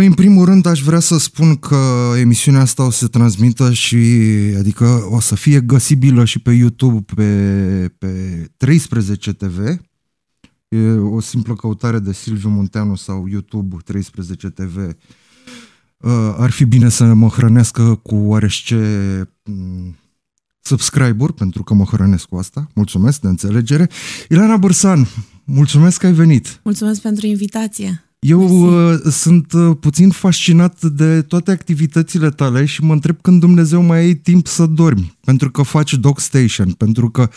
Păi, în primul rând, aș vrea să spun că emisiunea asta o să se transmită și, adică, o să fie găsibilă și pe YouTube pe, pe 13 TV. E o simplă căutare de Silviu Munteanu sau YouTube 13 TV. Ar fi bine să mă hrănească cu oarește mm, subscriber, pentru că mă hrănesc cu asta. Mulțumesc de înțelegere. Ilana Bursan, mulțumesc că ai venit. Mulțumesc pentru invitație. Eu uh, sunt uh, puțin fascinat de toate activitățile tale și mă întreb când Dumnezeu mai ai timp să dormi, pentru că faci Dog Station, pentru că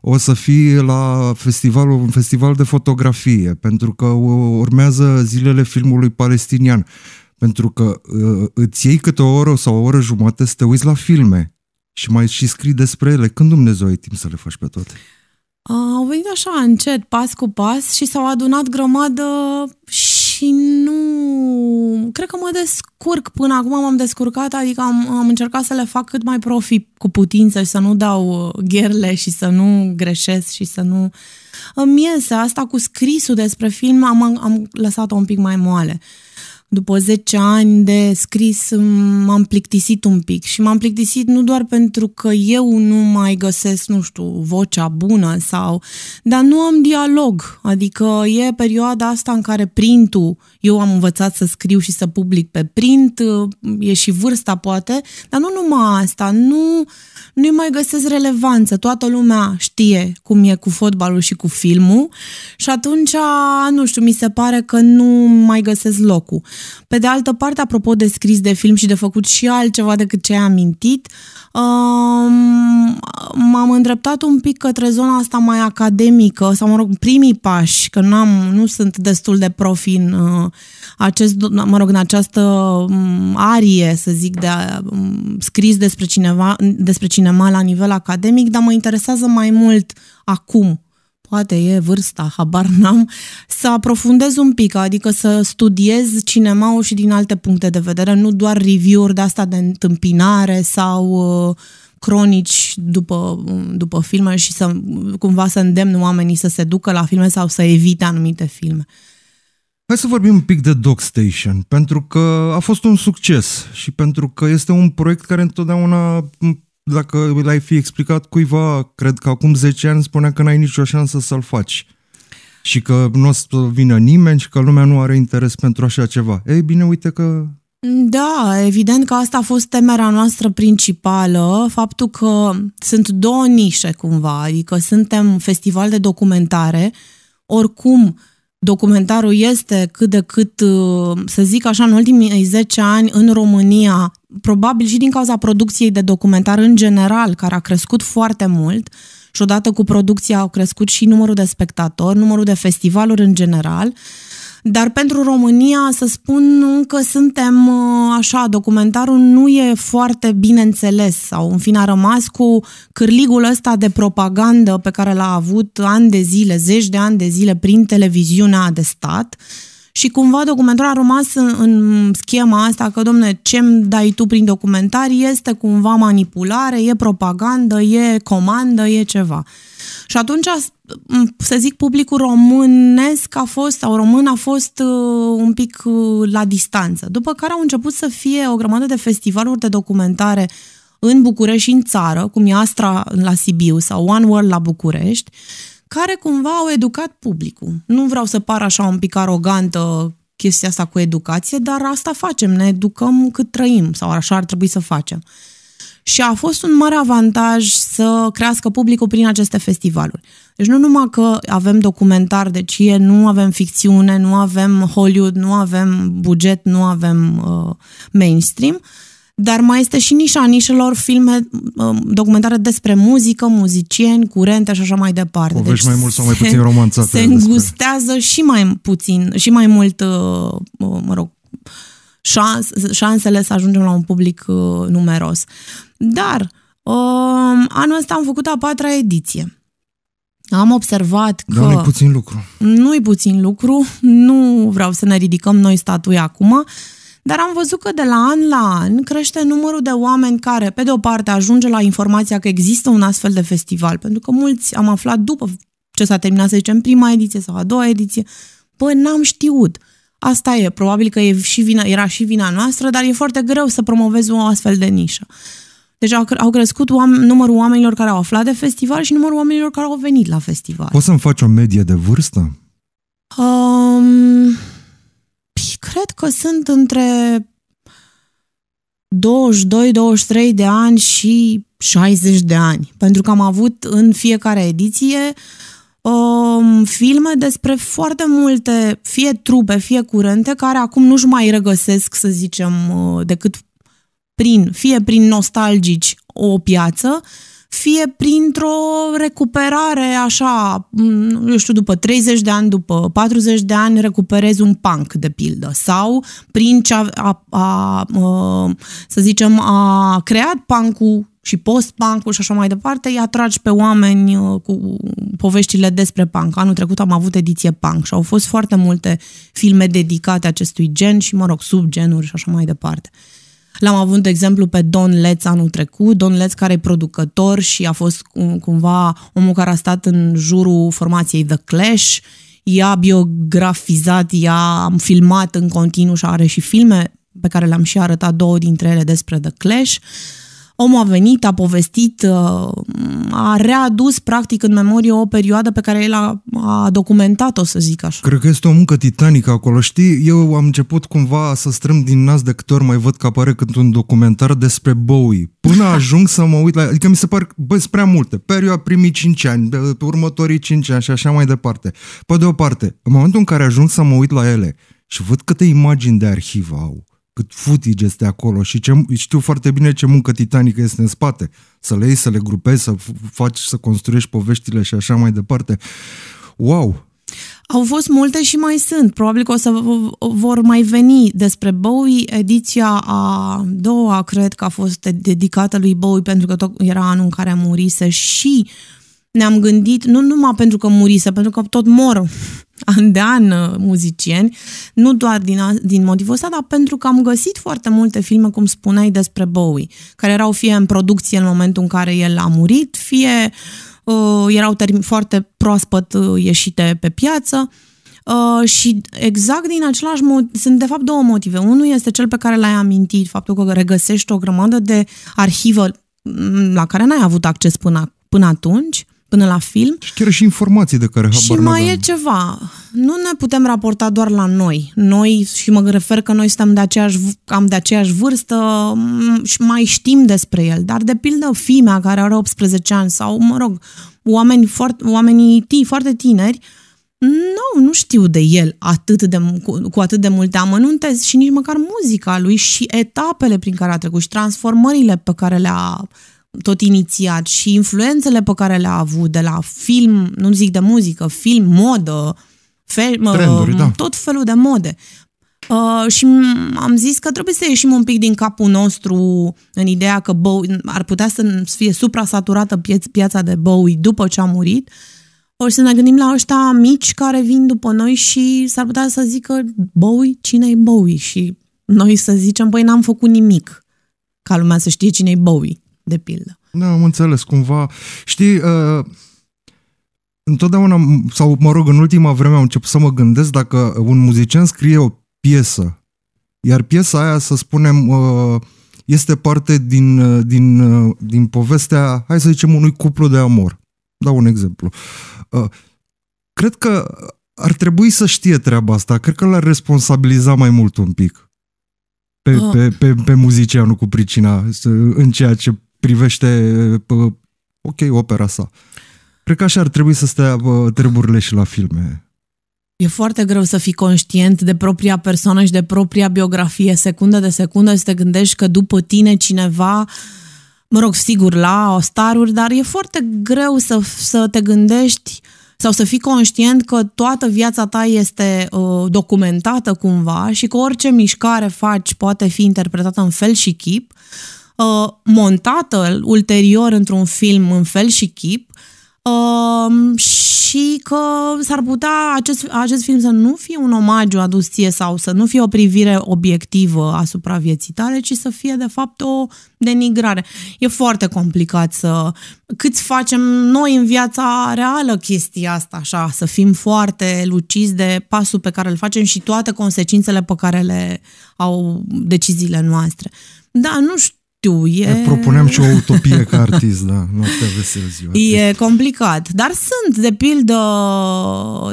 o să fii la festivalul, un festival de fotografie, pentru că uh, urmează zilele filmului palestinian, pentru că uh, îți iei câte o oră sau o oră jumătate să te uiți la filme și mai și scrii despre ele. Când Dumnezeu ai timp să le faci pe toate? Uh, au venit așa încet, pas cu pas și s-au adunat grămadă și și nu... Cred că mă descurc. Până acum m-am descurcat, adică am, am încercat să le fac cât mai profi cu putință și să nu dau uh, gherle și să nu greșesc și să nu... Îmi iese asta cu scrisul despre film, am, am lăsat-o un pic mai moale după 10 ani de scris, m-am plictisit un pic și m-am plictisit nu doar pentru că eu nu mai găsesc, nu știu, vocea bună sau... Dar nu am dialog, adică e perioada asta în care printul, eu am învățat să scriu și să public pe print, e și vârsta poate, dar nu numai asta, nu, nu mai găsesc relevanță, toată lumea știe cum e cu fotbalul și cu filmul și atunci, nu știu, mi se pare că nu mai găsesc locul. Pe de altă parte, apropo de scris de film și de făcut și altceva decât ce ai amintit, um, m-am îndreptat un pic către zona asta mai academică, sau mă rog, primii pași, că n-am, nu sunt destul de profi în uh, acest, mă rog, în această um, arie, să zic, de a, um, scris despre, cineva, despre cinema la nivel academic, dar mă interesează mai mult acum poate e vârsta, habar n-am, să aprofundez un pic, adică să studiez cinema și din alte puncte de vedere, nu doar review-uri de asta de întâmpinare sau uh, cronici după, după filme și să cumva să îndemn oamenii să se ducă la filme sau să evite anumite filme. Hai să vorbim un pic de Dog Station, pentru că a fost un succes și pentru că este un proiect care întotdeauna dacă l-ai fi explicat cuiva, cred că acum 10 ani spunea că n-ai nicio șansă să-l faci și că nu o să vină nimeni și că lumea nu are interes pentru așa ceva. Ei bine, uite că da, evident că asta a fost temerea noastră principală, faptul că sunt două nișe cumva, adică suntem festival de documentare, oricum documentarul este cât de cât, uh, să zic așa, în ultimii 10 ani în România, probabil și din cauza producției de documentar în general, care a crescut foarte mult, și odată cu producția au crescut și numărul de spectatori, numărul de festivaluri în general, uh, dar pentru România, să spun că suntem uh, așa, documentarul nu e foarte bine înțeles sau în fine a rămas cu cârligul ăsta de propagandă pe care l-a avut ani de zile, zeci de ani de zile prin televiziunea de stat. Și cumva documentarul a rămas în, în schema asta că, domne, ce-mi dai tu prin documentar este cumva manipulare, e propagandă, e comandă, e ceva. Și atunci, să zic, publicul românesc a fost, sau român a fost uh, un pic uh, la distanță. După care au început să fie o grămadă de festivaluri de documentare în București și în țară, cum e Astra la Sibiu sau One World la București, care cumva au educat publicul. Nu vreau să par așa un pic arogantă chestia asta cu educație, dar asta facem, ne educăm cât trăim sau așa ar trebui să facem. Și a fost un mare avantaj să crească publicul prin aceste festivaluri. Deci nu numai că avem documentar de cie, nu avem ficțiune, nu avem Hollywood, nu avem buget, nu avem uh, mainstream, dar mai este și nișa nișelor filme, uh, documentare despre muzică, muzicieni, curente și așa mai departe. Povești deci mai mult sau mai puțin romanțate. Se îngustează despre... și mai puțin, și mai mult, uh, uh, mă rog, șans, șansele să ajungem la un public uh, numeros. Dar uh, anul ăsta am făcut a patra ediție. Am observat că... nu-i puțin lucru. Nu-i puțin lucru, nu vreau să ne ridicăm noi statui acum, dar am văzut că de la an la an crește numărul de oameni care, pe de o parte, ajunge la informația că există un astfel de festival, pentru că mulți am aflat după ce s-a terminat, să zicem, prima ediție sau a doua ediție, bă, n-am știut. Uh, Asta e, probabil că e și vina, era și vina noastră, dar e foarte greu să promovezi o astfel de nișă. Deci au, au crescut oam, numărul oamenilor care au aflat de festival și numărul oamenilor care au venit la festival. Poți să-mi faci o medie de vârstă? Um, păi, cred că sunt între 22-23 de ani și 60 de ani, pentru că am avut în fiecare ediție uh, um, filme despre foarte multe, fie trupe, fie curente, care acum nu-și mai regăsesc, să zicem, uh, decât prin, fie prin nostalgici o piață, fie printr-o recuperare așa, mm, eu știu, după 30 de ani, după 40 de ani, recuperez un punk, de pildă, sau prin ce a, a, a, uh, să zicem, a creat punk și post-pancul și așa mai departe, îi atragi pe oameni uh, cu poveștile despre punk. Anul trecut am avut ediție punk și au fost foarte multe filme dedicate acestui gen și, mă rog, subgenuri și așa mai departe. L-am avut, de exemplu, pe Don Letz anul trecut, Don Letz care e producător și a fost cumva omul care a stat în jurul formației The Clash, i-a biografizat, i-a filmat în continuu și are și filme pe care le-am și arătat două dintre ele despre The Clash. Uh, Omul a venit, a povestit, uh, a readus practic în memorie o perioadă pe care el a, a documentat-o, să zic așa. Cred că este o muncă titanică acolo. Știi, eu am început cumva să strâm din nas de câte ori mai văd că apare cât un documentar despre Bowie. Până ajung să mă uit la... Adică mi se par, bă, sunt prea multe. Perioada primii 5 ani, următorii 5 ani și așa mai departe. Pe de o parte, în momentul în care ajung să mă uit la ele și văd câte imagini de arhivă au, cât footage este acolo și ce, știu foarte bine ce muncă titanică este în spate. Să le iei, să le grupezi, să faci, să construiești poveștile și așa mai departe. Wow! Au fost multe și mai sunt. Probabil că o să vor mai veni despre Bowie. Ediția a doua, cred că a fost dedicată lui Bowie pentru că tot era anul în care murise și ne-am gândit, nu numai pentru că murise, pentru că tot mor an de an uh, muzicieni, nu doar din, a, din motivul ăsta, dar pentru că am găsit foarte multe filme, cum spuneai, despre Bowie, care erau fie în producție în momentul în care el a murit, fie uh, erau foarte proaspăt uh, ieșite pe piață. Uh, și exact din același motiv, sunt de fapt două motive. Unul este cel pe care l-ai amintit, faptul că regăsești o grămadă de arhivă mm, la care n-ai avut acces până, până atunci până la film. Și chiar și informații de care habar Și mai aveam. e ceva. Nu ne putem raporta doar la noi. Noi, și mă refer că noi suntem de aceeași, cam de aceeași vârstă și mai știm despre el. Dar, de pildă, fimea care are 18 ani sau, mă rog, oameni foarte, oamenii tii foarte tineri, nu, nu știu de el atât de, cu, cu atât de multe amănunte și nici măcar muzica lui și etapele prin care a trecut și transformările pe care le-a tot inițiat și influențele pe care le-a avut de la film, nu zic de muzică, film, modă, fel, Trenduri, uh, da. tot felul de mode. Uh, și am zis că trebuie să ieșim un pic din capul nostru în ideea că Bowie, ar putea să fie supra-saturată piața de Bowie după ce a murit o să ne gândim la ăștia mici care vin după noi și s-ar putea să zică Bowie, cine e Bowie? Și noi să zicem, băi, n-am făcut nimic ca lumea să știe cine e Bowie de pildă. Da, am înțeles, cumva. Știi, uh, întotdeauna, sau mă rog, în ultima vreme am început să mă gândesc dacă un muzician scrie o piesă, iar piesa aia, să spunem, uh, este parte din, uh, din, uh, din povestea, hai să zicem, unui cuplu de amor. Dau un exemplu. Uh, cred că ar trebui să știe treaba asta. Cred că l-ar responsabiliza mai mult un pic pe, ah. pe, pe, pe muzicianul cu pricina în ceea ce privește, ok, opera sa. Cred că așa ar trebui să stea treburile și la filme. E foarte greu să fii conștient de propria persoană și de propria biografie, secundă de secundă, să te gândești că după tine cineva, mă rog, sigur, la o staruri, dar e foarte greu să, să te gândești sau să fii conștient că toată viața ta este uh, documentată cumva și că orice mișcare faci poate fi interpretată în fel și chip. Uh, Uh, montată ulterior într-un film în fel și chip um, și că s-ar putea acest, acest film să nu fie un omagiu adus ție sau să nu fie o privire obiectivă asupra vieții tale, ci să fie de fapt o denigrare. E foarte complicat să... cât facem noi în viața reală chestia asta, așa, să fim foarte luciți de pasul pe care îl facem și toate consecințele pe care le au deciziile noastre. Da, nu știu, ne Propunem și o utopie ca artist, da, nu te vesel ziua. E complicat, dar sunt, de pildă,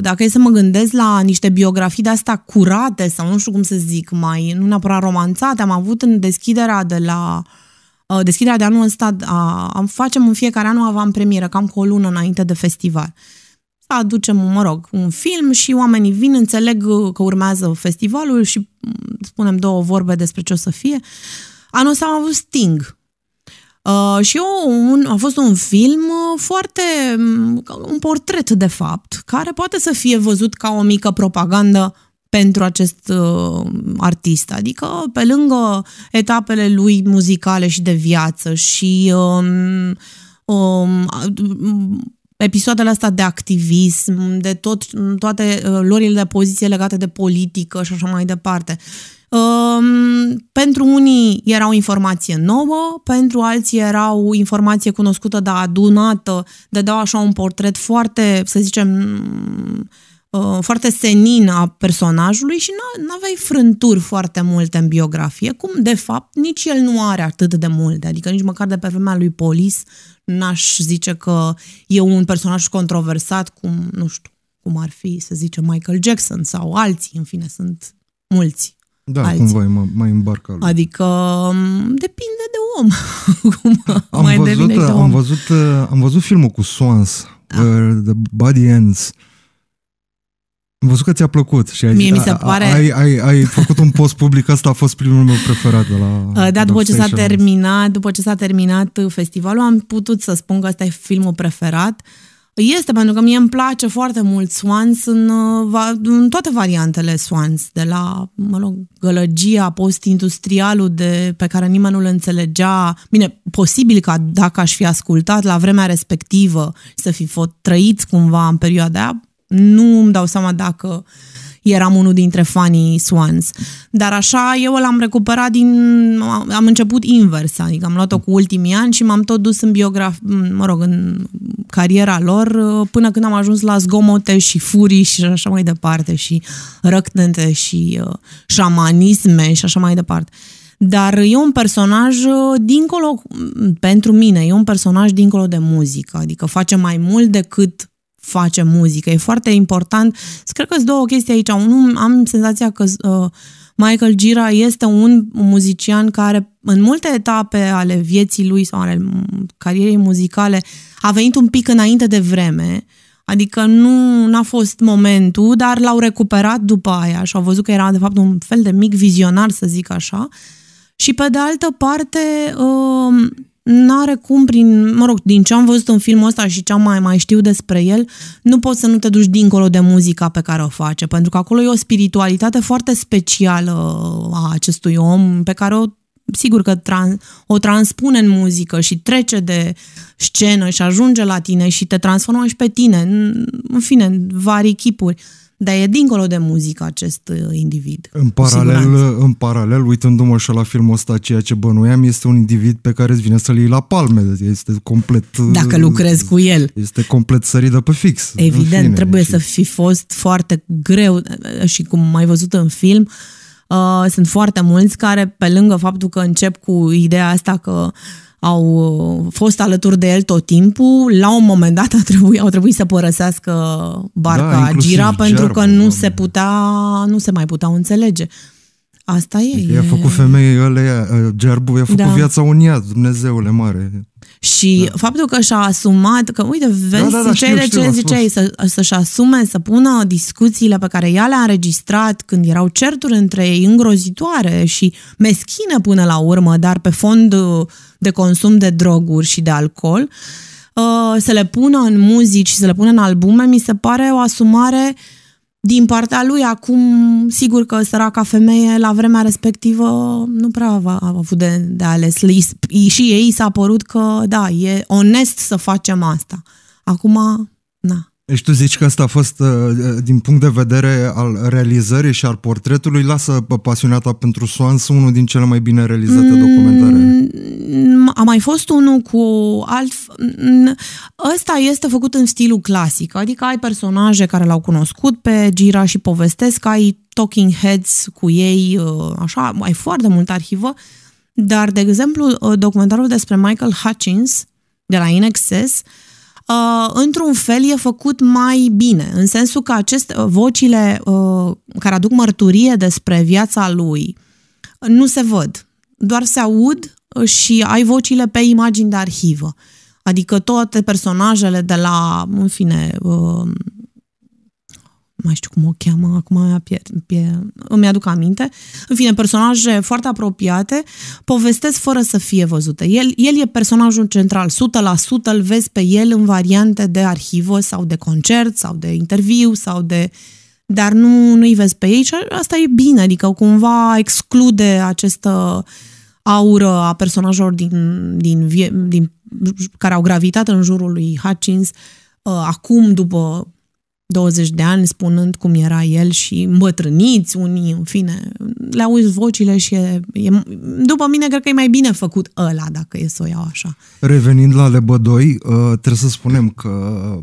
dacă e să mă gândesc la niște biografii de-astea curate sau nu știu cum să zic, mai, nu neapărat romanțate, am avut în deschiderea de la uh, deschiderea de anul ăsta, a, am, facem în fiecare an o avantpremieră, cam cu o lună înainte de festival. Aducem, mă rog, un film și oamenii vin, înțeleg că urmează festivalul și mm, spunem două vorbe despre ce o să fie. Uh, Anul ăsta am avut Sting. Uh, și eu, un, a fost un film uh, foarte, mm, un portret de fapt, care poate să fie văzut ca o mică propagandă pentru acest uh, artist. Adică, pe lângă etapele lui muzicale și de viață și um, um, episoadele astea de activism, de tot, toate uh, lorile de poziție legate de politică și așa mai departe. Ehm, pentru unii era o informație nouă, pentru alții era o informație cunoscută, dar adunată, dădeau așa un portret foarte, să zicem, mm, uh, foarte senin a personajului și nu aveai frânturi foarte multe în biografie, cum de fapt nici el nu are atât de multe, adică nici măcar de pe vremea lui Polis n-aș zice că e un personaj controversat cum, nu știu, cum ar fi, să zicem, Michael Jackson sau alții, în fine, sunt mulți. Da, alții. cumva mai, mai îmbarcă lui. Adică depinde de om. Cum am, mai văzut, de om. am văzut Am văzut filmul cu Swans, da. the Body Ends. Am văzut că ți-a plăcut și ai, Mie mi se pare... ai, ai, ai făcut un post public, asta a fost primul meu preferat de la Da, după ce s-a terminat, după ce s-a terminat festivalul, am putut să spun că asta e filmul preferat. Uh, este, pentru că mie îmi place foarte mult Swans în, uh, în toate variantele Swans, de la, mă rog, gălăgia, post-industrialul de, pe care nimeni nu-l înțelegea. Bine, posibil că dacă aș fi ascultat la vremea respectivă să fi fost trăiți cumva în perioada aia, nu îmi dau seama dacă uh, eram unul dintre fanii Swans. Dar așa eu l-am recuperat din... am început invers, adică am luat-o cu ultimii ani și m-am tot dus în biograf... mă rog, în cariera lor până când am ajuns la zgomote și furii și așa mai departe și răcnete și uh, șamanisme și așa mai departe. Dar e un personaj uh, dincolo, pentru mine, e un personaj dincolo de muzică, adică face mai mult decât face muzică. E foarte important. Cred că sunt două chestii aici. Unul, am senzația că uh, Michael Gira este un muzician care în multe etape ale vieții lui sau ale carierei muzicale a venit un pic înainte de vreme, adică nu a fost momentul, dar l-au recuperat după aia și au văzut că era de fapt un fel de mic vizionar, să zic așa. Și pe de altă parte, uh, n-are cum prin, mă rog, din ce am văzut în filmul ăsta și ce am mai, mai știu despre el, nu poți să nu te duci dincolo de muzica pe care o face, pentru că acolo e o spiritualitate foarte specială a acestui om pe care o sigur că trans, o transpune în muzică și trece de scenă și ajunge la tine și te transformă și pe tine, în fine, vari chipuri. Uh, dar e dincolo de muzică acest uh, individ. În paralel, în paralel uitându-mă și la filmul ăsta, ceea ce bănuiam, este un individ pe care îți vine să-l iei la palme. Este complet... Uh, Dacă lucrezi cu el. Este complet sărit de pe fix. Evident, fine, trebuie și... să fi fost foarte greu uh, și cum mai văzut în film, uh, sunt foarte mulți care, pe lângă faptul că încep cu ideea asta că uh, au uh, fost alături de el tot timpul. La un moment dat au trebuit, au trebuit să părăsească barca da, Gira pentru că nu doamne. se putea, nu se mai putea înțelege. Asta e. Adică i-a e... făcut femeie, uh, gerbu, i-a făcut da. viața unia, Dumnezeule mare. Și da. faptul că și-a asumat, că uite, da, vezi, da, da, da, ziceai știu, ce ziceai, să, să-și asume, să pună discuțiile pe care ea le-a înregistrat când erau certuri între ei îngrozitoare și meschine până la urmă, dar pe fond uh, de consum de droguri și de alcool, uh, să le pună în muzici și să le pună în albume, mi se pare o asumare uh, din partea lui, acum, sigur că săraca femeie, la vremea respectivă, nu prea a, avut de, de ales. I, și ei s-a părut că, da, e onest să facem asta. Acum, na, deci tu zici că asta a fost, uh, uh, din punct de vedere al realizării și al portretului, lasă pasionata pentru Swans unul din cele mai bine realizate mm, documentare. Mm, a mai fost unul cu alt... Ăsta este făcut în stilul clasic, adică ai personaje care l-au cunoscut pe Gira și povestesc, ai talking heads cu ei, uh, așa, ai foarte multă arhivă, dar, de exemplu, documentarul despre Michael Hutchins de la Inexcess, Uh, într-un fel e făcut mai bine, în sensul că aceste uh, vocile uh, care aduc mărturie despre viața lui nu se văd, doar se aud și ai vocile pe imagini de arhivă. Adică toate personajele de la, în fine, uh, mai știu cum o cheamă, acum pier, pier, îmi aduc aminte, în fine, personaje foarte apropiate, povestesc fără să fie văzute. El, el e personajul central, 100% îl vezi pe el în variante de arhivă sau de concert sau de interviu sau de... Dar nu, nu-i vezi pe ei și asta e bine, adică cumva exclude această aură a personajelor din, din, din, din, care au gravitat în jurul lui Hutchins uh, acum, după 20 de ani spunând cum era el și îmbătrâniți unii, în fine, le auzi vocile și e, e, după mine cred că e mai bine făcut ăla dacă e să o iau așa. Revenind la Lebădoi, uh, trebuie să spunem că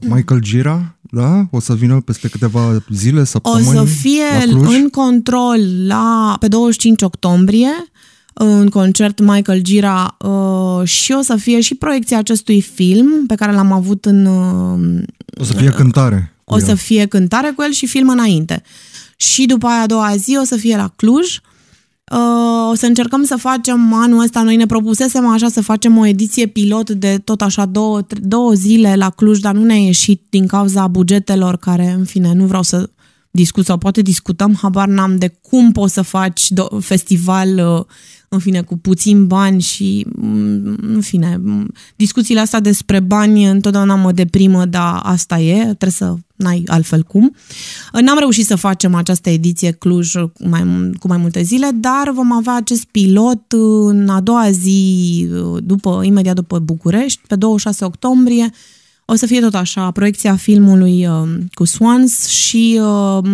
Michael Gira, da, o să vină peste câteva zile, săptămâni O să fie în control la pe 25 octombrie în concert Michael Gira uh, și o să fie și proiecția acestui film pe care l-am avut în... Uh, o să fie cântare o să fie cântare cu el și film înainte. Și după aia a doua zi o să fie la Cluj. Uh, o să încercăm să facem anul ăsta, noi ne propusesem așa să facem o ediție pilot de tot așa două, două zile la Cluj, dar nu ne-a ieșit din cauza bugetelor care, în fine, nu vreau să discut sau poate discutăm, habar n-am de cum poți să faci festival uh, în fine, cu puțin bani și, mm, în fine, mm, discuțiile astea despre bani întotdeauna mă deprimă, dar asta e, trebuie să n-ai altfel cum. N-am reușit să facem această ediție Cluj cu mai, cu mai multe zile, dar vom avea acest pilot în a doua zi, după, imediat după București, pe 26 octombrie, o să fie tot așa, proiecția filmului uh, cu Swans și uh,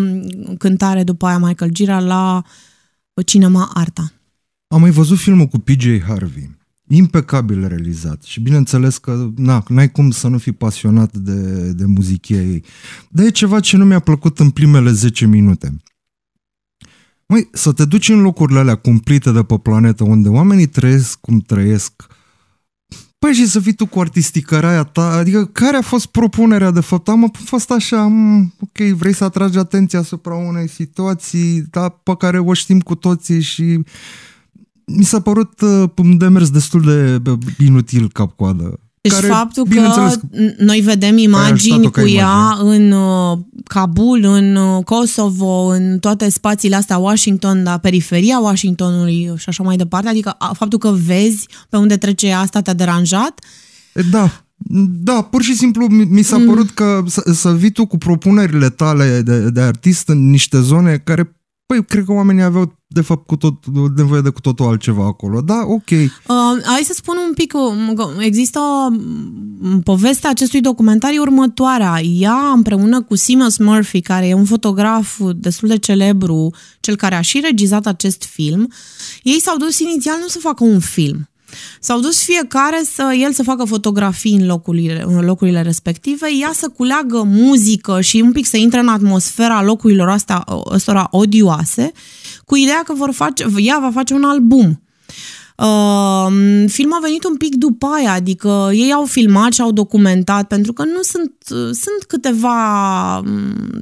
cântare după aia Michael Gira la Cinema Arta. Am mai văzut filmul cu PJ Harvey, impecabil realizat și bineînțeles că na, n-ai cum să nu fii pasionat de, de muzichia ei. Dar e ceva ce nu mi-a plăcut în primele 10 minute. Măi, să te duci în locurile alea cumplite de pe planetă unde oamenii trăiesc cum trăiesc, Păi și să fii tu cu artisticăraia ta, adică care a fost propunerea de fapt? Am fost așa, ok, vrei să atragi atenția asupra unei situații, da, pe care o știm cu toții și mi s-a părut uh, un demers destul de uh, inutil cap-coadă. Deci care, faptul că noi vedem imagini cu imagine. ea în uh, Kabul, în Kosovo, în toate spațiile astea, Washington, la periferia Washingtonului și așa mai departe, adică faptul că vezi pe unde trece ea, asta te-a deranjat? Da. Da, pur și simplu mi s-a mm. părut că să, să vii tu cu propunerile tale de, de artist în niște zone care Păi, cred că oamenii aveau, de fapt, cu tot, nevoie de cu totul altceva acolo. Da, ok. Uh, hai să spun un pic. Uh, există mm, povestea acestui documentar, următoarea. Ea, împreună cu Seamus Murphy, care e un fotograf destul de celebru, cel care a și regizat acest film, ei s-au dus inițial nu să facă un film, S-au dus fiecare să el să facă fotografii în locurile, în locurile respective, ea să culeagă muzică și un pic să intre în atmosfera locurilor astea, astea ă, odioase, cu ideea că vor face, ea va face un album. Film filmul a venit un pic după aia, adică ei au filmat și au documentat, pentru că nu sunt, sunt câteva,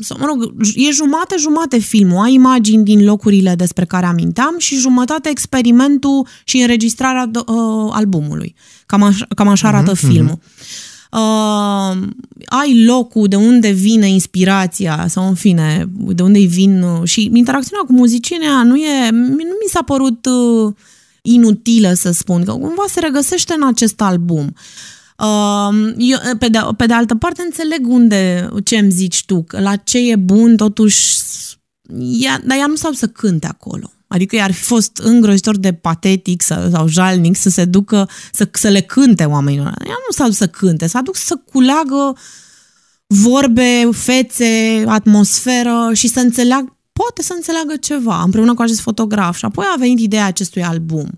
sau, mă rog, e jumate-jumate filmul, ai imagini din locurile despre care aminteam și jumătate experimentul și înregistrarea do, uh, albumului. Cam așa, cam așa mhm, arată mm-hmm. filmul. Uh, ai locul de unde vine inspirația sau în fine, de unde îi vin uh, și interacțiunea cu muzicinea nu e, nu mi s-a părut uh, inutilă, să spun, că cumva se regăsește în acest album. Um, eu, pe, de, pe de altă parte, înțeleg unde, ce îmi zici tu, la ce e bun, totuși, ea, dar ea nu s să cânte acolo. Adică i-ar fi fost îngrozitor de patetic sau, sau jalnic să se ducă, să, să le cânte oamenilor. Ea nu s-a dus să cânte, s-a dus să culeagă vorbe, fețe, atmosferă și să înțeleagă poate să înțeleagă ceva împreună cu acest fotograf. Și apoi a venit ideea acestui album.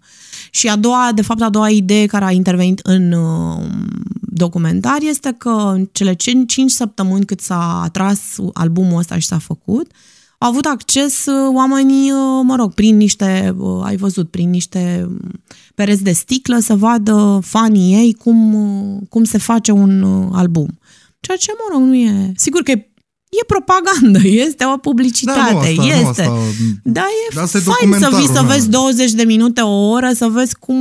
Și a doua, de fapt, a doua idee care a intervenit în uh, documentar este că în cele 5, 5 săptămâni cât s-a atras albumul ăsta și s-a făcut, au avut acces uh, oamenii, uh, mă rog, prin niște, uh, ai văzut, prin niște um, pereți de sticlă să vadă fanii ei cum, cum se face un album. Ceea ce, mă rog, nu e... Sigur că e E propagandă, este o publicitate, da, nu, asta, este. Nu, asta, da, e asta fain să vii să vezi 20 de minute, o oră, să vezi cum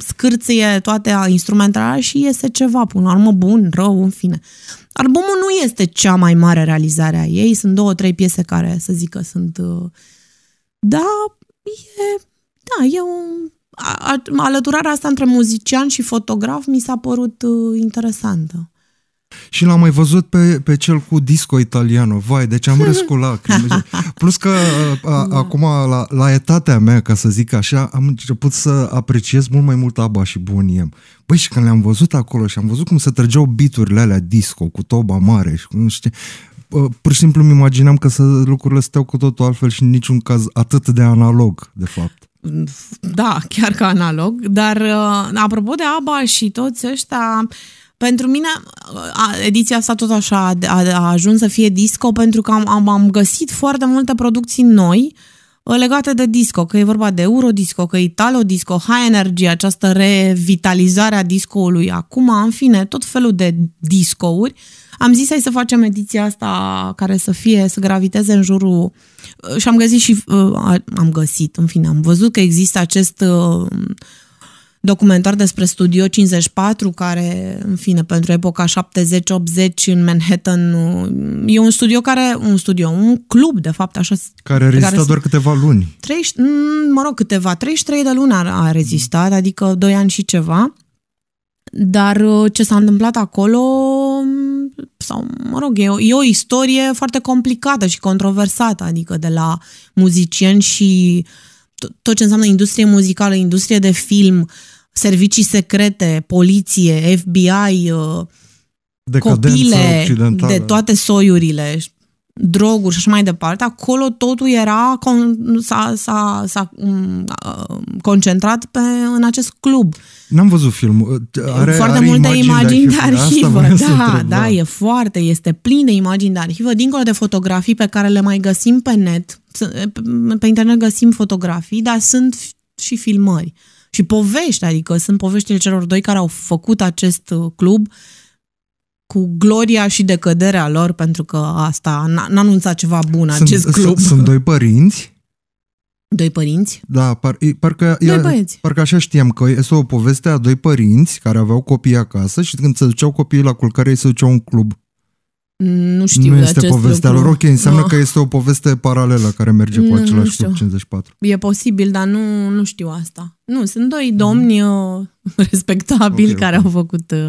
scârție toate instrumentele și iese ceva, până la urmă, bun, rău, în fine. Albumul nu este cea mai mare realizare a ei, sunt două, trei piese care, să zic că sunt... Da, e... Da, e un... A, a, alăturarea asta între muzician și fotograf mi s-a părut uh, interesantă și l-am mai văzut pe, pe cel cu disco italiano. Vai, deci am râs cu lacrimi. Plus că a, a, da. acum, la, la etatea mea, ca să zic așa, am început să apreciez mult mai mult Aba și Boniem. Păi și când le-am văzut acolo și am văzut cum se trăgeau biturile alea disco cu toba mare și cum știu. Ă, pur și simplu îmi imaginam că să, lucrurile stau cu totul altfel și în niciun caz atât de analog, de fapt da, chiar ca analog, dar ă, apropo de ABA și toți ăștia, pentru mine, ediția asta tot așa a, a ajuns să fie disco pentru că am, am, am găsit foarte multe producții noi uh, legate de disco, că e vorba de Eurodisco, că e Italo Disco, High Energy, această revitalizare a discoului acum, în fine, tot felul de discouri. Am zis hai să facem ediția asta care să fie, să graviteze în jurul uh, și am găsit și, uh, am găsit, în fine, am văzut că există acest documentar despre Studio 54, care, în fine, pentru epoca 70-80 în Manhattan, uh, e un studio care, un studio, un club, de fapt, așa. Care a rezistat care doar câteva luni. 30, mm, mă rog, câteva, 33 de luni a, a rezistat, adică 2 ani și ceva. Dar uh, ce s-a întâmplat acolo, mm, sau, mă rog, e o, e o istorie foarte complicată și controversată, adică de la muzicieni și tot ce înseamnă industrie muzicală, industrie de film, uh, servicii secrete, poliție, FBI, uh, Decadență copile occidentală. de toate soiurile, droguri și așa mai departe, acolo totul era, s-a, s-a, s-a mm, uh, concentrat pe, în acest club. N-am văzut filmul. Ă, are, foarte are multe imagini, imagini de arhivă. De arhivă. Da, întreb, da, da, e foarte, este plin de imagini de arhivă, dincolo de fotografii pe care le mai găsim pe net. Pe internet găsim fotografii, dar sunt și filmări și povești, adică sunt poveștile celor doi care au făcut acest uh, club cu gloria și decăderea lor, pentru că asta n-a anunțat ceva bun sunt, acest club. Sunt doi părinți Doi părinți? Da, par, parcă, doi ea, băieți. parcă așa știam că este o poveste a doi părinți care aveau copii acasă și când se duceau copiii la culcare, ei se duceau un club. Nu știu. Nu este povestea lucru. lor. Ok, înseamnă no. Ah. că este o poveste paralelă care merge cu nu, același nu 54. E posibil, dar nu, nu știu asta. Nu, sunt doi domni mm. respectabili okay, care okay. au făcut... Uh,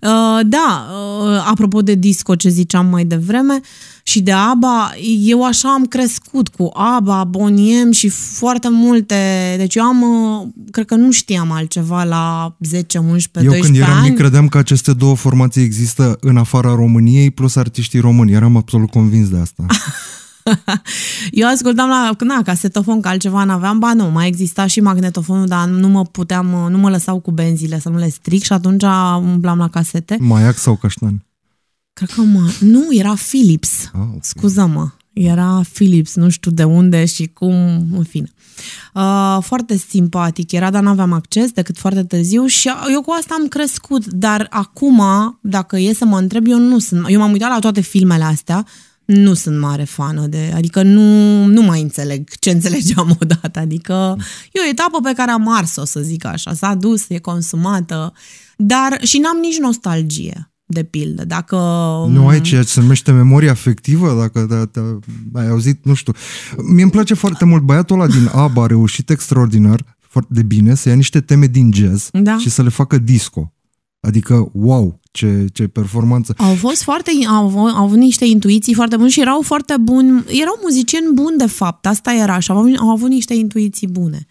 uh, da, uh, apropo de disco ce ziceam mai devreme, uh, și de aba eu așa am crescut cu aba Boniem și foarte multe. Deci eu am, uh, cred că nu știam altceva la 10, 11, eu 12 ani. Eu când eram mic credeam că aceste două formații există în afara României plus artiștii români. Eram absolut convins de asta. Eu ascultam la, na, casetofon, că altceva n-aveam, ba nu, mai exista și magnetofonul, dar nu mă puteam, uh, nu mă lăsau cu benzile să nu le stric și atunci umblam la casete. Maiac sau caștan? Cred că mă... Nu, era Philips. Ah, okay. Scuză-mă. Era Philips, nu știu de unde și cum, în fine. Uh, foarte simpatic era, dar n-aveam acces decât foarte târziu și eu cu asta am crescut, dar acum, dacă e să mă întreb, eu nu sunt... Eu m-am uitat la toate filmele astea, nu sunt mare fană de, adică nu, nu mai înțeleg ce înțelegeam odată, adică e o etapă pe care am ars-o, să zic așa, s-a dus, e consumată, dar și n-am nici nostalgie de pildă. Dacă... Nu ai um, ceea ce se numește memoria afectivă, dacă te, te, ai auzit, nu știu. mi îmi place foarte mult băiatul ăla din ABBA a reușit extraordinar, foarte de bine, să ia niște teme din jazz da. și să le facă disco. Adică, wow, ce, ce performanță. Au fost foarte, au, au avut niște intuiții foarte bune și erau foarte buni, erau muzicieni buni de fapt, asta era așa, au, au avut niște intuiții bune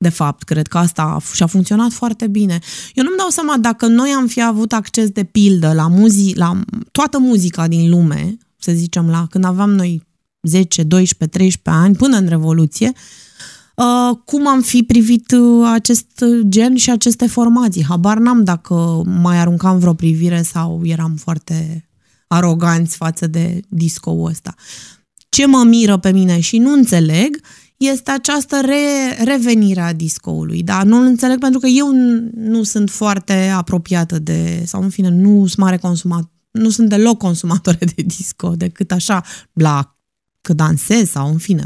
de fapt. Cred că asta și-a funcționat foarte bine. Eu nu-mi dau seama dacă noi am fi avut acces de pildă la, muzi- la toată muzica din lume, să zicem, la când aveam noi 10, 12, 13 ani, până în Revoluție, Uh, cum am fi privit uh, acest gen și aceste formații. Habar n-am dacă mai aruncam vreo privire sau eram foarte aroganți față de disco-ul ăsta. Ce mă miră pe mine și nu înțeleg este această re- revenire a discoului. Da, nu înțeleg pentru că eu nu sunt foarte apropiată de, sau în fine, nu sunt mare consumat, nu sunt deloc consumatoare de disco, decât așa, la că dansez sau în fine.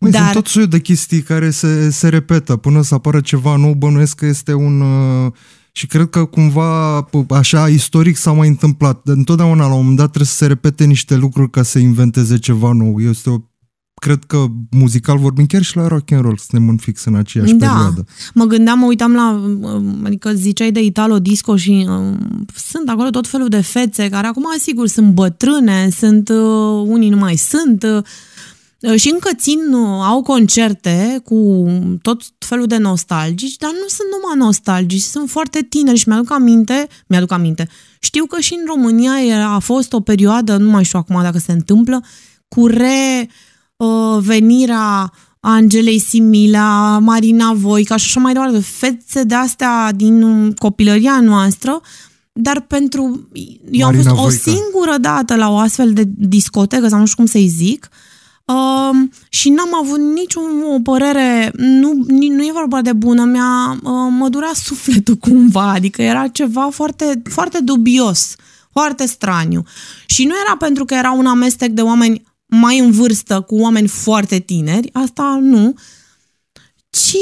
Măi, Dar... Sunt tot soiul de chestii care se, se repetă până să apară ceva nou, bănuiesc că este un... Uh, și cred că cumva, așa, istoric s-a mai întâmplat. Întotdeauna, la un moment dat, trebuie să se repete niște lucruri ca să inventeze ceva nou. Este o cred că muzical vorbim chiar și la rock and roll suntem în fix în aceeași da. perioadă. Mă gândeam, mă uitam la, uh, adică ziceai de Italo Disco și uh, sunt acolo tot felul de fețe care acum, sigur, sunt bătrâne, sunt, uh, unii nu mai sunt, uh, uh și încă țin, uh, au concerte cu tot felul de nostalgici, dar nu sunt numai nostalgici, sunt foarte tineri și mi-aduc aminte, mi-aduc aminte. Știu că și în România a fost o perioadă, nu mai știu acum dacă se întâmplă, cu re Ă, venirea Angelei Simila, Marina Voica și așa mai departe, fețe de astea din copilăria noastră, dar pentru... Eu Marina am fost Voica. o singură dată la o astfel de discotecă, sau nu știu cum să-i zic, Uh, și n-am avut niciun o părere, nu, nu e vorba de bună, mi-a, uh, ă, mă durea sufletul cumva, adică era ceva foarte, foarte dubios, foarte straniu. Și nu era pentru că era un amestec de oameni mai în vârstă, cu oameni foarte tineri, asta nu, ci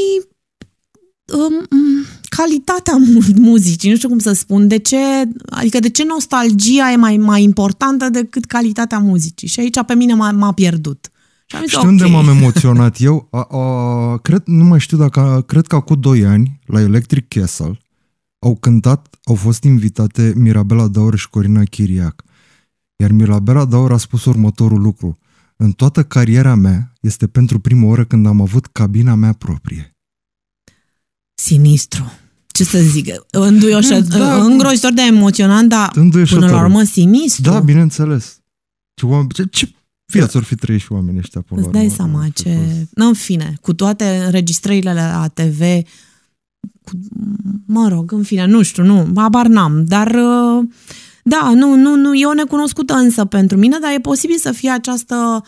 um, calitatea muzicii, nu știu cum să spun, de ce, adică de ce nostalgia e mai, mai importantă decât calitatea muzicii. Și aici pe mine m-a, m-a pierdut. Și okay. unde m-am emoționat eu? A, a, cred, nu mai știu dacă, cred că acum 2 ani, la Electric Castle, au cântat, au fost invitate Mirabela Daur și Corina Chiriac iar Mirabela Daur a spus următorul lucru. În toată cariera mea este pentru prima oară când am avut cabina mea proprie. Sinistru. Ce să zic, înduioșă, da, da îngrozitor de emoționant, dar până la urmă sinistru. Da, bineînțeles. Ce, ce, ce viață ar păi- fi trăit și oamenii ăștia până Îți dai urmă, seama păi, ce... Fost... Păi- în fine, cu toate înregistrările la TV, cu, mă rog, în fine, nu știu, nu, abar n-am, dar... Uh, da, nu, nu, nu, e o necunoscută însă pentru mine, dar e posibil să fie această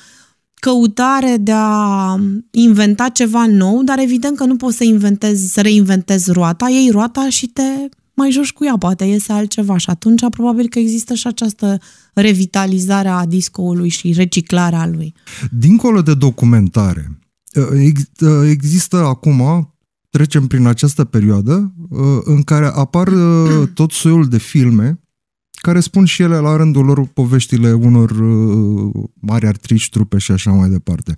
căutare de a inventa ceva nou, dar evident că nu poți să inventezi, să reinventezi roata, iei roata și te mai joci cu ea, poate iese altceva și atunci probabil că există și această revitalizare a discoului și reciclarea lui. Dincolo de documentare, ă, ă, există acum, trecem prin această perioadă, ă, în care apar tot soiul de filme care spun și ele la rândul lor poveștile unor uh, mari artriști, trupe și așa mai departe.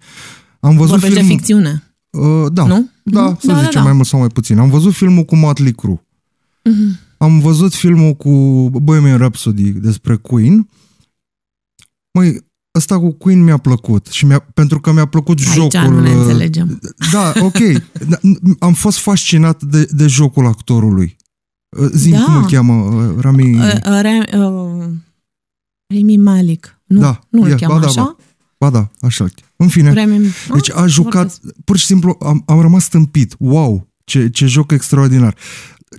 Am văzut Vorbești film... ficțiune. Uh, da, nu? da, da să da, da zicem da, da. mai mult sau mai puțin. Am văzut filmul cu Matt Licru. Mm-hmm. Am văzut filmul cu Bohemian Rhapsody despre Queen. Măi, ăsta cu Queen mi-a plăcut și mi-a, pentru că mi-a plăcut Aici jocul. nu ne uh, înțelegem. Da, ok. Am fost fascinat de, de jocul actorului. Zim, da. cum îl cheamă? Ă, Rami... Ă, ă, Rami Malik. Nu, da, nu îl cheamă ba, da, așa? Da, ba. ba da, așa. În fine. Remi... Deci ah, a jucat, vorbesc. pur și simplu am, am rămas stâmpit. Wow, ce, ce joc extraordinar.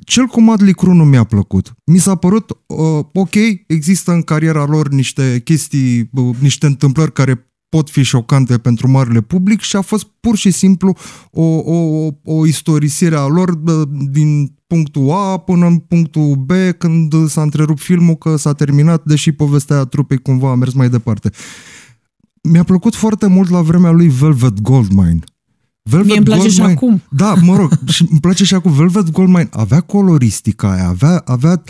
Cel cu Madly Cru nu mi-a plăcut. Mi s-a părut, uh, ok, există în cariera lor niște chestii, uh, niște întâmplări care pot fi șocante pentru marele public și a fost pur și simplu o, o, o, o istorisire a lor uh, din punctul A până în punctul B când s-a întrerupt filmul că s-a terminat, deși povestea trupei cumva a mers mai departe. Mi-a plăcut foarte mult la vremea lui Velvet Goldmine. Velvet Mie îmi place Goldmine, și acum. Da, mă rog, și îmi place și acum. Velvet Goldmine avea coloristica aia, avea, avea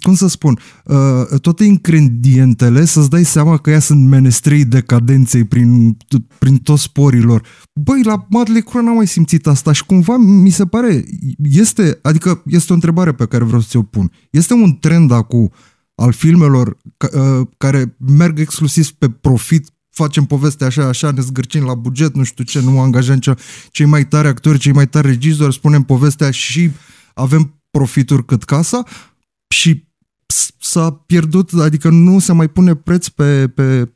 cum să spun, uh, toate ingredientele să-ți dai seama că ea sunt menestrei decadenței prin, prin toți sporilor. Băi, la Madley Crue n-am mai simțit asta și cumva mi se pare, este, adică este o întrebare pe care vreau să ți-o pun. Este un trend acum al filmelor uh, care merg exclusiv pe profit facem poveste așa, așa, ne zgârcim la buget, nu știu ce, nu angajăm ce, cei mai tari actori, cei mai tari regizori, spunem povestea și avem profituri cât casa și s-a pierdut, adică nu se mai pune preț pe, pe,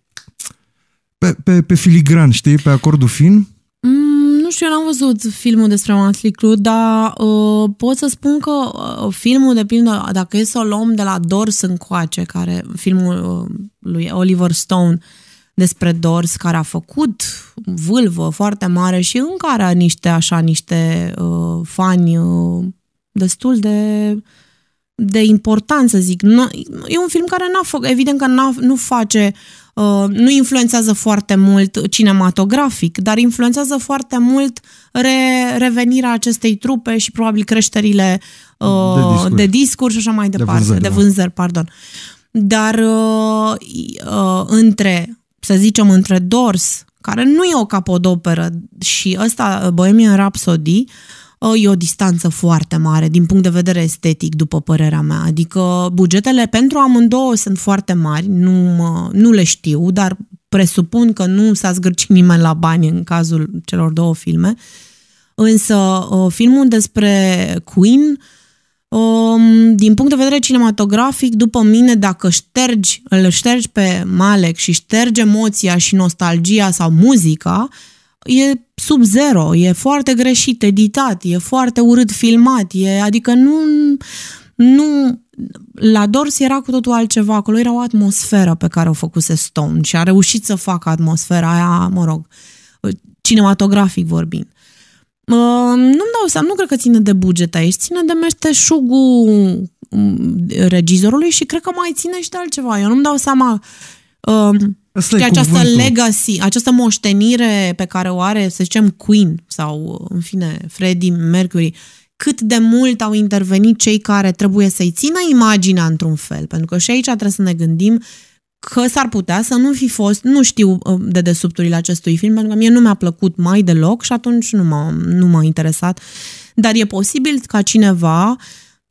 pe, pe, pe filigran, știi, pe acordul fin. Mm, nu știu, eu n-am văzut filmul despre Motley Crue, dar uh, pot să spun că uh, filmul, de pildă, dacă e să o luăm de la Dors încoace, care, filmul uh, lui Oliver Stone, uh, despre Dors, care a făcut vâlvă foarte mare și încă are niște, așa, niște uh, fani uh, destul de de importanță zic. N- e un film care n-a evident că n-a, nu face, uh, nu influențează foarte mult cinematografic, dar influențează foarte mult re, revenirea acestei trupe și probabil creșterile uh, de, discurs. de discurs și așa mai departe, de vânzări, de da. vânzări pardon. Dar uh, uh, între să zicem, între Dors, care nu e o capodoperă, și ăsta, uh, Bohemian Rhapsody, uh, e o distanță foarte mare din punct de vedere estetic, după părerea mea. Adică bugetele pentru amândouă sunt foarte mari, nu, mă, nu le știu, dar presupun că nu s-a zgârcit nimeni la bani în cazul celor două filme. Însă uh, filmul despre Queen uh, Um, din punct de vedere cinematografic, după mine, dacă ștergi, îl ștergi pe Malek și ștergi emoția și nostalgia sau muzica, e sub zero, e foarte greșit editat, e foarte urât filmat, e, adică nu, nu, la Dors era cu totul altceva, acolo era o atmosferă pe care o făcuse Stone și a reușit să facă atmosfera aia, mă rog, cinematografic vorbind. Ă, nu-mi dau seama, nu cred că ține de buget aici, ține de meșteșugul mm, regizorului și cred că mai ține și de altceva. Eu nu-mi dau seama uh, ă, că această cuvântul. legacy, această moștenire pe care o are, să zicem, Queen sau, în fine, Freddie Mercury, cât de mult au intervenit cei care trebuie să-i țină imaginea într-un fel. Pentru că și aici trebuie să ne gândim uh, că s-ar putea să nu fi fost, nu știu um, de desubturile acestui film, pentru că mie nu mi-a plăcut mai deloc și atunci nu m-a, nu m-a interesat. Dar e posibil ca cineva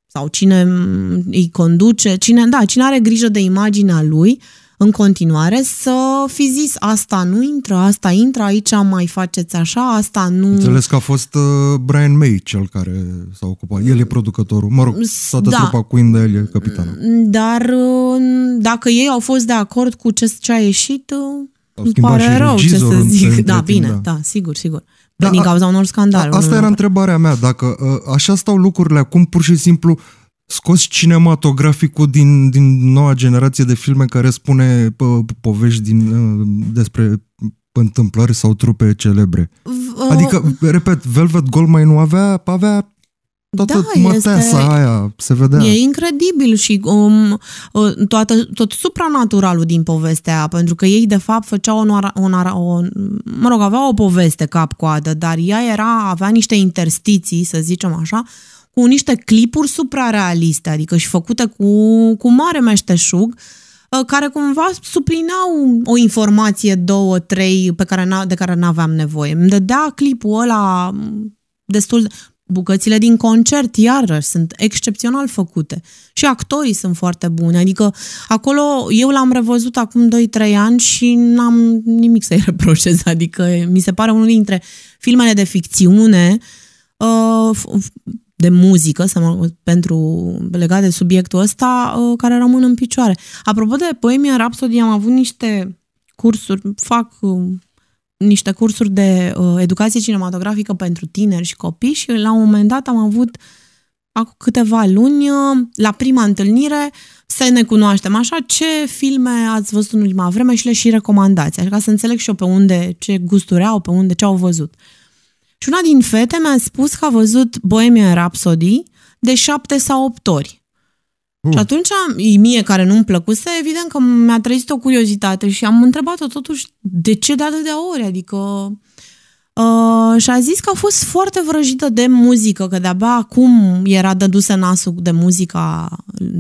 sau cine mm, îi conduce, cine, da, cine are grijă de imaginea lui, uh, în continuare să fi zis asta nu intră, asta intră, aici mai faceți așa, asta nu... Înțeles că a fost uh, Brian May cel care s-a ocupat. El e producătorul. Mă rog, s-a mm, da. trupa cu dar el e capitanul. Mm, dar uh, dacă ei au fost de acord cu ce, ce a ieșit, uh, îmi pare rău ce să zic. Da, bine, da. da. sigur, sigur. Da, din cauza unor scandaluri. Asta era întrebarea mea, dacă așa stau lucrurile acum, pur și simplu uh, scos cinematograficul din, din noua generație de filme care spune po- povești din, uh, despre întâmplări sau trupe celebre. Uh, adică, repet, Velvet Goldmine nu avea, avea Toată da, măteasa este, aia se vedea. E incredibil și um, uh, toată, tot supranaturalul din povestea pentru că ei de fapt făceau o, o, o, mă rog, aveau o poveste cap-coadă, dar ea era, avea niște interstiții, să zicem așa, cu niște clipuri suprarealiste, adică și făcute cu, cu mare meșteșug, ă, care cumva suplinau o informație, două, trei, pe care de care n-aveam nevoie. Îmi dădea clipul ăla destul de... Bucățile din concert, iarăși, sunt excepțional făcute. Și actorii sunt foarte buni. Adică, acolo, eu l-am revăzut acum 2-3 ani și n-am nimic să-i reproșez. Adică, mi se pare unul dintre filmele de ficțiune uh, de muzică să-mi mă, pentru legat de subiectul ăsta uh, care rămân în picioare. Apropo de poemia Rhapsody, am avut niște cursuri, fac uh, niște cursuri de uh, educație cinematografică pentru tineri și copii și la un moment dat am avut acum câteva luni, uh, la prima întâlnire, să ne cunoaștem așa ce filme ați văzut în ultima vreme și le și recomandați, așa adică ca să înțeleg și eu pe unde, ce gusturi au, pe unde, ce au văzut. Uh, și una din fete mi-a spus că a văzut Bohemian Rhapsody de șapte sau opt ori. Uh. Și atunci, mie care nu-mi plăcuse, evident că mi-a trezit o curiozitate și am întrebat-o totuși de ce de atâtea ori, adică... Uh, și a zis că a fost foarte vrăjită de muzică, că de-abia acum era dăduse nasul de muzica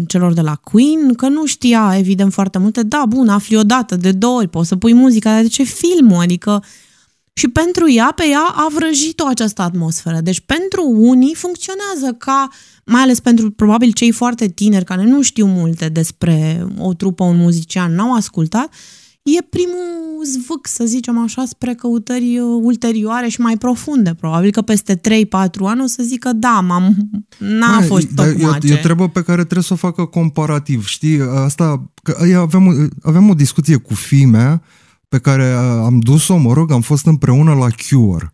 celor de la Queen, că nu știa evident foarte multe. Da, bun, afli odată, de două ori, poți să pui muzica, dar de ce filmul? Adică și pentru ea, pe ea a vrăjit-o această atmosferă. Deci pentru unii funcționează ca, mai ales pentru probabil cei foarte tineri care nu știu multe despre o trupă, un muzician, n-au ascultat, e primul zvâc, să zicem așa, spre căutări uh, ulterioare și mai profunde. Probabil că peste 3-4 ani o să zică da, m-am, n-a Mai, fost tocmai. E, e o treabă pe care trebuie să o facă comparativ, știi? Asta, că avem, avem o discuție cu fimea mea pe care uh, am dus-o, mă rog, am fost împreună la Cure.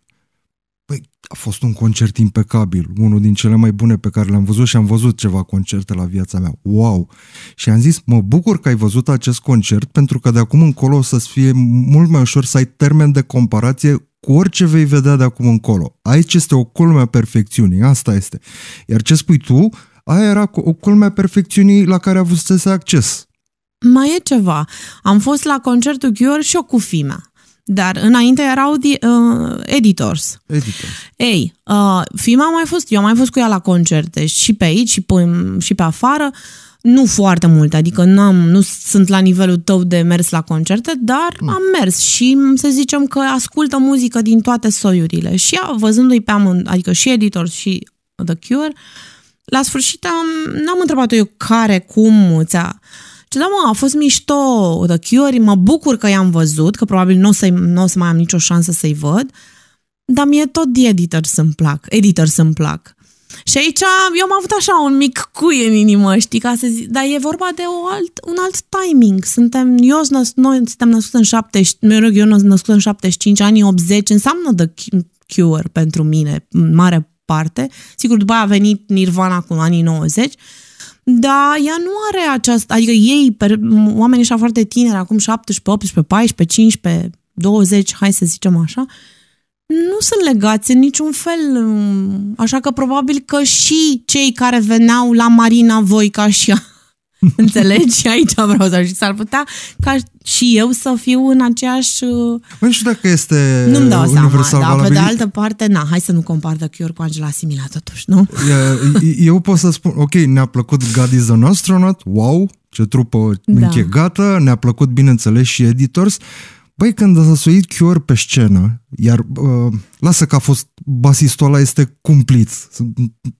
Păi, a fost un concert impecabil, unul din cele mai bune pe care le-am văzut și am văzut ceva concerte la viața mea. Wow! Și am zis, mă bucur că ai văzut acest concert, pentru că de acum încolo o să-ți fie mult mai ușor să ai termen de comparație cu orice vei vedea de acum încolo. Aici este o culme a perfecțiunii, asta este. Iar ce spui tu, aia era o culme a perfecțiunii la care a avusese acces mai e ceva. Am fost la concertul Cure și eu cu fima. Dar înainte erau di, uh, editors. editors. Ei, uh, Fima a mai fost, eu am mai fost cu ea la concerte și pe aici și pe, și pe afară. Nu foarte mult, adică n-am, nu sunt la nivelul tău de mers la concerte, dar mm. am mers și să zicem că ascultă muzică din toate soiurile. Și văzându-i pe amând, adică și editors și The Cure, la sfârșit am, n-am întrebat eu care, cum ți-a... Uh, deci, da, mă, a fost mișto The Cure, mă bucur că i-am văzut, că probabil nu o să, n-o să mai am nicio șansă să-i văd, dar mie tot de editor să-mi plac, editor să-mi plac. Și aici eu am avut așa un mic cui în inimă, știi, ca să zic, dar e vorba de o alt, un alt timing. Suntem, eu, noi suntem născut în 70, mă rog, eu născut în 75, anii 80, înseamnă The Cure pentru mine, în mare parte. Sigur, după aia a venit Nirvana cu anii 90, dar ea nu are această, adică ei, oamenii așa foarte tineri, acum 17, 18, 14, 15, 20, hai să zicem așa, nu sunt legați în niciun fel, mm, așa că probabil că și cei care veneau la Marina Voica și Înțelegi? aici vreau să ajung. S-ar putea ca și eu să fiu în aceeași... Uh, păi nu știu dacă este Nu-mi dau seama, dar pe de altă parte, na, hai să nu compar The Cure cu Angela Simila totuși, nu? Eu pot să spun, ok, ne-a plăcut God is an Astronaut, wow, ce trupă da. închegată, ne-a plăcut, bineînțeles, și Editors, uh, Băi, când a zăsuit Cure pe scenă, iar uh, lasă că a fost basistul ăla este cumplit,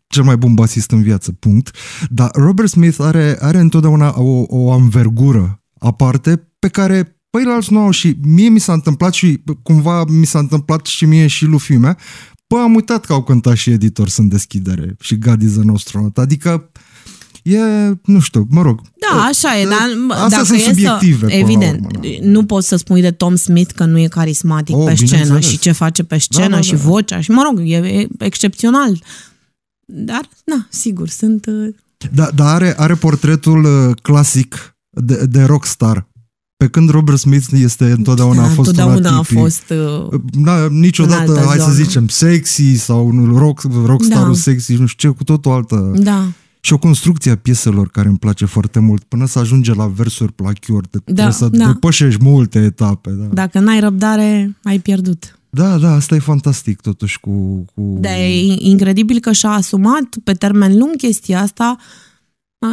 cel mai bun basist în viață, punct, dar Robert Smith are, are întotdeauna o, o anvergură aparte pe care păilalți nu au și mie mi s-a întâmplat și cumva mi s-a întâmplat și mie și lui fiumea, păi am uitat că au cântat și editor sunt deschidere și God is an nostru, Adică E, nu știu, mă rog. Da, așa e, dar astea dacă sunt e subiective, să, evident, urmă, da. nu poți să spui de Tom Smith că nu e carismatic oh, pe scenă și ce face pe da, scenă da, da, și da. vocea și, mă rog, e excepțional. Dar, na, sigur, sunt... Uh, da, dar are, are portretul uh, clasic de, de rockstar pe când Robert Smith este întotdeauna da, a fost întotdeauna un atipic. a fost uh, da, niciodată, hai zonă. să zicem, sexy sau rock, rockstarul da. sexy, nu știu ce, cu totul altă. Da și o construcție a pieselor care îmi place foarte mult. Până să ajunge la versuri plachiuri, da, trebuie să da. depășești multe etape. Da. Dacă n-ai răbdare, ai pierdut. Da, da, asta e fantastic totuși cu... cu... Da, e incredibil că și-a asumat pe termen lung chestia asta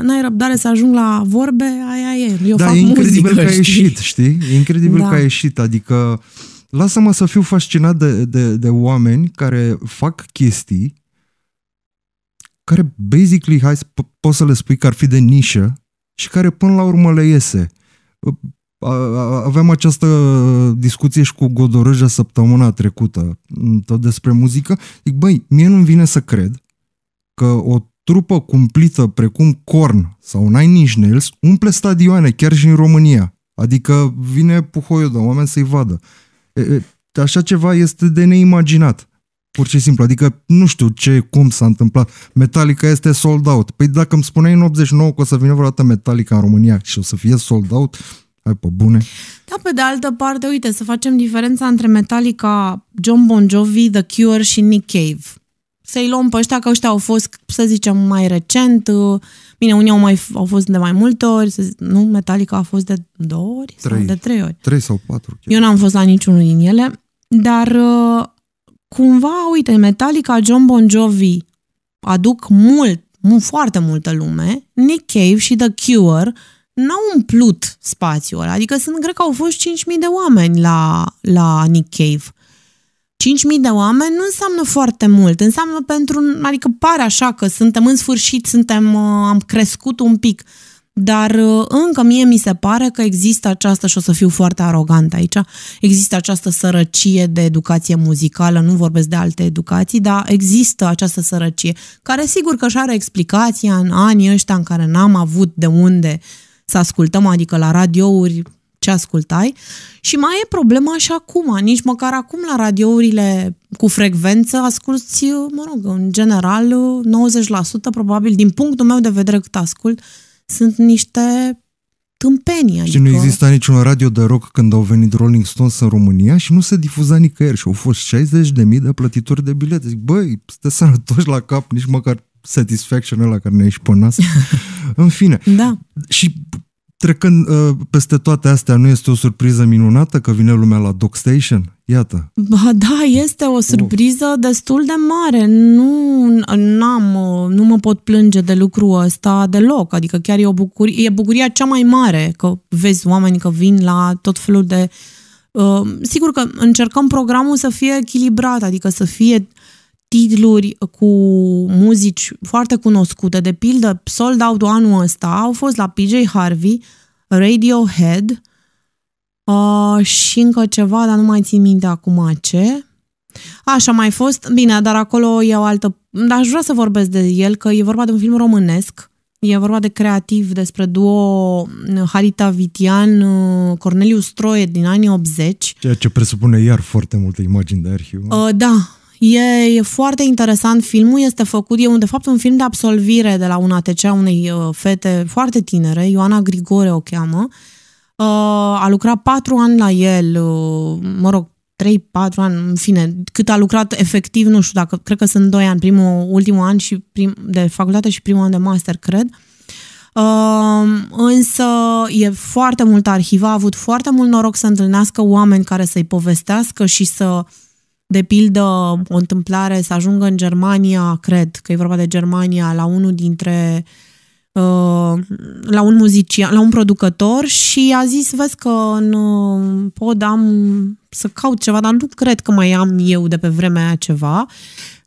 n-ai răbdare să ajung la vorbe, aia e. Eu da, fac e incredibil muzică, că a ieșit, știi? E incredibil da. că a ieșit, adică lasă-mă să fiu fascinat de, de, de oameni care fac chestii care basically, hai, po- poți să le spui că ar fi de nișă și care până la urmă le iese. Aveam această discuție și cu Godorăja săptămâna trecută, mm, tot despre muzică. Zic, băi, mie nu-mi vine să cred că o trupă cumplită precum Corn sau Nine Inch Nails umple stadioane chiar și în România. Adică vine puhoiul de da, oameni să-i vadă. Așa ceva este de neimaginat pur și simplu. Adică nu știu ce, cum s-a întâmplat. Metallica este sold out. Păi dacă îmi spuneai în 89 că o să vină vreodată Metallica în România și o să fie sold out, hai pe bune. Da, pe de altă parte, uite, să facem diferența între Metallica, John Bon Jovi, The Cure și Nick Cave. Să-i luăm pe ăștia, că ăștia au fost, să zicem, mai recent. Uh, bine, unii au, mai, au fost de mai multe ori, zic, nu? Metallica a fost de două ori? Trei. Sau de trei ori. Trei sau patru. Chiar. Eu n-am fost la niciunul din ele, dar uh, cumva, uite, Metallica, John Bon Jovi aduc mult, mult foarte multă lume, Nick Cave și The Cure n-au umplut spațiul ăla. Adică sunt, cred că au fost 5.000 de oameni la, la Nick Cave. 5.000 de oameni nu înseamnă foarte mult, înseamnă pentru, adică pare așa că suntem în sfârșit, suntem, uh, am crescut un pic, dar uh, încă mie mi se pare că există această, și o să fiu foarte arogant aici, există această sărăcie de educație muzicală, nu vorbesc de alte educații, dar există această sărăcie, care sigur că și are explicația în anii ăștia în care n-am avut de unde să ascultăm, adică la radiouri ce ascultai și mai e problema și acum, nici măcar acum la radiourile cu frecvență asculti, mă rog, în general 90% uh, probabil din punctul meu de vedere cât ascult, sunt niște tâmpenii. Adică... Și nu exista niciun radio de rock când au venit Rolling Stones în România și nu se difuza nicăieri și au fost 60.000 de plătitori de bilete. Zic, băi, stă sănătoși la cap, nici măcar satisfaction ăla care ne-a ieșit pe nas. în fine. Da. Și Trecând uh, peste toate astea, nu este o surpriză minunată că vine lumea la Dockstation? Station? Iată. Ba da, este o surpriză oh. destul de mare. Nu, n-am, uh, nu mă pot plânge de lucrul ăsta deloc. Adică chiar e, o bucurie, e bucuria cea mai mare că vezi oameni că vin la tot felul de... Uh, sigur că încercăm programul să fie echilibrat, adică să fie titluri cu muzici foarte cunoscute, de pildă Sold Out anul ăsta, au fost la PJ Harvey, Radiohead uh, și încă ceva, dar nu mai țin minte acum ce. Așa mai fost, bine, dar acolo e o altă... Dar aș vrea să vorbesc de el, că e vorba de un film românesc, e vorba de creativ despre duo uh, Harita Vitian, uh, Corneliu Stroie din anii 80. Ceea ce presupune iar foarte multe imagini de arhivă. Uh, da, E, e foarte interesant filmul, este făcut, e un, de fapt un film de absolvire de la un ATC a unei uh, fete foarte tinere, Ioana Grigore o cheamă, uh, a lucrat patru ani la el, uh, mă rog, 3-4 ani, în fine, cât a lucrat efectiv, nu știu dacă, cred că sunt 2 ani, primul, ultimul an și prim, de facultate și primul an de master, cred. Uh, însă e foarte mult arhivă, a avut foarte mult noroc să întâlnească oameni care să-i povestească și să uh, de pildă, o întâmplare să ajungă în Germania, cred că e vorba de Germania, la unul dintre uh, la un muzician, la un producător și a zis, vezi că în uh, pod am să caut ceva, dar nu cred că mai am eu de pe vremea aia ceva.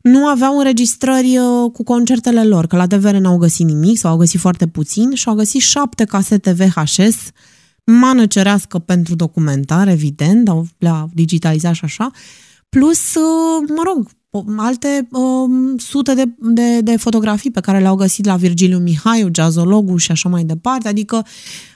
Nu aveau înregistrări uh, cu concertele lor, că la TVR n-au găsit nimic sau au găsit foarte puțin și au găsit șapte casete VHS manăcerească pentru documentar, evident, au, le-a digitalizat și așa, plus, uh, mă rog, alte um, sute de, de, de fotografii pe care le-au găsit la Virgiliu Mihaiu, jazzologul și așa mai departe. Adică,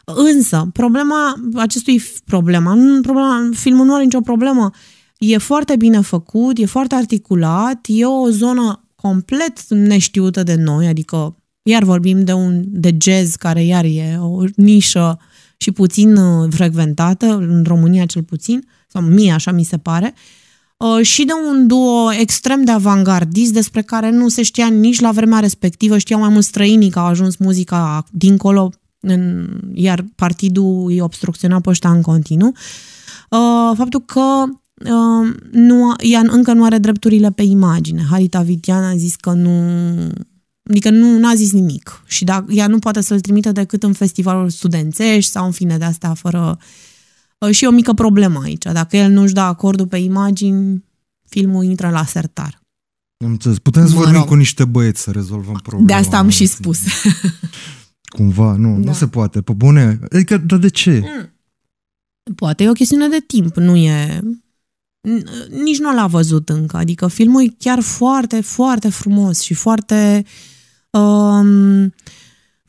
însă, problema acestui problema, problema filmul nu are nicio problemă, e foarte bine făcut, e foarte articulat, e o zonă complet neștiută de noi, adică iar vorbim de un de jazz care iar e o nișă și puțin uh, frecventată, în România cel puțin, sau mie așa mi se pare, uh, Uh, și de un duo extrem de avangardist despre care nu se știa nici la vremea respectivă, știau mai mult străinii că a ajuns muzica dincolo, în, iar partidul îi obstrucționa pe ăștia în continuu. Uh, faptul că uh, nu, ea încă nu are drepturile pe imagine. Harita Vitian a zis că nu... Adică nu a zis nimic și dacă, ea nu poate să-l trimită decât în festivalul studențești sau în fine de astea fără uh, și o mică problemă aici. Dacă el nu-și dă acordul pe imagini, filmul intră la sertar. Am înțeles. Putem să mă vorbim rog. cu niște băieți să rezolvăm problema. De asta am și spus. Cumva, nu, da. nu se poate. Pe bune, adică, dar de ce? Mm. Poate e o chestiune de timp, nu e... Nici nu l-a văzut încă. Adică filmul e chiar foarte, foarte frumos și foarte... Um,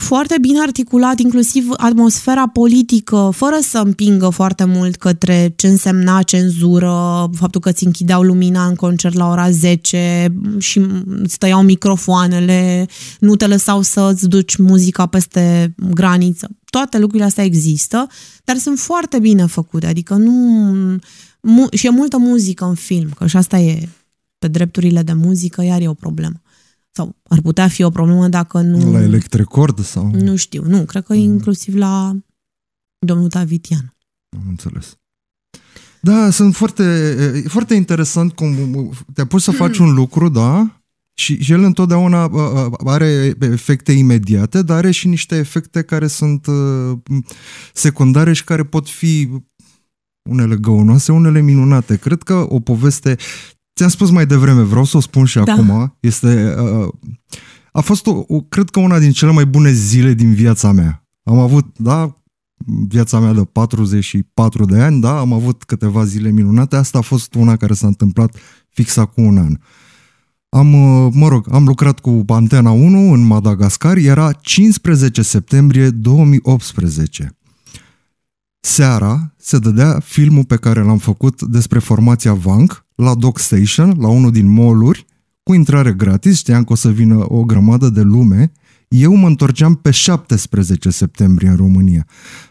foarte bine articulat, inclusiv atmosfera politică, fără să împingă foarte mult către ce însemna cenzură, faptul că ți închideau lumina în concert la ora 10 și îți tăiau microfoanele, nu te lăsau să îți duci muzica peste graniță. Toate lucrurile astea există, dar sunt foarte bine făcute, adică nu... Mu- și e multă muzică în film, că și asta e pe drepturile de muzică, iar e o problemă. Sau ar putea fi o problemă dacă nu... La electricord sau... Nu știu, nu, cred că mm. inclusiv la domnul Tavitian. Am înțeles. Da, sunt foarte, foarte interesant cum te poți să mm. faci un lucru, da, și, și el întotdeauna are efecte imediate, dar are și niște efecte care sunt secundare și care pot fi unele găunoase, unele minunate. Cred că o poveste Ți-am spus mai devreme, vreau să o spun și da. acum, este... Uh, a fost, o, o, cred că, una din cele mai bune zile din viața mea. Am avut, da, viața mea de 44 de ani, da, am avut câteva zile minunate, asta a fost una care s-a întâmplat fix acum un an. Am, uh, mă rog, am lucrat cu Antena 1 în Madagascar, era 15 septembrie 2018. Seara se dădea filmul pe care l-am făcut despre formația Vank, la Dock Station, la unul din mall cu intrare gratis, știam că o să vină o grămadă de lume, eu mă întorceam pe 17 septembrie în România.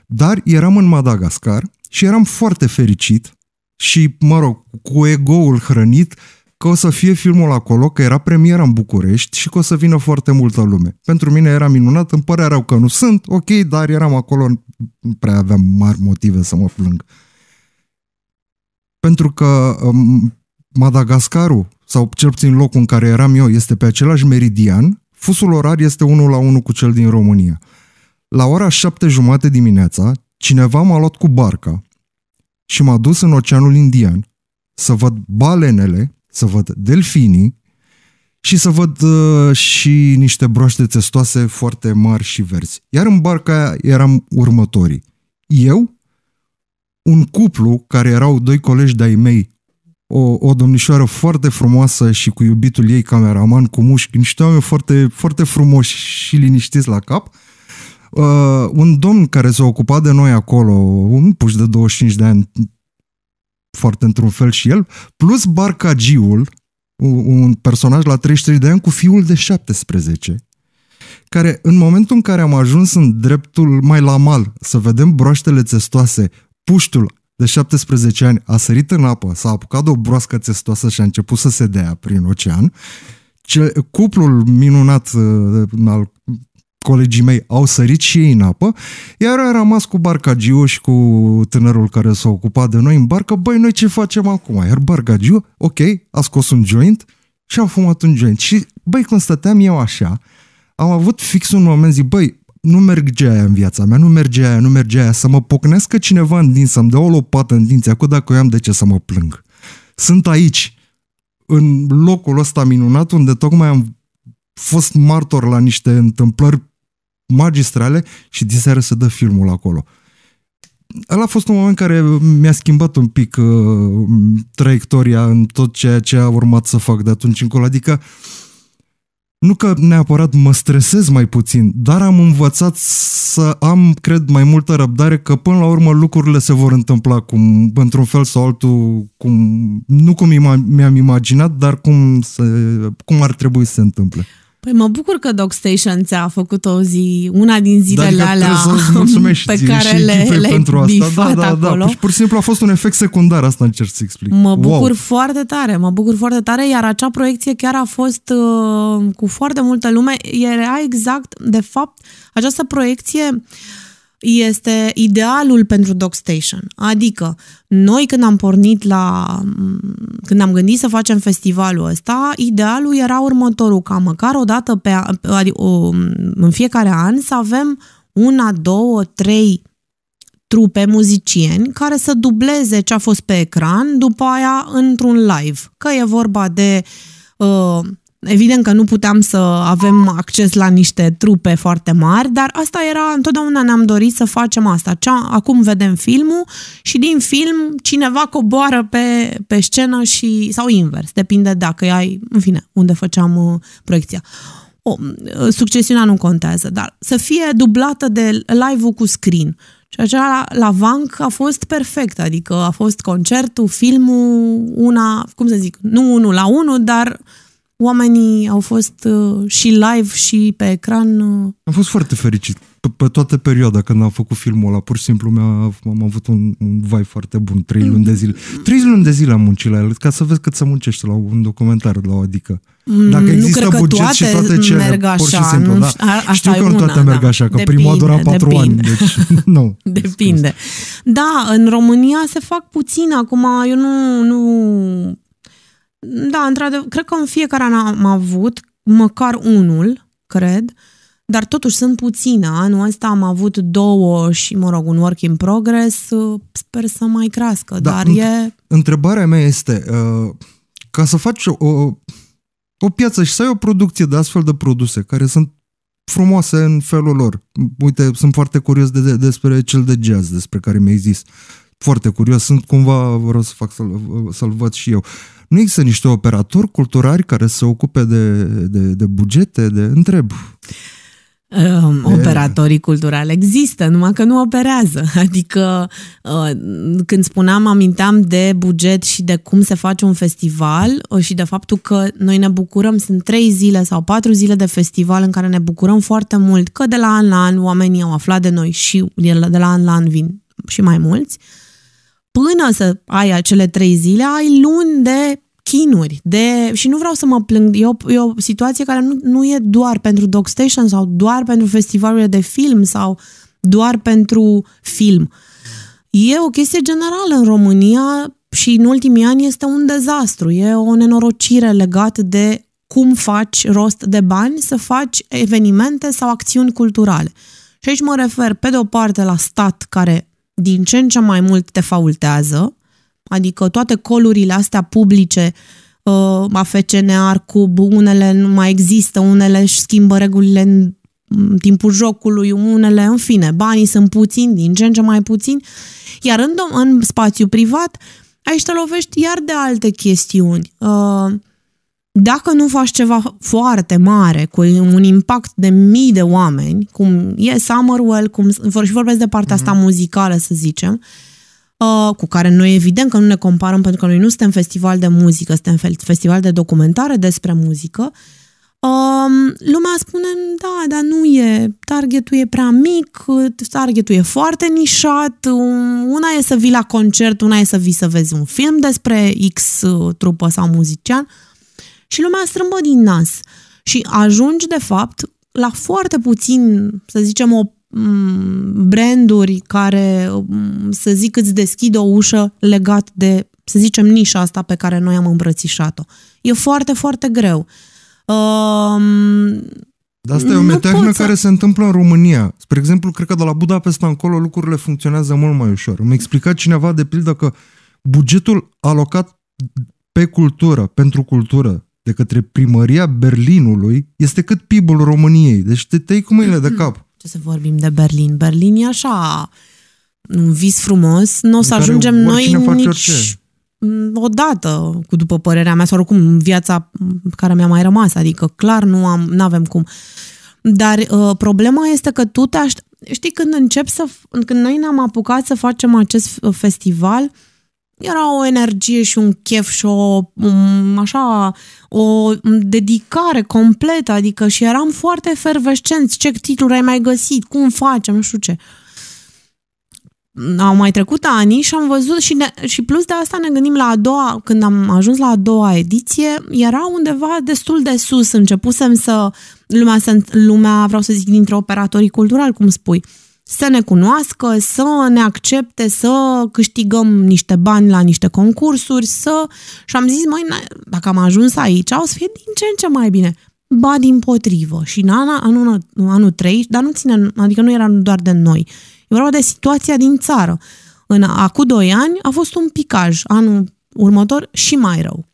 Dar eram în Madagascar și eram foarte fericit și, mă rog, cu egoul hrănit că o să fie filmul acolo, că era premiera în București și că o să vină foarte multă lume. Pentru mine era minunat, îmi părea rău că nu sunt, ok, dar eram acolo, nu prea aveam mari motive să mă plâng. Uh, pentru că um, Madagascarul, sau cel puțin locul în care eram eu, este pe același meridian, fusul orar este unul la unul cu cel din România. La ora șapte jumate dimineața, cineva m-a luat cu barca și m-a dus în Oceanul Indian să văd balenele, să văd delfinii și să văd uh, și niște broaște testoase foarte mari și verzi. Iar în barca aia eram următorii. Eu, un cuplu care erau doi colegi de-ai mei, o, o domnișoară foarte frumoasă și cu iubitul ei cameraman cu mușchi, niște oameni foarte, foarte frumoși și liniștiți la cap, Uh, un domn care s-a ocupat de noi acolo, un puș de 25 de ani, foarte într-un fel și el, plus Barcagiul, un personaj la 33 de ani cu fiul de 17, care în momentul în care am ajuns în dreptul mai la mal să vedem broaștele țestoase Puștul de 17 ani a sărit în apă, s-a apucat de o broască testoasă și a început să se dea prin ocean. Ce, cuplul minunat uh, al colegii mei au sărit și ei în apă, iar a rămas cu barcagiu și cu tânărul care s-a ocupat de noi în barcă, băi, noi ce facem acum? Iar barcagiu, ok, a scos un joint și am fumat un joint. Și, băi, când stăteam eu așa, am avut fix un moment, zic, băi, nu merge aia în viața mea, nu merge aia, nu merge aia, să mă pocnească cineva în din, să-mi dea o lopată în dinți, acum dacă eu am de ce să mă plâng. Sunt aici, în locul ăsta minunat, unde tocmai am fost martor la niște întâmplări magistrale și diseară se dă filmul acolo. El a fost un moment care mi-a schimbat un pic uh, traiectoria în tot ceea ce a urmat să fac de atunci încolo, adică uh, nu că neapărat mă stresez mai puțin, dar am învățat să am, cred, mai multă răbdare că până la urmă lucrurile se vor întâmpla cum, într-un fel sau altul, cum, nu cum mi-am imaginat, dar cum, se, cum ar trebui să se întâmple. Păi mă bucur că DocStation ți-a făcut o zi, una din da, zilele alea pe ție care și le, le pentru asta. Da, da, da, acolo. da. Păi pur și simplu a fost un efect secundar, asta încerc să explic. Mă bucur wow. foarte tare, mă bucur foarte tare, iar acea proiecție chiar a fost uh, cu foarte multă lume. Era exact, de fapt, această proiecție uh, este idealul pentru DocStation, Adică, noi când am pornit la... când am gândit să facem festivalul ăsta, idealul era următorul, ca măcar o dată pe, adică, în fiecare an să avem una, două, trei trupe muzicieni care să dubleze ce a fost pe ecran după aia într-un live. Că e vorba de uh, Evident că nu puteam să avem acces la niște trupe foarte mari, dar asta era, întotdeauna ne-am dorit să facem asta. Cea, acum vedem filmul și din film cineva coboară pe, pe scenă și, sau invers, depinde dacă ai, în fine, unde făceam uh, proiecția. O, uh, succesiunea nu contează, dar să fie dublată de live-ul cu screen. Și aceea la, la Vanc a fost perfect, adică a fost concertul, filmul, una, cum să zic, nu unul la unul, dar oamenii au fost uh, și live și pe ecran. Uh, am fost foarte fericit pe, pe toată perioada când am făcut filmul ăla. Pur și simplu mi-a, am avut un, un vai foarte bun, trei luni de zile. Mm. Trei luni de zile am muncit la el, ca să vezi cât să muncești la un documentar, la o adică. Mm, Dacă nu există cred că buget toate și toate cele, merg așa, pur și simplu, nu, da. Știu că nu toate una, da. merg da. așa, că depinde, prima a durat patru ani, deci nu. depinde. Da, în România se fac puțin acum, eu nu, nu da, într-adevăr, cred că în fiecare an am avut măcar unul, cred, dar totuși sunt puține. Anul ăsta am avut două și, mă rog, un work in progress, sper să mai crească, da, dar e... Întrebarea mea este, uh, ca să faci o, o piață și să ai o producție de astfel de produse, care sunt frumoase în felul lor. Uite, sunt foarte curios de, de, despre cel de jazz despre care mi-ai zis. Foarte curios, sunt cumva, vreau să fac să-l, să-l văd și eu. Uh, nu există niște operatori culturali care se ocupe de, de, de bugete, de întreb. Um, operatorii culturali există, numai că nu operează. Adică uh, când spuneam, aminteam de buget și de cum se face un festival uh, și de faptul că noi ne bucurăm, sunt trei zile sau patru zile de festival în care ne bucurăm foarte mult că de la an la an oamenii au aflat de noi și de la an la an vin și mai mulți. Uh, până să ai acele trei zile, ai luni de chinuri, de... și nu vreau să mă plâng, e o, e o situație care nu, nu e doar pentru Dog Station sau doar pentru festivalurile de film sau doar pentru film. E o chestie generală în România și în ultimii ani este un dezastru, e o nenorocire legată de cum faci rost de bani să faci evenimente sau acțiuni culturale. Și aici mă refer pe de o parte la stat care din ce în ce mai mult te faultează, adică toate colurile astea publice uh, a FCNR, cu unele nu mai există, unele își schimbă regulile în timpul jocului, unele, în fine, banii sunt puțini, din ce în ce mai puțini, iar în, în spațiu privat, aici te lovești iar de alte chestiuni. Uh, dacă nu faci ceva foarte mare, cu un impact de mii de oameni, cum e Summerwell, cum, și vorbesc de partea mm-hmm. asta mhm. muzicală, să zicem, uh, cu care noi evident că nu ne comparăm, pentru că noi nu suntem festival de muzică, suntem festival de documentare despre muzică, uh, lumea spune, da, dar nu e, targetul e prea mic, targetul e foarte nișat, una e să vii la concert, una e să vii să vezi un film despre X uh, trupă sau muzician, și lumea strâmbă din nas. Și ajungi, de fapt, la foarte puțin, să zicem, o mm, branduri care, mm, să zic, îți deschid o ușă legat de, să zicem, nișa asta pe care noi am îmbrățișat-o. E foarte, foarte greu. Um, Dar asta e o meteahnă care să... se întâmplă în România. Spre exemplu, cred că de la Budapesta încolo lucrurile funcționează mult mai ușor. Mi-a explicat cineva, de pildă, că bugetul alocat pe cultură, pentru cultură, de către primăria Berlinului este cât PIB-ul României. Deci te tăi cu mâinile de mm-hmm. cap. Ce să vorbim de Berlin? Berlin e așa un vis frumos. Nu o să ajungem noi nici o mm, odată, cu după părerea mea, sau oricum viața care mi-a mai rămas. Adică clar nu am, avem cum. Dar uh, problema este că tu te aș... Știi, când încep să... Când noi ne-am apucat să facem acest festival, uh, era o energie și un chef și o, um, așa, o dedicare completă, adică și eram foarte fervescenți, ce titluri ai mai găsit, cum facem, nu știu ce. Au mai trecut ani și am văzut și, ne, și plus de asta ne gândim la a doua, când am ajuns la a doua ediție, era undeva destul de sus, începusem să, lumea, să, lumea vreau să zic, dintre operatorii culturali, cum spui, uh, să ne cunoască, să ne accepte, să câștigăm niște bani la niște concursuri, să... Și am zis, măi, dacă am ajuns aici, o să fie din ce în ce mai bine. Ba, din potrivă. Și în anul, anul, anul 3, dar nu ține, adică nu era doar de noi. E vorba de situația din țară. În, acum 2 ani a fost un picaj. Anul următor și mai rău.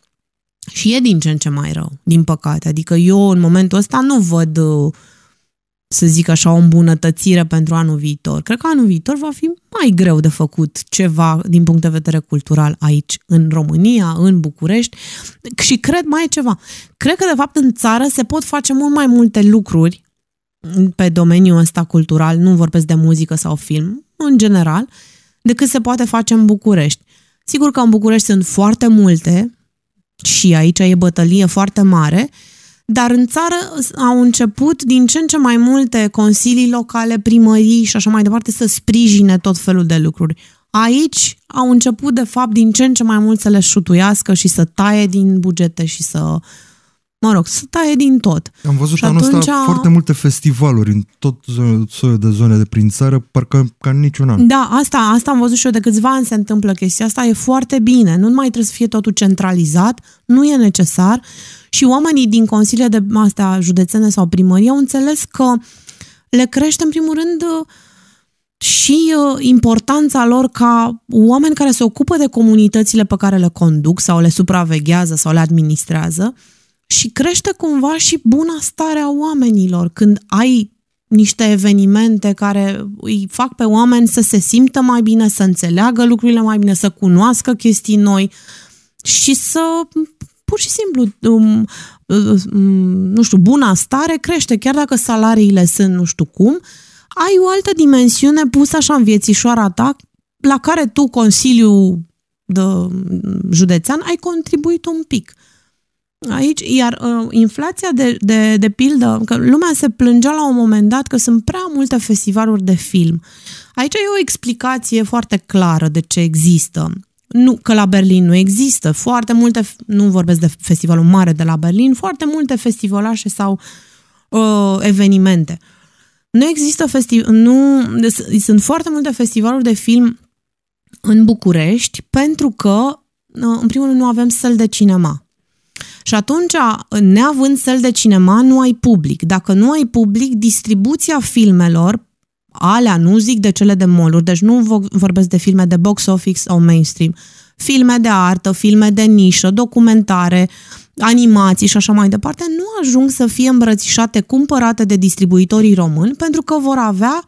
Și e din ce în ce mai rău, din păcate. Adică eu, în momentul ăsta, nu văd... Uh, să zic așa, o îmbunătățire pentru anul viitor. Cred că anul viitor va fi mai greu de făcut ceva din punct de vedere cultural aici, în România, în București și cred mai e ceva. Cred că, de fapt, în țară se pot face mult mai multe lucruri pe domeniul ăsta cultural, nu vorbesc de muzică sau film, în general, decât se poate face în București. Sigur că în București sunt foarte multe și aici e bătălie foarte mare, dar în țară au început din ce în ce mai multe consilii locale, primării și așa mai departe să sprijine tot felul de lucruri. Aici au început, de fapt, din ce în ce mai mult să le șutuiască și să taie din bugete și să uh, mă rog, să taie din tot. Am văzut și anul atunci... ăsta foarte multe festivaluri în tot soiul de zone de prin țară, parcă ca niciun an. Da, asta, asta am văzut și eu de câțiva ani se întâmplă chestia asta, e foarte bine, nu mai trebuie să fie totul centralizat, nu e necesar și oamenii din consiliile de astea județene sau primărie au înțeles că le crește în primul rând și uh, importanța lor ca oameni care se ocupă de comunitățile pe care le conduc sau le supraveghează sau le administrează, uh, și crește cumva și buna stare a oamenilor când ai niște evenimente care îi fac pe oameni să se simtă mai bine, să înțeleagă lucrurile mai bine, să cunoască chestii noi și să pur și simplu, um, um, nu știu, buna stare crește, chiar dacă salariile sunt nu știu cum, ai o altă dimensiune pusă așa în viețișoara ta, la care tu, Consiliul de Județean, ai contribuit un pic. Aici, iar uh, inflația de, de, de pildă, că lumea se plângea la un moment dat că sunt prea multe festivaluri de film. Aici e o explicație foarte clară de ce există. Nu, că la Berlin nu există. Foarte multe, nu vorbesc de festivalul mare de la Berlin, foarte multe festivalașe sau uh, evenimente. Nu există festival, nu, sunt foarte multe festivaluri de film în București pentru că, uh, în primul rând, nu avem săl de cinema și atunci, neavând săl de cinema, nu ai public. Dacă nu ai public, distribuția filmelor alea, nu zic de cele de moluri, deci nu vorbesc de filme de box office sau mainstream, filme de artă, filme de nișă, documentare, animații și așa mai departe, nu ajung să fie îmbrățișate, cumpărate de distribuitorii români, pentru că vor avea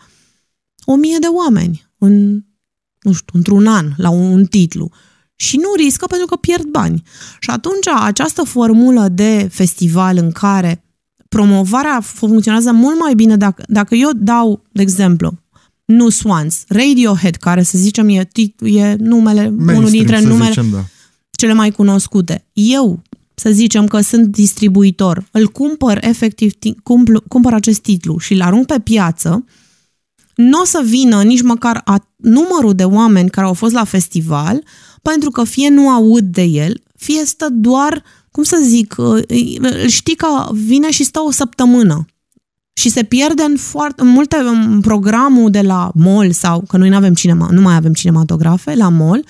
o mie de oameni în, nu știu, într-un an, la un, un titlu și nu riscă pentru că pierd bani. Și atunci această formulă de festival în care promovarea funcționează mult mai bine dacă, dacă eu dau, de exemplu, nu Swans, Radiohead, care să zicem e, e numele, Mainstream, unul dintre numele zicem, da. cele mai cunoscute. Eu, să zicem că sunt distribuitor, îl cumpăr efectiv, cumpăr, cumpăr acest titlu și îl arunc pe piață, nu o să vină nici măcar a, numărul de oameni care au fost la festival, pentru că fie nu aud de el, fie stă doar, cum să zic, uh, știi că vine și stă o săptămână și se pierde în, foarte, în multe în programul de la mall sau că noi nu avem cinema, nu mai avem cinematografe la mall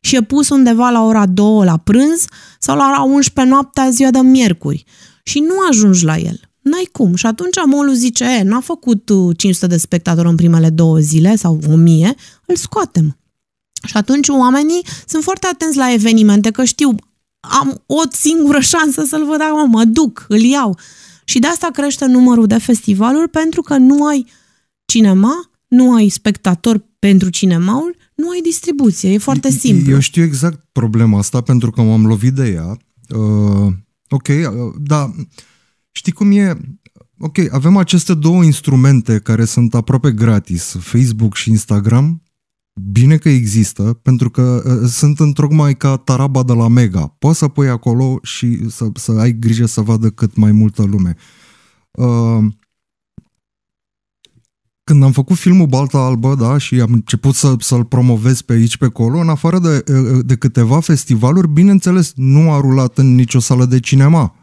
și e pus undeva la ora 2 la prânz sau la ora 11 noaptea ziua de miercuri și nu ajungi la el. N-ai cum. Și atunci molul zice, e, n-a făcut 500 uh, de spectatori în primele două zile sau 1000, îl scoatem. Și atunci oamenii sunt foarte atenți la evenimente, că știu, am o singură șansă să-l văd, acum, mă duc, îl iau. Și de asta crește numărul de festivaluri, pentru că nu ai cinema, nu ai spectatori pentru cinemaul, nu ai distribuție. E foarte simplu. Eu știu exact problema asta, pentru că m-am lovit de ea. Uh, ok, uh, da, știi cum e? Ok, avem aceste două instrumente care sunt aproape gratis, Facebook și Instagram, Bine că există, pentru că uh, uh, într-o mai ca taraba de la Mega. Poți să pui acolo și să, să ai grijă să vadă cât mai multă lume. Uh, când am făcut filmul Balta Albă, da, și am început să, să-l promovez pe aici, pe acolo, în afară de, uh, de câteva festivaluri, bineînțeles, nu a rulat în nicio sală de cinema,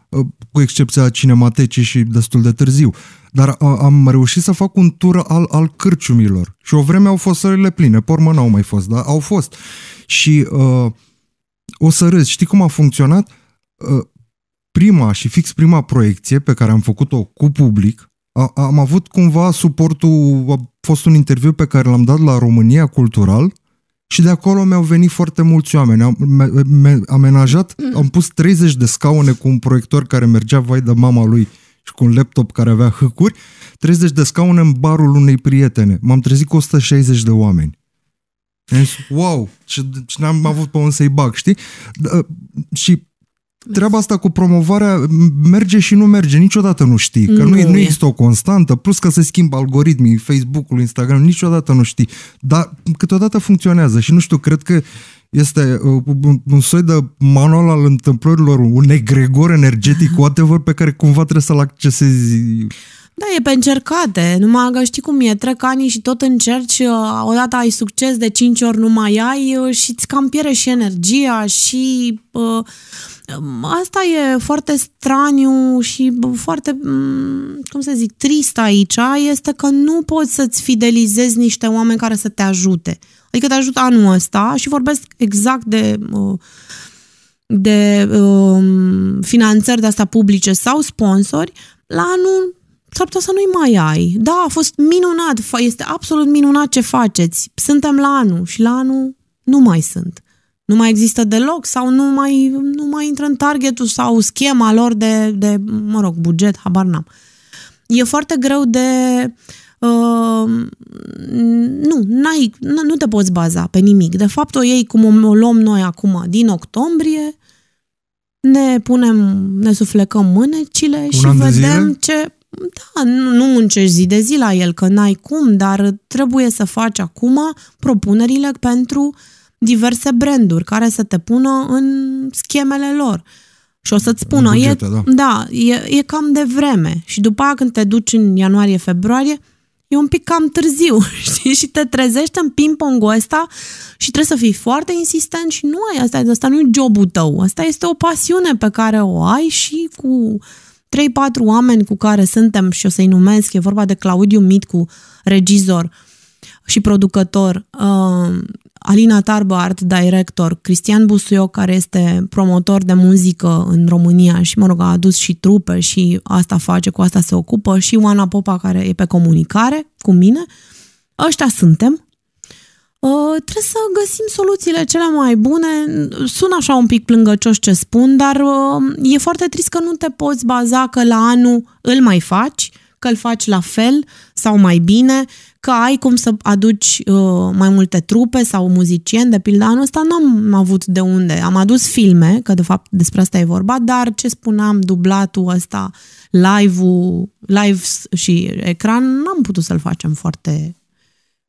cu excepția cinematecii și destul de târziu. Dar uh, am reușit să fac un tur al, al cârciumilor. Și o vreme au fost sările pline, pormă n-au mai fost, dar au fost. Și uh, o să râzi. Știi cum a funcționat? Uh, prima și fix prima proiecție pe care am făcut-o cu public, a, am avut cumva suportul, a fost un interviu pe care l-am dat la România Cultural și de acolo mi-au venit foarte mulți oameni. Am me, me, amenajat, am pus 30 de scaune cu un proiector care mergea vai de mama lui și cu un laptop care avea hâcuri, 30 de scaune în barul unei prietene. M-am trezit cu 160 de oameni. Zis, wow, ce, ce n-am avut pe un să-i bag, știi? Da, și treaba asta cu promovarea merge și nu merge, niciodată nu știi, că nu, nu, e. nu există o constantă, plus că se schimbă algoritmii Facebook-ul, Instagram, niciodată nu știi, dar câteodată funcționează și nu știu, cred că este uh, un, un soi de manual al întâmplărilor, un egregor energetic, whatever, pe care cumva trebuie să-l accesezi da, e pe încercate, numai că știi cum e, trec ani și tot încerci, uh, odată ai succes, de cinci ori nu mai ai uh, și îți cam pierde și energia și uh, um, asta e foarte straniu și foarte, mm, cum să zic, trist aici, este că nu poți să-ți fidelizezi niște oameni care să te ajute. Adică te ajută anul ăsta și vorbesc exact de uh, de um, finanțări de asta publice sau sponsori, la anul s-ar putea să nu-i mai ai. Da, a fost minunat, este absolut minunat ce faceți. Suntem la anul și la anul nu mai sunt. Nu mai există deloc sau nu mai, nu mai intră în targetul sau schema lor de, de, mă rog, buget, habar n-am. E foarte greu de uh, nu, n-ai, nu te poți baza pe nimic. De fapt, o iei cum o luăm noi acum, din octombrie, ne punem, ne suflecăm mânecile Un și vedem ce... Da, nu, nu muncești zi de zi la el, că n-ai cum, dar trebuie să faci acum propunerile pentru diverse branduri care să te pună în schemele lor. Și o să-ți spună, bugete, e, da. da, e, e cam de vreme. Și după aia când te duci în ianuarie-februarie, e un pic cam târziu, știi? Și te trezești în ping-pongul ăsta și trebuie să fii foarte insistent și nu ai asta, asta nu e jobul tău, asta este o pasiune pe care o ai și cu 3-4 oameni cu care suntem și o să-i numesc, e vorba de Claudiu Mitcu, regizor și producător, Alina Tarbă, art director, Cristian Busuio, care este promotor de muzică în România și, mă rog, a adus și trupe și asta face, cu asta se ocupă, și Oana Popa, care e pe comunicare cu mine. Ăștia suntem. Uh, trebuie să găsim soluțiile cele mai bune. Sună așa un pic plângăcios ce spun, dar uh, e foarte trist că nu te poți baza că la anul îl mai faci, că îl faci la fel sau mai bine că ai cum să aduci uh, mai multe trupe sau muzicieni, de pildă anul ăsta n-am avut de unde. Am adus filme, că de fapt despre asta e vorba, dar ce spuneam, dublatul ăsta, live-ul, live și ecran, n-am putut să-l facem foarte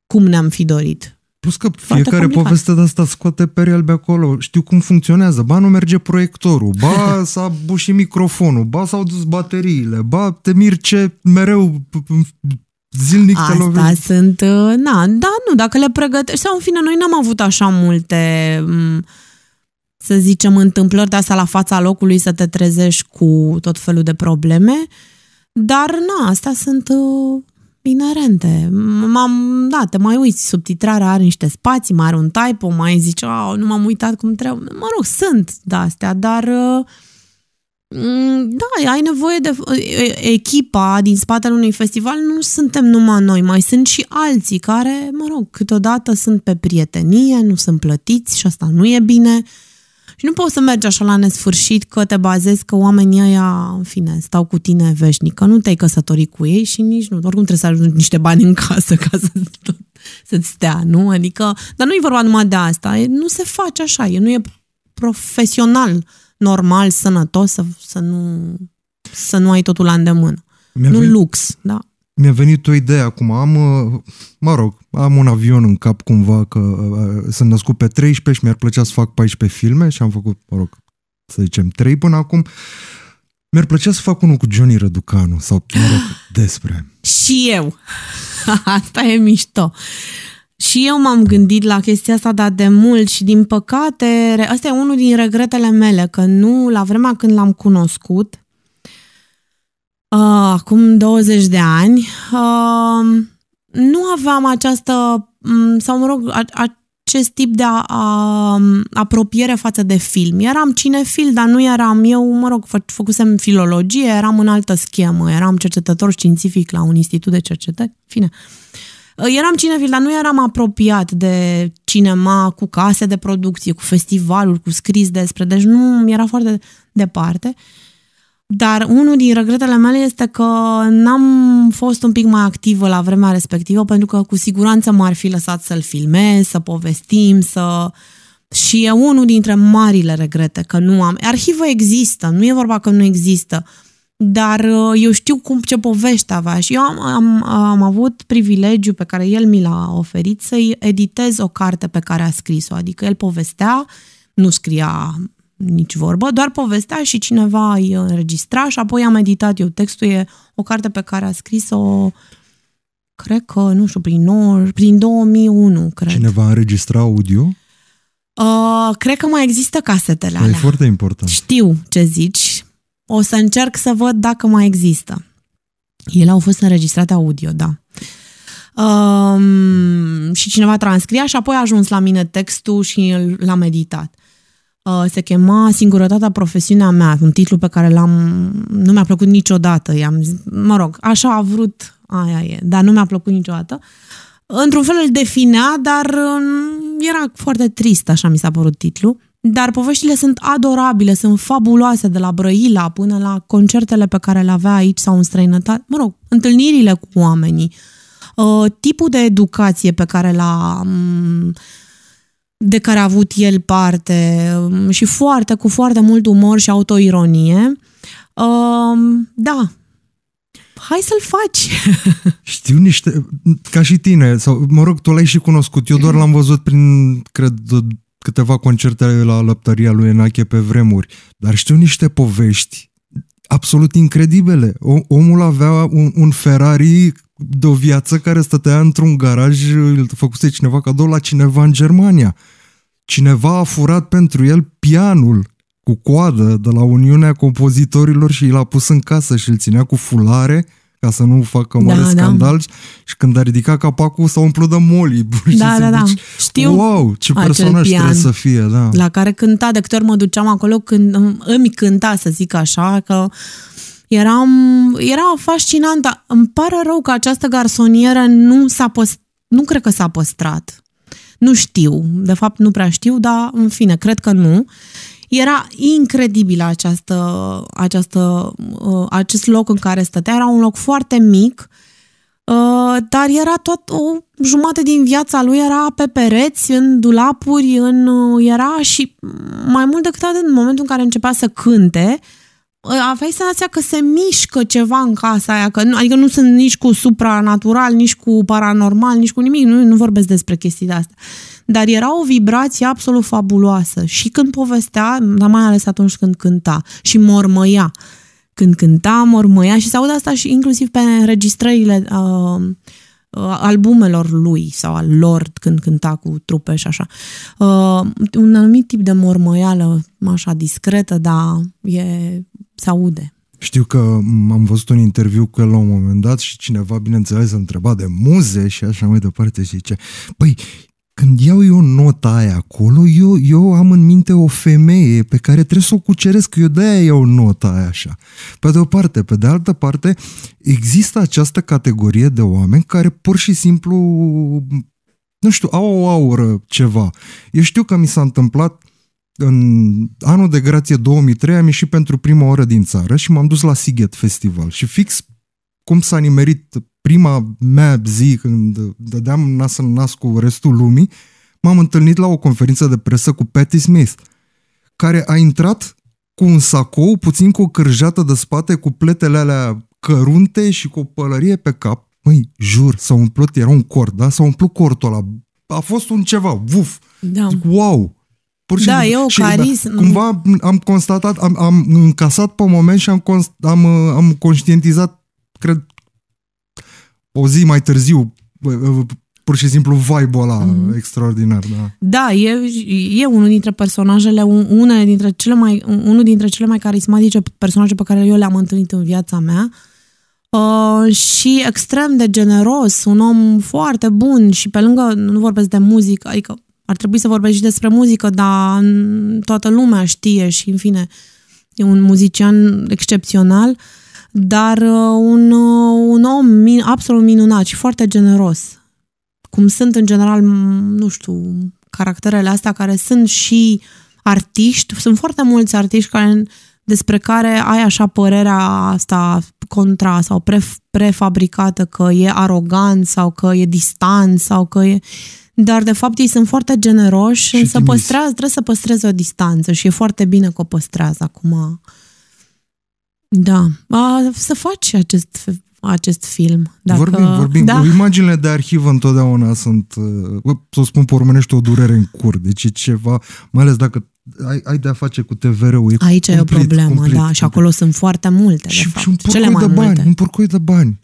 cum ne-am fi dorit. Plus că Foarte fiecare complicat. poveste de asta scoate pere albe acolo. Știu cum funcționează. Ba nu merge proiectorul, ba s-a bușit microfonul, ba s-au dus bateriile, ba te mir ce mereu zilnic Asta te lovești. sunt, uh, na, da, nu, dacă le pregătești, sau în fine, noi n-am avut așa multe, mm, să zicem, întâmplări de asta la fața locului să te trezești cu tot felul de probleme, dar, na, astea sunt uh, inerente. M-am, da, te mai uiți, subtitrarea are niște spații, mai are un typo, mai zici, oh nu m-am uitat cum trebuie. Mă rog, sunt de astea, dar... Uh, Mm, da, ai nevoie de echipa din spatele unui festival, nu suntem numai noi, mai sunt și alții care, mă rog, câteodată sunt pe prietenie, nu sunt plătiți și asta nu e bine. Și nu poți să mergi așa la nesfârșit că te bazezi că oamenii ăia, în fine, stau cu tine veșnic, că nu te-ai căsătorit cu ei și nici nu. Oricum trebuie să ajungi niște bani în casă ca să să-ți stea, nu? Adică, dar nu e vorba numai de asta, nu se face așa, nu e profesional normal, sănătos, să, să, nu, să nu ai totul la îndemână. Mi-a nu venit, lux, da. Mi-a venit o idee acum. Am, uh, mă rog, am un avion în cap cumva că uh, uh, sunt născut pe 13 și mi-ar plăcea să fac 14 filme și am făcut, mă rog, să zicem 3 până acum. Mi-ar plăcea să fac unul cu Johnny Răducanu sau, mă rog, despre. Și eu. Asta e mișto. Și eu m-am gândit la chestia asta, dar de mult și din păcate, asta e unul din regretele mele, că nu, la vremea când l-am cunoscut, uh, acum 20 de ani, uh, nu aveam această, mm, sau mă rog, a, acest tip de a, a, mm, apropiere față de film. Eram cinefil, dar nu eram eu, mă rog, fă, făcusem filologie, eram în altă schemă, eram cercetător științific la un institut de cercetări, fine. Uh, Ă, eram cinefil, dar nu eram apropiat de cinema cu case de producție, cu festivalul, cu scris despre, deci nu era foarte departe. Dar unul din regretele mele este că n-am fost un pic mai activă la vremea respectivă, pentru că cu siguranță m-ar fi lăsat să-l filmez, să povestim, să... Și e unul dintre marile regrete că nu am. Arhivă există, nu e vorba că nu există dar uh, eu știu cum ce povești avea și eu am, am, am avut privilegiu pe care el mi l-a oferit să-i editez o carte pe care a scris-o, adică el povestea, nu scria nici vorbă, doar povestea și cineva îi înregistra și apoi am editat eu. Textul e o carte pe care a scris-o cred că, nu știu, prin, 9, prin 2001, cred. Cineva înregistra audio? Uh, cred că mai există casetele păi, alea. E foarte important. Știu ce zici, o să încerc să văd dacă mai există. Ele au fost înregistrate audio, da. Um, și cineva transcria și apoi a ajuns la mine textul și l-a meditat. Uh, se chema Singurătatea profesiunea mea, un titlu pe care l-am... nu mi-a plăcut niciodată. I-am zis, mă rog, așa a vrut, aia e, dar nu mi-a plăcut niciodată. Într-un fel îl definea, dar um, era foarte trist, așa mi s-a părut titlul. Dar poveștile sunt adorabile, sunt fabuloase, de la Brăila până la concertele pe care le avea aici sau în străinătate, mă rog, întâlnirile cu oamenii, uh, tipul de educație pe care l-a mm, de care a avut el parte mm, și foarte, cu foarte mult umor și autoironie. Uh, da, hai să-l faci. Știu niște, ca și tine, sau mă rog, tu l-ai și cunoscut, eu doar l-am văzut prin, cred, câteva concerte la lăptăria lui Enache pe vremuri, dar știu niște povești absolut incredibile. O, omul avea un, un Ferrari de o viață care stătea într-un garaj, îl făcuse cineva cadou la cineva în Germania. Cineva a furat pentru el pianul cu coadă de la Uniunea Compozitorilor și l-a pus în casă și îl ținea cu fulare ca să nu facă mare da, scandal da. și când a ridicat capacul s-a umplut de moli. Da, da, da. Zici, Știu wow, ce personaj pian, trebuie să fie. Da. La care cânta, de câte ori mă duceam acolo, când îmi cânta, să zic așa, că eram, era fascinantă. Îmi pare rău că această garsonieră nu s-a păst- nu cred că s-a păstrat. Nu știu, de fapt nu prea știu, dar în fine, cred că nu. Era incredibilă această, această, uh, acest loc în care stătea. Era un loc foarte mic, uh, dar era tot o jumătate din viața lui era pe pereți, în dulapuri, în, uh, era și mai mult decât atât, în momentul în care începea să cânte, aveai senzația că se mișcă ceva în casa aia, că nu, adică nu sunt nici cu supranatural, nici cu paranormal, nici cu nimic, nu, nu vorbesc despre chestii de astea dar era o vibrație absolut fabuloasă și când povestea, dar mai ales atunci când cânta și mormăia, când cânta, mormăia și s aude asta și inclusiv pe înregistrările uh, uh, albumelor lui sau al lor când cânta cu trupe și așa. Uh, un anumit tip de mormăială, așa discretă, dar e, se aude. Știu că am văzut un interviu cu el la un moment dat și cineva, bineînțeles, a întrebat de muze și așa mai departe și zice, păi, când iau eu nota aia acolo, eu, eu am în minte o femeie pe care trebuie să o cuceresc, eu de-aia iau nota aia așa. Pe de o parte, pe de altă parte, există această categorie de oameni care pur și simplu, nu știu, au o aură ceva. Eu știu că mi s-a întâmplat în anul de grație 2003 am ieșit pentru prima oră din țară și m-am dus la Siget Festival și fix cum s-a nimerit prima mea zi când dădeam nas în nas cu restul lumii, m-am întâlnit la o conferință de presă cu Patti Smith, care a intrat cu un sacou, puțin cu o cărjată de spate, cu pletele alea cărunte și cu o pălărie pe cap. Măi, jur, s-a umplut, era un cord, da? S-a umplut cortul ăla. A fost un ceva, vuf. Da. Zic, wow! Pur și da, e o da, carismă. Cumva am constatat, am, am încasat pe moment și am, const, am, am conștientizat cred, o zi mai târziu, pur și simplu vibe-ul ăla mm-hmm. extraordinar. Da, da e, e unul dintre personajele, unul dintre cele mai, unul dintre cele mai carismatice personaje pe care eu le-am întâlnit în viața mea. Uh, și extrem de generos, un om foarte bun și pe lângă, nu vorbesc de muzică, adică ar trebui să vorbesc și despre muzică, dar toată lumea știe și, în fine, e un muzician excepțional. Uh, dar uh, un, uh, un om min, absolut minunat și foarte generos. Cum sunt în general, nu știu, caracterele astea care sunt și artiști, sunt foarte mulți artiști care, despre care ai așa părerea asta contra sau pre, prefabricată că e arogant sau că e distant sau că e dar de fapt ei sunt foarte generoși și să păstrează, trebuie să păstreze o distanță și e foarte bine că o păstrează acum. Da, A, să faci acest acest film. Dacă... Vorbim, vorbim. Da. Imaginile de arhivă întotdeauna sunt, uh, să o spun pe românește, o durere în cur. Deci e ceva, mai ales dacă ai, ai de-a face cu TVR-ul. Aici cumplit, e o problemă, complet, da, complet. și acolo sunt foarte multe, și, de fapt. Și un purcoi Cele mai de bani, multe. un purcoi de bani.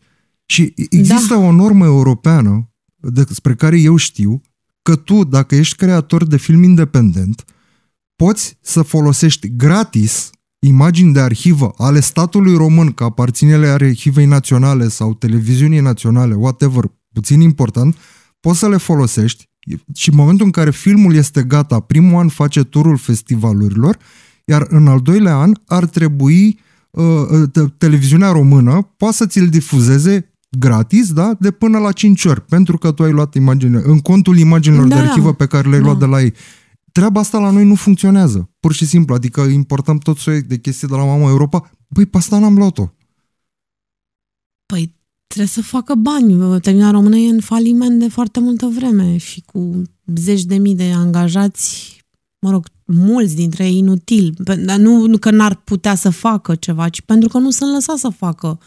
Și da. există da. o normă europeană despre care eu știu că tu, dacă ești creator de film independent, poți să folosești gratis imagini de arhivă ale statului român, ca aparținele arhivei naționale sau televiziunii naționale, whatever, puțin important, poți să le folosești și în momentul în care filmul este gata, primul an face turul festivalurilor, iar în al doilea an ar trebui uh, uh, televiziunea română poate să ți-l difuzeze gratis, da, de până la 5 ori, pentru că tu ai luat imagine, în contul imaginilor da, de da. arhivă pe care le-ai da. luat de la ei treaba asta la noi nu funcționează. Pur și simplu, adică importăm tot soi de chestii de la mama Europa. Băi, pe asta n-am luat-o. Păi trebuie să facă bani. Terminal română e în faliment de foarte multă vreme și cu zeci de mii de angajați, mă rog, mulți dintre ei inutil, dar nu că n-ar putea să facă ceva, ci pentru că nu sunt lăsați să facă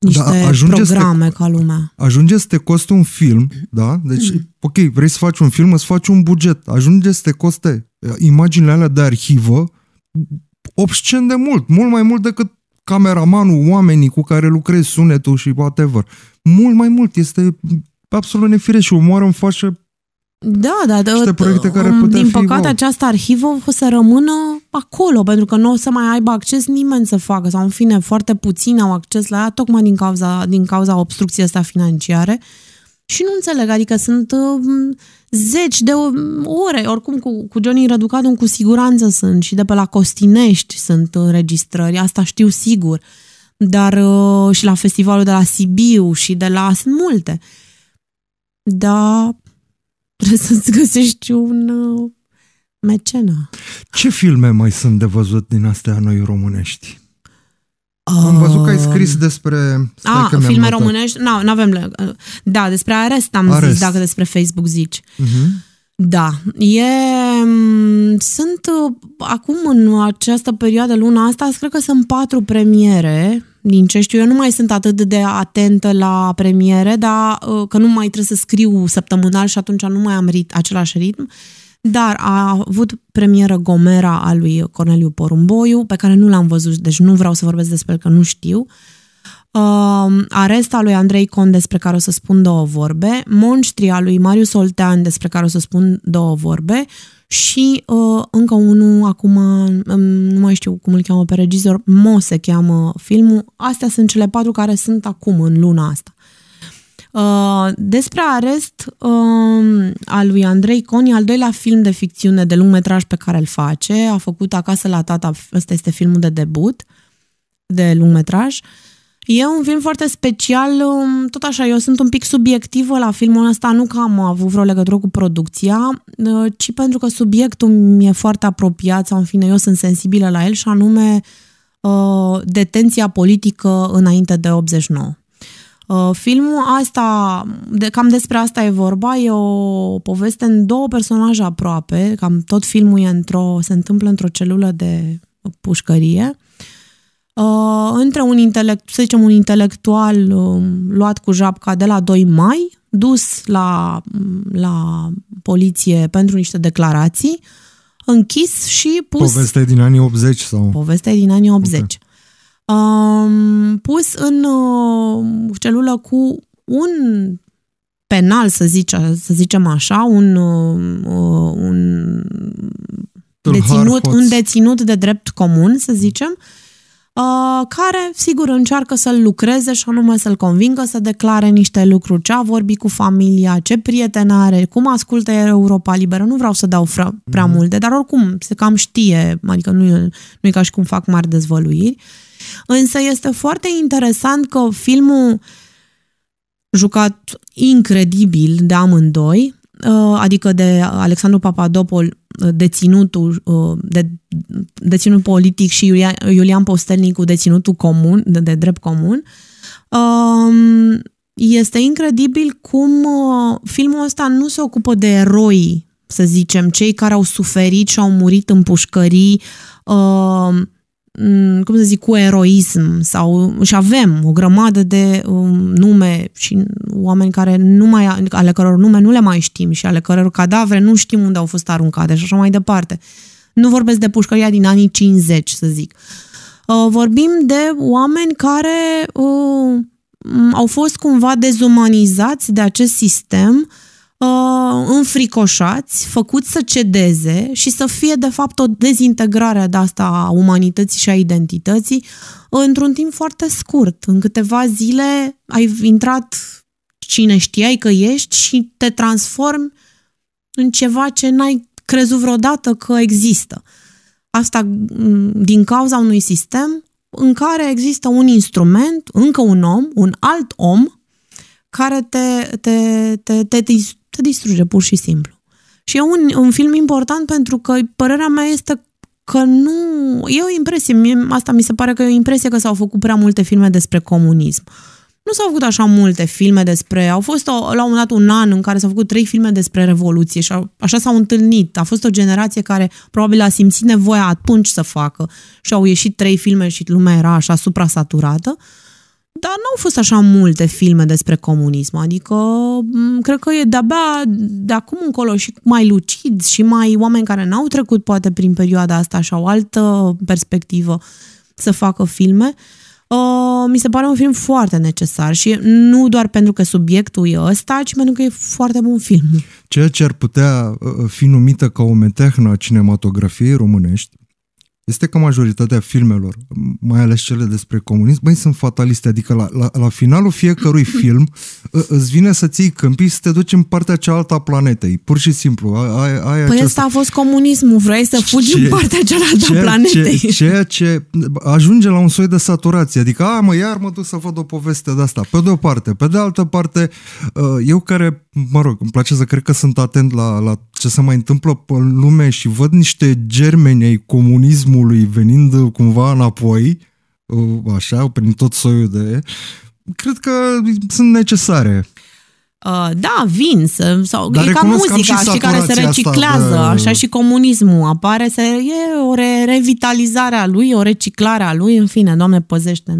niște da, programe te, ca lumea. Ajunge să te coste un film, da? Deci, mhm. ok, vrei să faci un film, îți faci un buget. Ajunge să te coste uh, imaginile alea de arhivă obscen de mult, mult mai mult decât cameramanul, oamenii cu care lucrezi, sunetul și whatever. Mult mai mult, este absolut nefire și omoară în fașă da, da, da. Niște uh, proiecte care mm, putea Din păcate, fi această arhivă o să rămână acolo, pentru că nu o să mai aibă acces nimeni să facă, sau în fine, foarte puțini au acces la ea, tocmai din cauza, din cauza obstrucției asta financiare. Și nu înțeleg, adică sunt uh, zeci de ore, oricum cu, cu Johnny Răducadu cu siguranță sunt și de pe la Costinești sunt înregistrări, asta știu sigur, dar uh, și la festivalul de la Sibiu și de la, sunt multe. Da, Trebuie să-ți găsești un uh, mecenă. Ce filme mai sunt de văzut din astea noi românești? Am văzut că ai scris um, despre... Stai ah, filme notat. românești? Nu, no, avem... Uh, da, despre arest am arest. zis, dacă despre Facebook zici. Uh-huh. Da, e, mm, sunt uh, acum în această perioadă, luna asta, cred că sunt patru premiere din ce știu eu, nu mai sunt atât de atentă la premiere, dar uh, că nu mai trebuie să scriu săptămânal și atunci nu mai am rit, același ritm. Dar a avut premieră Gomera a lui Corneliu Porumboiu, pe care nu l-am văzut, deci nu vreau să vorbesc despre el, că nu știu. Uh, um, aresta lui Andrei Con, despre care o să spun două vorbe, Monștria lui Marius Oltean, despre care o să spun două vorbe, uh, și uh, încă unul, acum um, nu mai știu cum îl cheamă pe regizor, Mo se cheamă filmul. Astea sunt cele patru care sunt acum în luna asta. Uh, despre arest uh, al lui Andrei Coni, al doilea film de ficțiune de lung metraj pe care îl face, a făcut Acasă la tata, ăsta este filmul de debut de lung metraj. Uh, E un film foarte special, um, tot așa, eu sunt un pic subiectivă la filmul ăsta, nu că am avut vreo legătură cu producția, uh, ci pentru că subiectul mi-e foarte apropiat, sau în fine, eu sunt sensibilă la el, și anume uh, detenția politică înainte de 89. Uh, filmul asta, de, cam despre asta e vorba, e o poveste în două personaje aproape, cam tot filmul e într-o, se întâmplă într-o celulă de pușcărie, uh, între un intelect, să zicem, un intelectual uh, luat cu japca de la 2 mai, dus la, la poliție pentru niște declarații, închis și pus... Poveste din anii 80 sau... Poveste din anii 80. Okay. Um, uh, pus în uh, celulă cu un penal, să, zice, să zicem așa, un, uh, un, deținut, un deținut de drept comun, să zicem, uh, Uh, care, sigur, încearcă să-l lucreze și anume să-l convingă să declare niște lucruri, ce a vorbit cu familia, ce prieten are, cum ascultă Europa Liberă. Nu vreau să dau fra- prea mm-hmm. multe, dar oricum se cam știe, adică nu e, nu e ca și cum fac mari dezvăluiri. Însă este foarte interesant că filmul jucat incredibil de amândoi, uh, adică de Alexandru Papadopol deținutul, uh, de, deținut politic și Iulian, Iulian Postelnicu, deținutul comun, de, de drept comun, um, este incredibil cum uh, filmul ăsta nu se ocupă de eroi, să zicem, cei care au suferit și au murit în pușcării, um, Mm, cum să zic, cu eroism sau și avem o grămadă de um, nume și oameni care nu mai, ale căror nume nu le mai știm și ale căror cadavre nu știm unde au fost aruncate și așa mai departe. Nu vorbesc de pușcăria din anii 50, să zic. Uh, vorbim de oameni care uh, au fost cumva dezumanizați de acest sistem uh, uh, înfricoșați, făcuți să cedeze și să fie, de fapt, o dezintegrare de asta a umanității și a identității într-un timp foarte scurt. În câteva zile ai intrat cine știai că ești și te transformi în ceva ce n-ai crezut vreodată că există. Asta mm, din cauza unui sistem în care există un instrument, încă un om, un alt om, care te, te, te, te, te distruge pur și simplu. Și e un, un film important pentru că părerea mea este că nu... E o impresie, mie, asta mi se pare că e o impresie că s-au făcut prea multe filme despre comunism. Nu s-au făcut așa multe filme despre... Au fost o, la un dat un an în care s-au făcut trei filme despre Revoluție și a, așa s-au întâlnit. A fost o generație care probabil a simțit nevoia atunci să facă și au ieșit trei filme și lumea era așa supra-saturată. Uh, dar n-au fost așa multe filme despre comunism, adică cred că e de-abia de acum încolo și mai lucid și mai oameni care n-au trecut poate prin perioada asta și au altă perspectivă să facă filme. Uh, mi se pare un film foarte necesar și nu doar pentru că subiectul e ăsta, ci pentru că e foarte bun film. Ceea ce ar putea uh, uh, fi numită ca o metehnă a cinematografiei românești este că majoritatea filmelor, mai ales cele despre comunism, băi, sunt fataliste. Adică la, la, la finalul fiecărui film ă, îți vine să ții câmpii să te duci în partea cealaltă a planetei. Pur și simplu. Ai, ai păi aceasta. asta a fost comunismul. Vrei să fugi ce, în partea cealaltă ce, a planetei. Ce, ceea ce ajunge la un soi de saturație. Adică, a, mă, iar mă duc să văd o poveste de asta. Pe de o parte. Pe de altă parte, ă, eu care, mă rog, îmi place să cred că sunt atent la, la ce se mai întâmplă pe lume și văd niște germeni ai comunismului venind uh, cumva înapoi, uh, așa, prin tot soiul de... Cred că sunt necesare. Uh, da, vin, să, sau Dar e ca muzica, și și care se reciclează, de... așa și comunismul apare, se, e o re, revitalizare a lui, o reciclare a lui, în fine, Doamne păzește,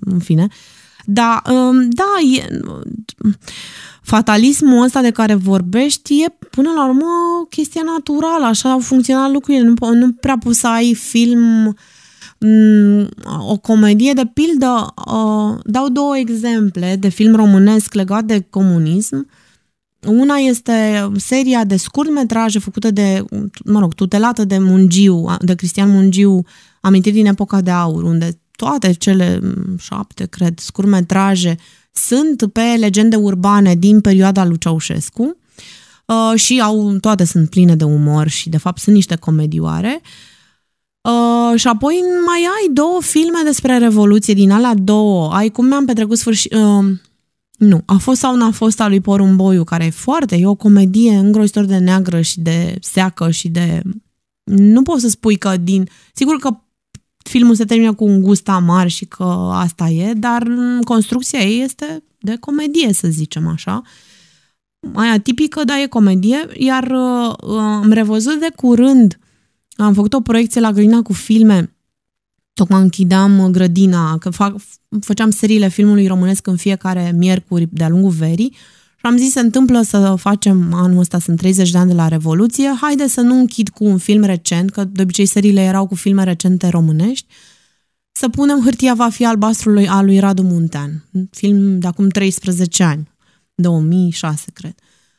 în fine. Uh, da, um, da, e, fatalismul ăsta de care vorbești e până la urmă o chestie naturală, așa au funcționat lucrurile, nu, nu prea poți să ai film mm, o comedie de pildă, uh, dau două exemple de film românesc legat de comunism. Una este seria de scurtmetraje făcută de, mă rog, tutelată de Mungiu, de Cristian Mungiu, Amintiri din epoca de aur, unde toate cele mm, șapte, cred, scurmetraje sunt pe legende urbane din perioada lui Ceaușescu uh, și au, toate sunt pline de umor și, de fapt, sunt niște comedioare. Uh, și apoi mai ai două filme despre Revoluție, din alea două. Ai cum mi-am petrecut sfârșit... Uh, nu, a fost sau n-a fost a lui Porumboiu, care e foarte, e o comedie îngrozitor de neagră și de seacă și de... Nu poți să spui că din... Sigur că filmul se termină cu un gust amar și că asta e, dar construcția ei este de comedie, să zicem așa. Mai atipică, dar e comedie, iar uh, am revăzut de curând, am făcut o proiecție la grădina cu filme, tocmai închideam uh, grădina, că fac, făceam seriile filmului românesc în fiecare miercuri de-a lungul verii, uh, am zis, se întâmplă să facem anul ăsta, sunt 30 de ani de la Revoluție, haide să nu închid cu un film recent, că de obicei seriile erau cu filme recente românești, să punem Hârtia va fi albastrului al lui Radu Muntean, un film de acum 13 ani, 2006, cred.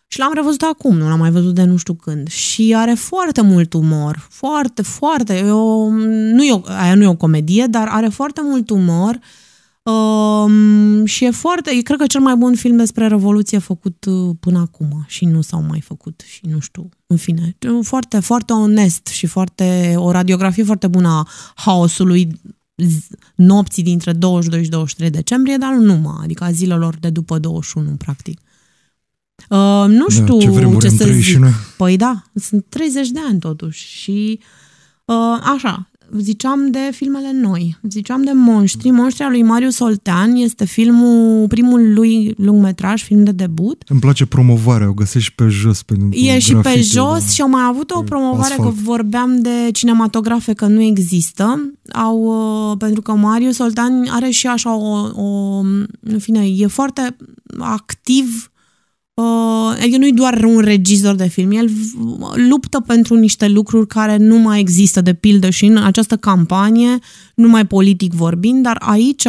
Și l-am revăzut acum, nu l-am mai văzut de nu știu când. Și are foarte mult umor, foarte, foarte, e o, nu, e o, aia nu e o comedie, dar are foarte mult umor, uh, Um, și e foarte, eu cred că cel mai bun film despre Revoluție făcut uh, până acum și nu s-au mai făcut și nu știu, în fine. Foarte, foarte onest și foarte, o radiografie foarte bună a haosului nopții dintre 22 și 23 decembrie, dar nu numai, adică a zilelor de după 21, practic. Uh, nu da, știu da, ce, ce să zic. Și noi. Păi da, sunt 30 de ani totuși și uh, așa, ziceam de filmele noi, ziceam de Monștri. Monștria lui Mariu Soltean este filmul, primul lui lungmetraj, film de debut. Îmi place promovarea, o găsești pe jos. Pe e și pe jos da. și am mai avut o promovare asfalt. că vorbeam de cinematografe că nu există. Au, uh, pentru că Mariu Soltean are și așa o, o în fine, e foarte activ el uh, adică nu-i doar un regizor de film, el luptă pentru niște lucruri care nu mai există, de pildă și în această campanie, numai politic vorbind, dar aici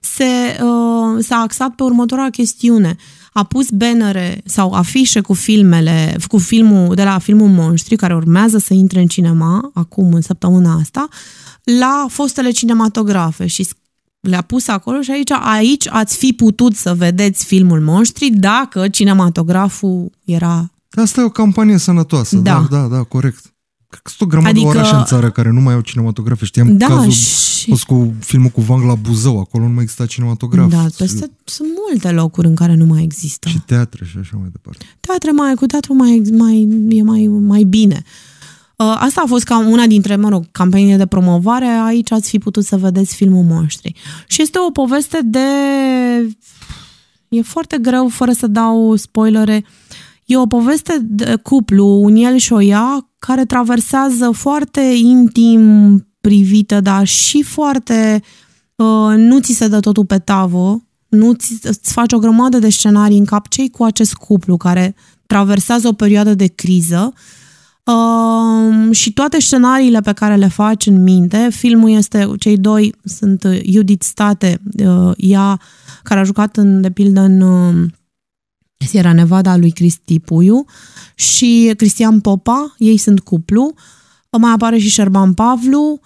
se, uh, s-a axat pe următoarea chestiune. A pus bannere sau afișe cu filmele, cu filmul, de la filmul Monștri, care urmează să intre în cinema acum, în săptămâna asta, la fostele cinematografe și le-a pus acolo și aici, aici ați fi putut să vedeți filmul Monștri dacă cinematograful era... Asta e o campanie sănătoasă, da, da, da, da corect. Cred că sunt o grămadă adică... orașe în țară care nu mai au cinematografe. Știam da, cazul și... cu filmul cu Vang la Buzău, acolo nu mai exista cinematograf. Da, peste sunt multe locuri în care nu mai există. Și teatre și așa mai departe. Teatre mai, cu teatru mai, mai, e mai, mai bine. Uh, Uh, asta a fost cam una dintre, mă rog, campaniile de promovare. Aici ați fi putut să vedeți filmul Monștri. Și este o poveste de... E foarte greu, fără să dau spoilere. E o poveste de cuplu, un el și o ea, care traversează foarte intim privită, dar și foarte... Uh, nu ți se dă totul pe tavă, nu ți, îți faci o grămadă de scenarii în cap cei cu acest cuplu care traversează o perioadă de criză Um, și toate scenariile pe care le faci în minte, filmul este, cei doi sunt uh, Judith State, uh, ea care a jucat în, de pildă în uh, Sierra Nevada lui Cristi Puiu și Cristian Popa, ei sunt cuplu, mai apare și Șerban Pavlu,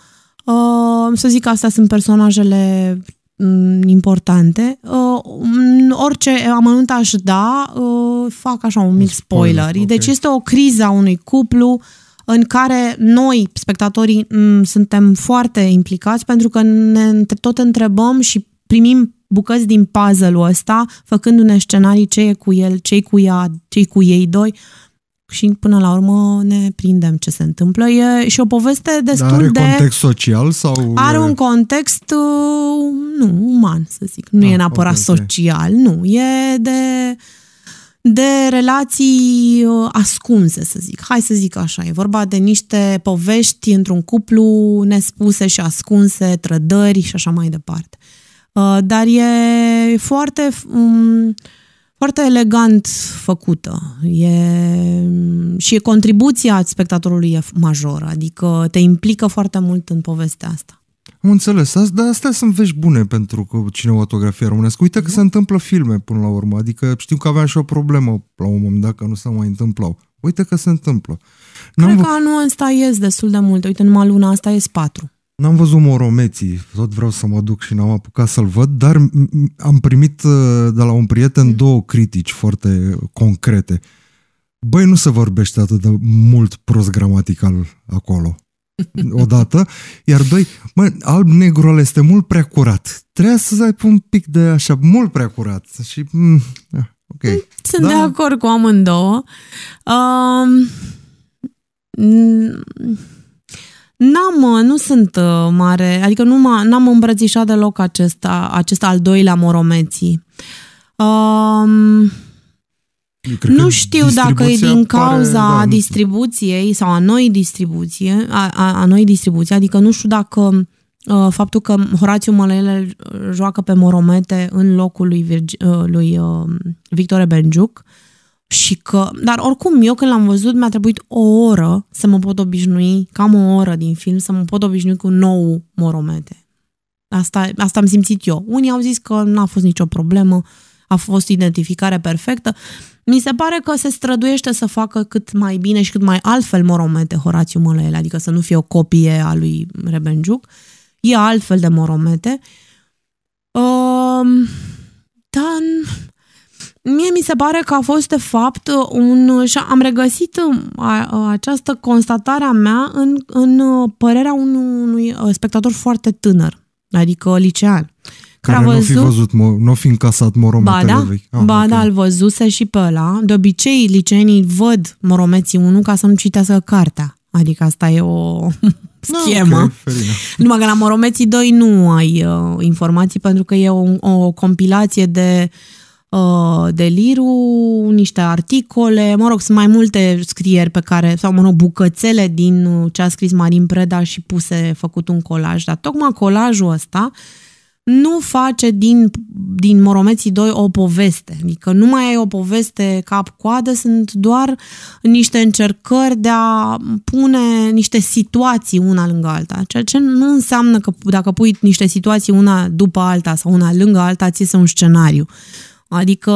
uh, să zic că astea sunt personajele Mm, importante. Uh, mm, orice amănunt aș da, uh, fac așa un mic spoiler. spoiler okay. Deci este o criză a unui cuplu în care noi, spectatorii, mm, suntem foarte implicați pentru că ne tot întrebăm și primim bucăți din puzzle-ul ăsta, făcându-ne scenarii ce e cu el, ce cu ea, ce cu ei doi, și până la urmă ne prindem ce se întâmplă. E și o poveste destul Dar are de... Are context social sau... Are un context, uh, nu, uman, să zic. Nu ah, e neapărat okay, social, nu. E de de relații uh, ascunse, să zic. Hai să zic așa, e vorba de niște povești într-un cuplu nespuse și ascunse, trădări și așa mai departe. Uh, dar e foarte foarte elegant făcută. E... Și e contribuția spectatorului e majoră, adică te implică foarte mult în povestea asta. Am înțeles, dar astea sunt vești bune pentru cinematografia românescă. Uite că da. se întâmplă filme până la urmă, adică știu că aveam și o problemă la un moment dat că nu s-a mai întâmplau. Uite că se întâmplă. Cred că anul ăsta ies destul de mult. Uite, numai luna asta ies patru. N-am văzut Moromeții, tot vreau să mă duc și n-am apucat să-l văd, dar am primit uh, de la un prieten mm. două critici foarte concrete. Băi, nu se vorbește atât de mult prost gramatical acolo. Odată. Iar doi, mă, alb-negru ăla este mult prea curat. Trebuie să ai un pic de așa, mult prea curat. Și, m- mm, ah, ok. Mm, sunt da. de acord cu amândouă. Um, N-am, nu sunt uh, mare, adică nu n-am îmbrățișat deloc acest, acest al doilea moromeții. Um, nu știu dacă e din cauza pare, da, distribuției sau a noi distribuție, a, a, a noi distribuție, adică nu știu dacă uh, faptul că Horațiu Mălele joacă pe Moromete în locul lui, Virgi, uh, lui uh, Victor Benjuc uh, și că, dar oricum eu când l-am văzut mi-a trebuit o oră să mă pot obișnui, cam o oră din film, să mă pot obișnui cu nou Moromete. Asta, asta am simțit eu. Unii au zis că n-a fost nicio problemă, a fost identificare perfectă. Mi se pare că se străduiește să facă cât mai bine și cât mai altfel Moromete Horațiu Mălăele, adică să nu fie o copie a lui Rebenjuc. E altfel de Moromete. Um, dar Mie mi se pare că a fost de fapt un... și am regăsit uh, această constatare a mea în, în uh, părerea unui uh, spectator foarte tânăr, adică licean. Care, care văzut... nu fi văzut, nu fi încasat morometele ba, da? Ah, ba okay. da, îl văzuse și pe ăla. De obicei, liceenii văd moromeții unul ca să nu citească cartea. Adică asta e o schemă. okay, Numai că la moromeții doi nu ai uh, informații pentru că e o, o compilație de uh, deliru, uh, delirul, niște articole, mă rog, sunt mai multe scrieri pe care, sau mă rog, bucățele din uh, ce a scris Marin Preda și puse, făcut un colaj, dar tocmai colajul ăsta nu face din, din Moromeții 2 o poveste. Adică nu mai ai o poveste cap-coadă, sunt doar niște încercări de a pune niște situații una lângă alta. Ceea ce nu înseamnă că dacă pui niște situații una după alta sau una lângă alta, ți este un scenariu. Adică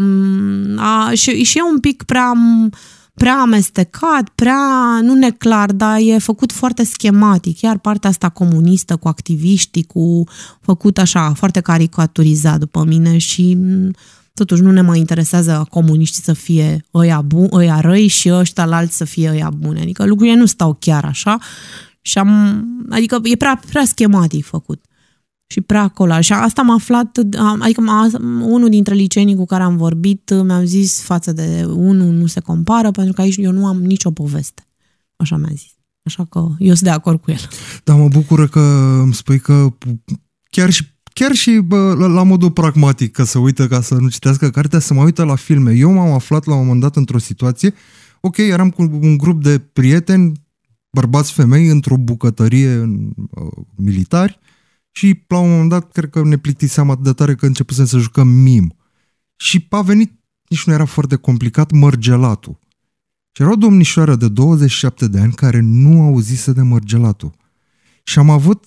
mm, a, și, și e un pic prea, prea amestecat, prea nu neclar, dar e făcut foarte schematic. Iar partea asta comunistă cu activiștii, cu făcut așa, foarte caricaturizat după mine și mm, totuși nu ne mai interesează comuniștii să fie ăia, bun, ăia răi și ăștia la alți să fie ăia bune. Adică lucrurile nu stau chiar așa și am, adică e prea, prea schematic făcut și prea acolo. Și asta am aflat, adică unul dintre licenii cu care am vorbit mi a zis față de unul nu se compară, pentru că aici eu nu am nicio poveste. Așa mi-a zis. Așa că eu sunt de acord cu el. Da, mă bucură că îmi spui că chiar și chiar și bă, la, la modul pragmatic, că să uită ca să nu citească cartea, să mă uită la filme. Eu m-am aflat la un moment dat într-o situație, ok, eram cu un grup de prieteni, bărbați, femei, într-o bucătărie în, uh, militari, uh, și la un moment dat cred că ne plictiseam atât de tare că începusem să jucăm mim. Și a venit, nici nu era foarte complicat, mărgelatul. Și era o domnișoară de 27 de ani care nu auzise de mărgelatul. Și am avut,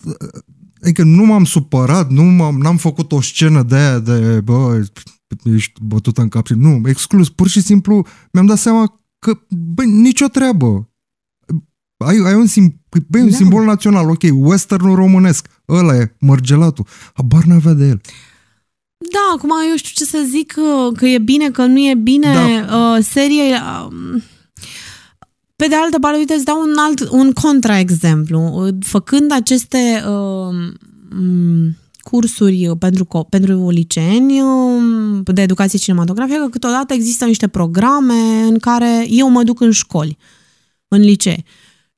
adică nu m-am supărat, nu m-am, n-am făcut o scenă de aia de, bă, ești bătut în cap și nu, exclus, pur și simplu mi-am dat seama că, bă, nicio treabă. Ai, ai un, sim, păi, bă, un da. simbol național, ok, western românesc, ăla e mărgelatul. Habar n-avea de el. Da, acum eu știu ce să zic, că e bine, că nu e bine. Da. Uh, serie... Uh, pe de altă parte, uite, îți dau un alt, un contraexemplu. Făcând aceste uh, mm, cursuri pentru, pentru liceeni uh, de educație cinematografică, câteodată există niște programe în care eu mă duc în școli, în licee.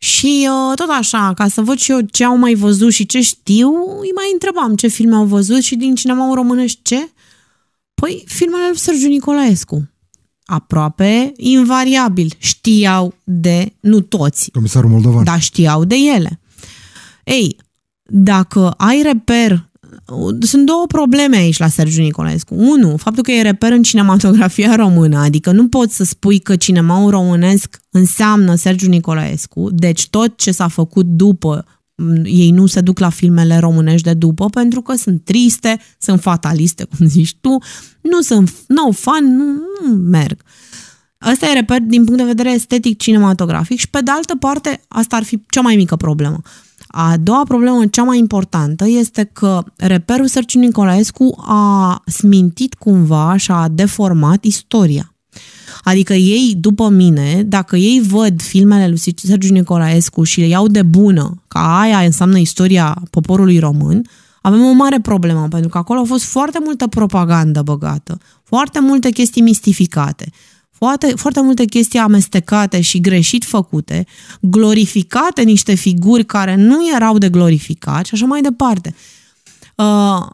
Și uh, tot așa, ca să văd și eu ce au mai văzut și ce știu, îi mai întrebam ce filme au văzut și din cinema au românești ce. Păi, filmele lui Sergiu Nicolaescu. Aproape invariabil. Știau de, nu toți. Comisarul Moldovan. Dar știau de ele. Ei, dacă ai reper sunt două probleme aici la Sergiu Nicolescu. Unu, faptul că e reper în cinematografia română, adică nu poți să spui că cinemaul românesc înseamnă Sergiu Nicolescu, deci tot ce s-a făcut după ei nu se duc la filmele românești de după pentru că sunt triste, sunt fataliste, cum zici tu, nu sunt, nu au fan, nu, nu merg. Asta e, repet, din punct de vedere estetic cinematografic și pe de altă parte, asta ar fi cea mai mică problemă. Uh, a doua problemă, cea mai importantă, este că reperul Sărciu Nicolaescu a smintit cumva și a deformat istoria. Adică ei, după mine, dacă ei văd filmele lui Sergiu Nicolaescu și le iau de bună, ca aia înseamnă istoria poporului român, avem o mare problemă, pentru că acolo a fost foarte multă propagandă băgată, foarte multe chestii mistificate foarte, foarte multe chestii amestecate și greșit făcute, glorificate niște figuri care nu erau de glorificat și așa mai departe. Uh,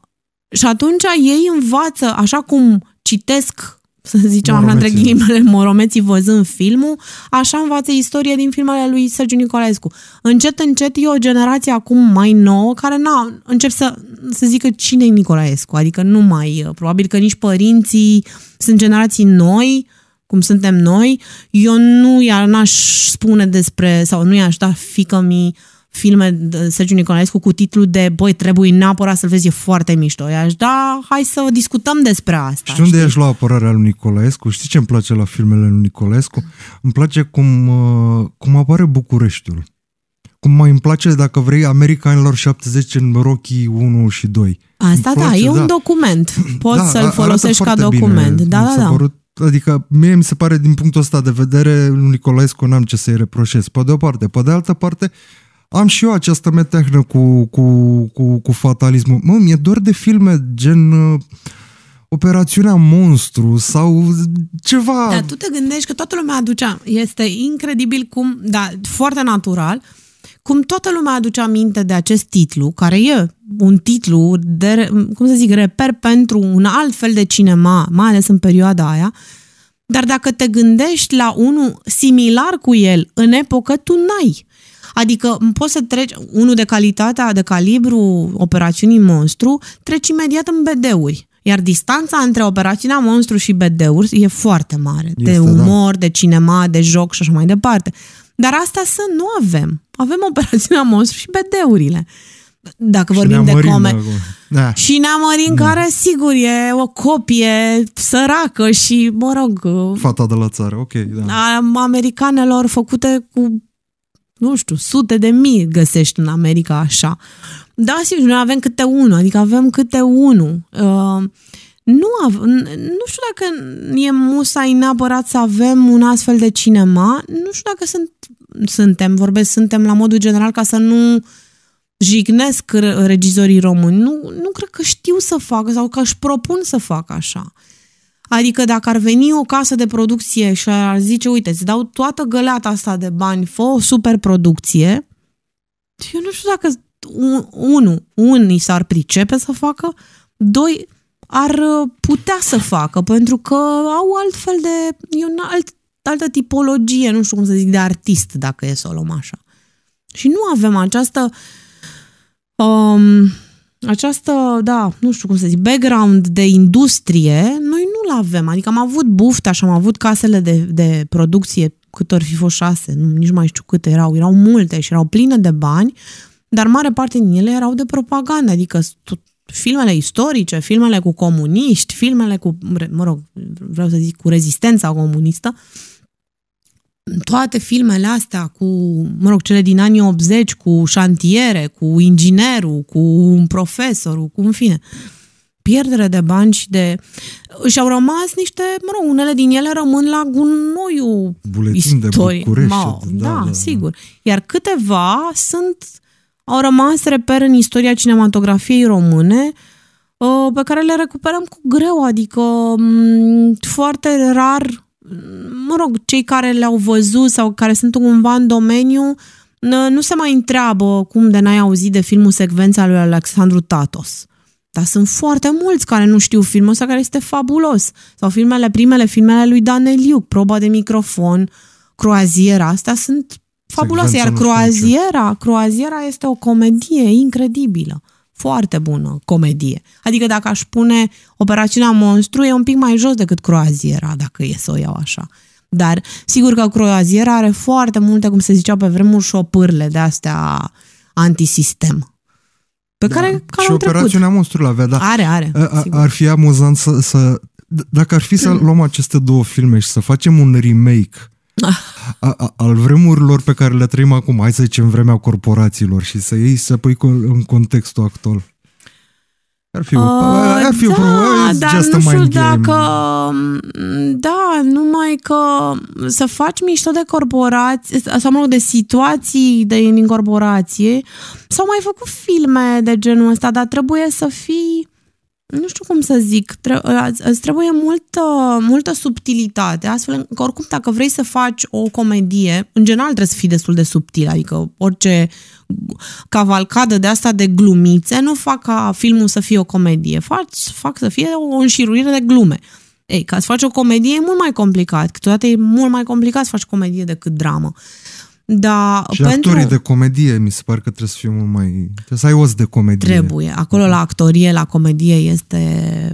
și atunci ei învață, așa cum citesc, să zicem așa, între ghilimele, moromeții văzând filmul, așa învață istorie din filmele lui Sergiu Nicolaescu. Încet, încet e o generație acum mai nouă care na, încep să, să zică cine e Nicolaescu, adică nu mai, uh, probabil că nici părinții sunt generații noi, cum suntem noi, eu nu iar n-aș spune despre, sau nu i-aș da fică mi filme de Sergiu Nicolaescu cu titlul de Băi, trebuie neapărat să-l vezi, e foarte mișto. I-aș da, hai să discutăm despre asta. Și unde i-aș lua apărarea lui Nicolaescu? Știi ce îmi place la filmele lui Nicolaescu? Îmi place cum, uh, cum apare Bucureștiul. Cum mai îmi place, dacă vrei, americanilor 70 în Rocky 1 și 2. Asta da, place, da, e da. un document. Poți da, să-l folosești ca document. Bine. Da, da, da. Adică mie mi se pare din punctul ăsta de vedere lui Nicolaescu n-am ce să-i reproșez, pe de o parte. Pe de altă parte, am și eu această metehnă cu, cu, cu, cu fatalismul. Mă, mi-e doar de filme gen uh, Operațiunea Monstru sau ceva. Dar tu te gândești că toată lumea aducea. Este incredibil cum, da, foarte natural, uh, cum toată lumea aduce aminte de acest titlu, care e un titlu de, cum să zic, reper pentru un alt fel de cinema, mai ales în perioada aia, dar dacă te gândești la unul similar cu el în epocă, tu n-ai. Adică poți să treci unul de calitatea, de calibru operațiunii monstru, treci imediat în BD-uri. Iar distanța între operațiunea monstru și BD-uri e foarte mare. Este, de da. umor, da. de cinema, de joc și așa mai departe. Dar asta să nu avem. Avem operațiunea monstru și BD-urile. Dacă și vorbim de come. Da. Și neamărin da. care, sigur, e o copie săracă și, mă rog... Fata de la țară, ok, da. A americanelor făcute cu, nu știu, sute de mii găsești în America așa. Da, sigur, noi avem câte unul, adică avem câte unul. Uh, nu, av- nu știu dacă e musai neapărat să avem un astfel de cinema, nu știu dacă sunt, suntem, vorbesc, suntem la modul general ca să nu jignesc regizorii români. Nu, nu cred că știu să facă sau că își propun să facă așa. Adică dacă ar veni o casă de producție și ar zice, uite, îți dau toată găleata asta de bani, fă o superproducție, eu nu știu dacă, un, unu, unii s-ar pricepe să facă, doi, ar uh, putea să facă, pentru că au altfel de, e un alt, altă tipologie, nu știu cum să zic, de artist, dacă e să o luăm așa. Și nu avem această, um, această, da, nu știu cum să zic, background de industrie, noi nu-l avem. Adică am avut bufta și am avut casele de, de producție, cât ori fi fost șase, nu, nici mai știu câte erau, erau multe și erau pline de bani, dar mare parte din ele erau de propagandă, adică filmele istorice, filmele cu comuniști, filmele cu, mă rog, vreau să zic, cu rezistența comunistă, toate filmele astea cu, mă rog, cele din anii 80, cu șantiere, cu inginerul, cu profesorul, cu în fine, pierdere de bani și de... Și au rămas niște, mă rog, unele din ele rămân la gunoiul Buletin istoriei. de București. Da, da, da, da, sigur. Iar câteva sunt au rămas reper în istoria cinematografiei române ă, pe care le recuperăm cu greu, adică mm, foarte rar, mm, mă rog, cei care le-au văzut sau care sunt cumva în domeniu nu se mai întreabă cum de n-ai auzit de filmul Secvența lui Alexandru Tatos. Dar sunt foarte mulți care nu știu filmul ăsta care este fabulos. Sau filmele primele, filmele lui Dan Proba de microfon, Croaziera, astea sunt fabuloasă. Iar Croaziera, Croaziera este o comedie incredibilă. Foarte bună comedie. Adică dacă aș pune Operațiunea Monstru, e un pic mai jos decât Croaziera, dacă e să o iau așa. Dar sigur că Croaziera are foarte multe, cum se zicea pe vremuri, șopârle de astea antisistem. Pe da. care, care și au operațiunea monstru la avea, da. Are, are. A, sigur. ar fi amuzant să, să... Dacă ar fi să luăm aceste două filme și să facem un remake a, a, al vremurilor pe care le trăim acum, hai să zicem vremea corporațiilor și să iei să pui în contextul actual. Ar fi, uh, ar fi da, problemă. Uh, dar nu știu dacă... Um, da, numai că să faci mișto de corporații, sau mă rog, de situații de, incorporație, s-au mai făcut filme de genul ăsta, dar trebuie să fii nu știu cum să zic, tre- ă, îți trebuie multă, multă subtilitate, astfel că oricum dacă vrei să faci o comedie, în general trebuie să fii destul de subtil, adică orice cavalcadă de asta de glumițe nu fac ca filmul să fie o comedie, fac, fac să fie o înșiruire de glume. Ei, ca să faci o comedie e mult mai complicat, câteodată e mult mai complicat să faci comedie decât dramă. Da, și pentru... actorii de comedie, mi se pare că trebuie să fie mult mai... Trebuie să ai os de comedie. Trebuie. Acolo la actorie, la comedie este...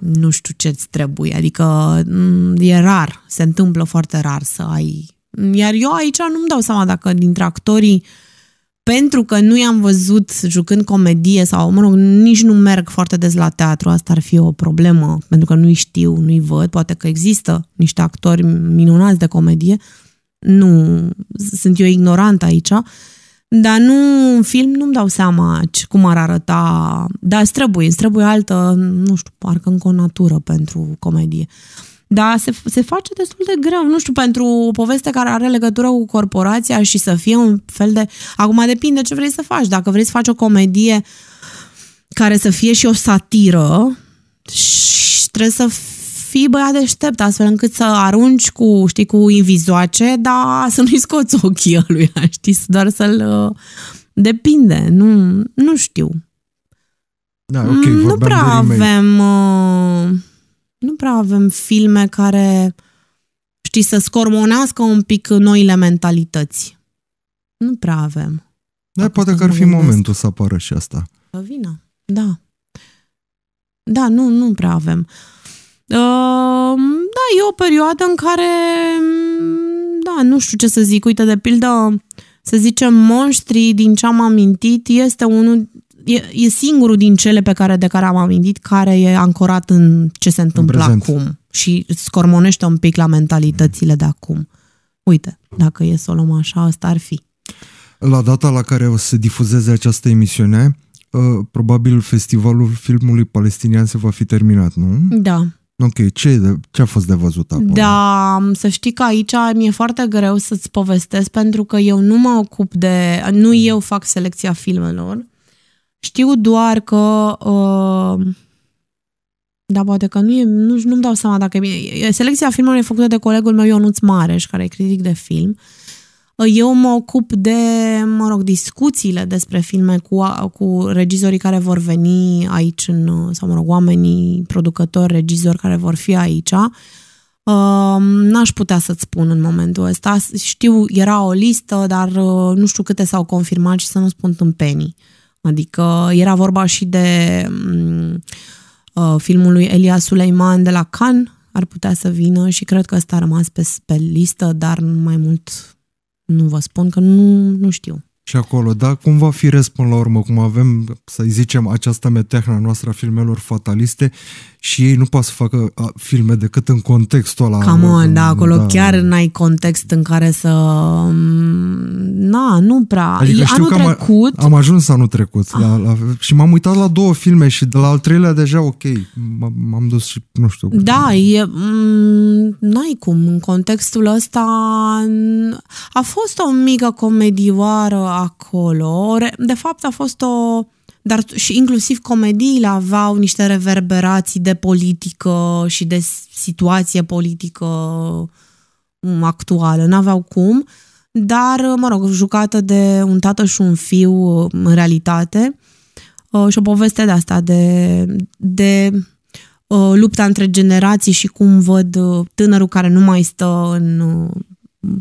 Nu știu ce-ți trebuie. Adică mm, e rar. Se întâmplă foarte rar să ai... Iar eu aici nu-mi dau seama dacă dintre actorii pentru că nu i-am văzut jucând comedie sau, mă rog, nici nu merg foarte des la teatru, asta ar fi o problemă, pentru că nu-i știu, nu-i văd, poate că există niște actori minunați de comedie, uh, nu sunt eu ignorant aici, dar nu în film nu-mi dau seama cum ar arăta, dar îți trebuie, îți trebuie altă, nu știu, parcă încă o natură pentru comedie. Dar se, se face destul de greu, nu știu, pentru o poveste care are legătură cu corporația și să fie un fel de... Acum depinde ce vrei să faci, dacă vrei să faci o comedie care să fie și o satiră, și trebuie să Fii băiat deștept, astfel încât să arunci cu, știi, cu invizoace, dar să nu-i scoți ochii lui, știi, doar să-l... Uh, depinde, nu, nu știu. Da, okay, mm, nu prea avem... Uh, nu prea avem filme care, știi, să scormonească un pic noile mentalități. Nu prea avem. Da, poate că ar fi momentul să apară și asta. Să vină, da. Da, nu, nu prea avem. Uh, da, e o perioadă în care, da, nu știu ce să zic, uite, de pildă, să zicem, Monștrii, din ce am amintit, este unul E, e singurul din cele pe care de care am amintit care e ancorat în ce se întâmplă în acum și scormonește un pic la mentalitățile de acum. Uite, dacă e să o luăm așa, asta ar fi. La data la care o să difuzeze această emisiune, uh, probabil festivalul filmului palestinian se va fi terminat, nu? Da, Ok, ce, ce a fost de văzut acolo? Da, să știi că aici mi-e foarte greu să-ți povestesc pentru că eu nu mă ocup de... Nu mm. eu fac selecția filmelor. Știu doar că... Uh, da, poate că nu e, nu, nu-mi dau seama dacă e bine. Selecția filmelor e făcută de colegul meu Ionuț Mareș, care e critic de film. Uh, eu mă ocup de, mă rog, discuțiile despre filme cu, cu regizorii care vor veni aici, în, sau mă rog, oamenii, producători, regizori care vor fi aici. Um, n-aș putea să-ți spun în momentul ăsta. Știu, era o listă, dar uh, nu știu câte s-au confirmat și să nu spun tâmpenii. Adică era vorba și de mm, uh, filmul lui Elia Suleiman de la Cannes, ar putea să vină și cred că ăsta a rămas pe, pe listă, dar mai mult nu vă spun că nu, nu știu. Și acolo, da, cum va fi răs la urmă, cum avem, să zicem, această metehna noastră a filmelor fataliste, și ei nu pot să facă filme decât în contextul ăla. Cam on, da, acolo da. chiar n-ai context în care să... Mm, na, nu prea. Adică știu anul că am, trecut... am ajuns anul trecut ah. la, la, și m-am uitat la două filme și de la al treilea deja ok, m-am dus și nu știu. Da, e, mm, n-ai cum, în contextul ăsta a fost o mică comedioară acolo, de fapt a fost o dar și inclusiv comediile aveau niște reverberații de politică și de situație politică mm, actuală, n-aveau cum, dar, mă rog, jucată de un tată și un fiu mm, în realitate uh, și o poveste de asta, de, de uh, lupta între generații și cum văd uh, tânărul care nu mai stă în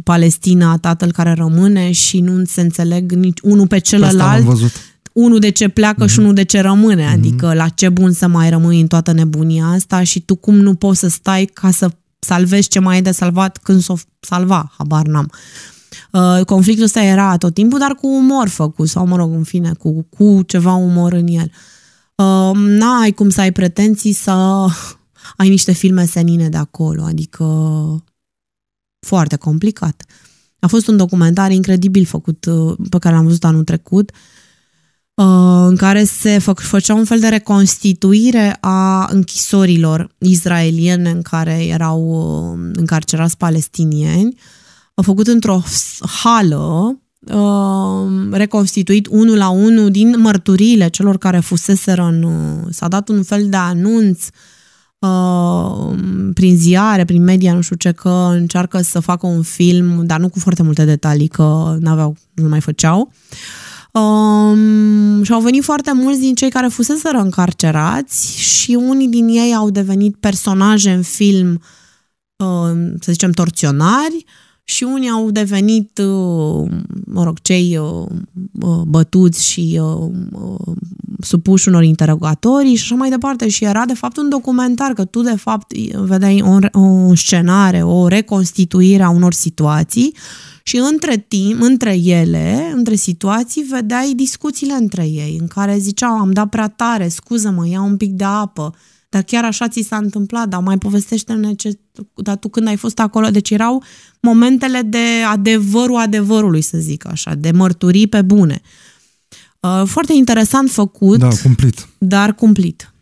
Palestina, tatăl care rămâne și nu se înțeleg nici unul pe celălalt. Pe asta am văzut unul de ce pleacă mm-hmm. și mhm. unul de ce rămâne. Mm-hmm. Adică la ce bun să mai rămâi în toată nebunia asta și tu cum nu poți să stai ca să salvezi ce mai e de salvat când s-o salva, habar n-am. Uh, conflictul ăsta era tot timpul, dar cu umor făcut sau, mă rog, în fine, cu, cu ceva umor în el. Uh, n-ai cum să ai pretenții să ai niște filme senine de acolo, adică foarte complicat. A fost un documentar incredibil făcut uh, pe care l-am văzut anul trecut uh, Uh, în care se fă, făcea un fel de reconstituire a închisorilor izraeliene în care erau uh, încarcerați palestinieni, făcut într-o hală, uh, reconstituit unul la unul din mărturile celor care fuseseră în... S-a dat un fel de anunț prin ziare, prin media, nu știu ce, că încearcă să facă un film, dar nu cu foarte multe detalii, că aveau nu mai făceau. Uh, Um, și au venit foarte mulți din cei care fuseseră încarcerați și unii din ei au devenit personaje în film, um, să zicem, torționari, uh, și unii au devenit, uh, mă rog, cei uh, uh, bătuți și supuși unor interogatorii și așa mai departe. Și era, de fapt, un documentar, că tu, de fapt, vedeai o, o scenare, o reconstituire a unor situații și între timp, între ele, între situații, vedeai discuțiile între ei, în care ziceau, am dat prea tare, scuză-mă, ia un pic de apă, dar chiar așa ți s-a întâmplat, dar mai povestește-ne ce, dar tu când ai fost acolo, deci erau momentele de adevărul adevărului, să zic așa, de mărturii pe bune. Uh, foarte interesant făcut. Da, cumplit. Dar cumplit.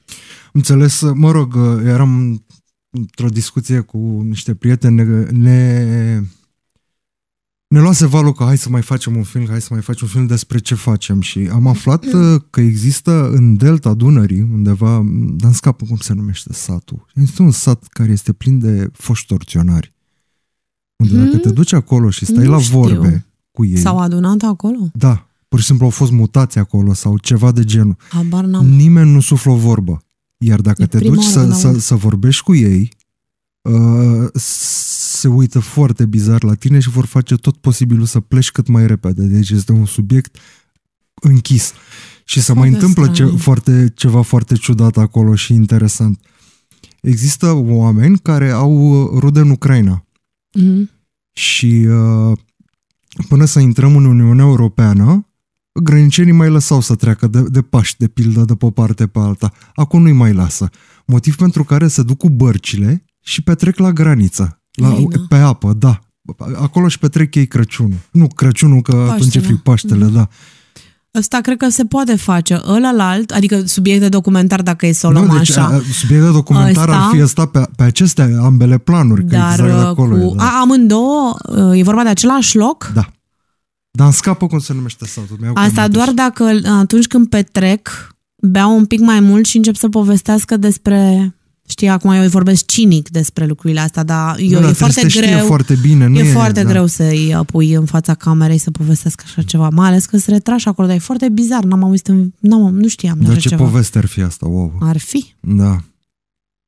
Înțeles, mă rog, uh, eram într-o discuție cu niște prieteni, ne, ne ne luase valul că hai să mai facem un film, hai să mai facem un film despre ce facem și am aflat mm. uh, că există în delta Dunării, undeva, dar îmi scapă cum se numește satul. Este un sat care este plin de foști torționari. Unde hmm? dacă mm. te duci acolo și stai nu la știu. vorbe cu ei... S-au adunat acolo? Da. Pur și simplu au fost mutați acolo sau ceva de genul. Habar n-am. Nimeni nu suflă o vorbă. Iar dacă e te duci să, să, să vorbești cu ei, uh, se uită foarte bizar la tine și vor face tot posibilul să pleci cât mai repede. Deci este un subiect închis. Și se mai întâmplă ce, foarte, ceva foarte ciudat acolo și interesant. Există oameni care au uh, rude în Ucraina. Mm-hmm. Și uh, până să intrăm în Uniunea Europeană, grănicenii mai lăsau să treacă de, de Paști, de pildă, de pe o parte pe alta. Acum nu-i mai lasă. Motiv pentru care se duc cu bărcile și petrec la graniță. La, pe apă, da. Acolo își petrec ei Crăciunul. Nu Crăciunul, că Paștele. atunci e fi Paștele, mm da. Asta cred că se poate face. Ălălalt, adică subiect de documentar, dacă e să o luăm da, deci, așa. Subiect de documentar ăsta, ar fi ăsta pe, pe aceste ambele planuri. Că dar exact uh, acolo cu, e, da. a, amândouă, uh, e vorba de același loc? Da. Dar îmi scapă cum se numește satul. mi Asta doar dacă atunci când petrec, beau un pic mai mult și încep să povestească despre Știi, acum eu vorbesc cinic despre lucrurile astea, dar eu, da, da, e foarte greu. foarte bine, nu e, e foarte da. greu să-i pui în fața camerei să povestesc așa ceva, mai ales că se retrași acolo, dar e foarte bizar, n-am auzit, în, n-am, nu știam Dar ce ceva. poveste ar fi asta, wow. Ar fi? Da.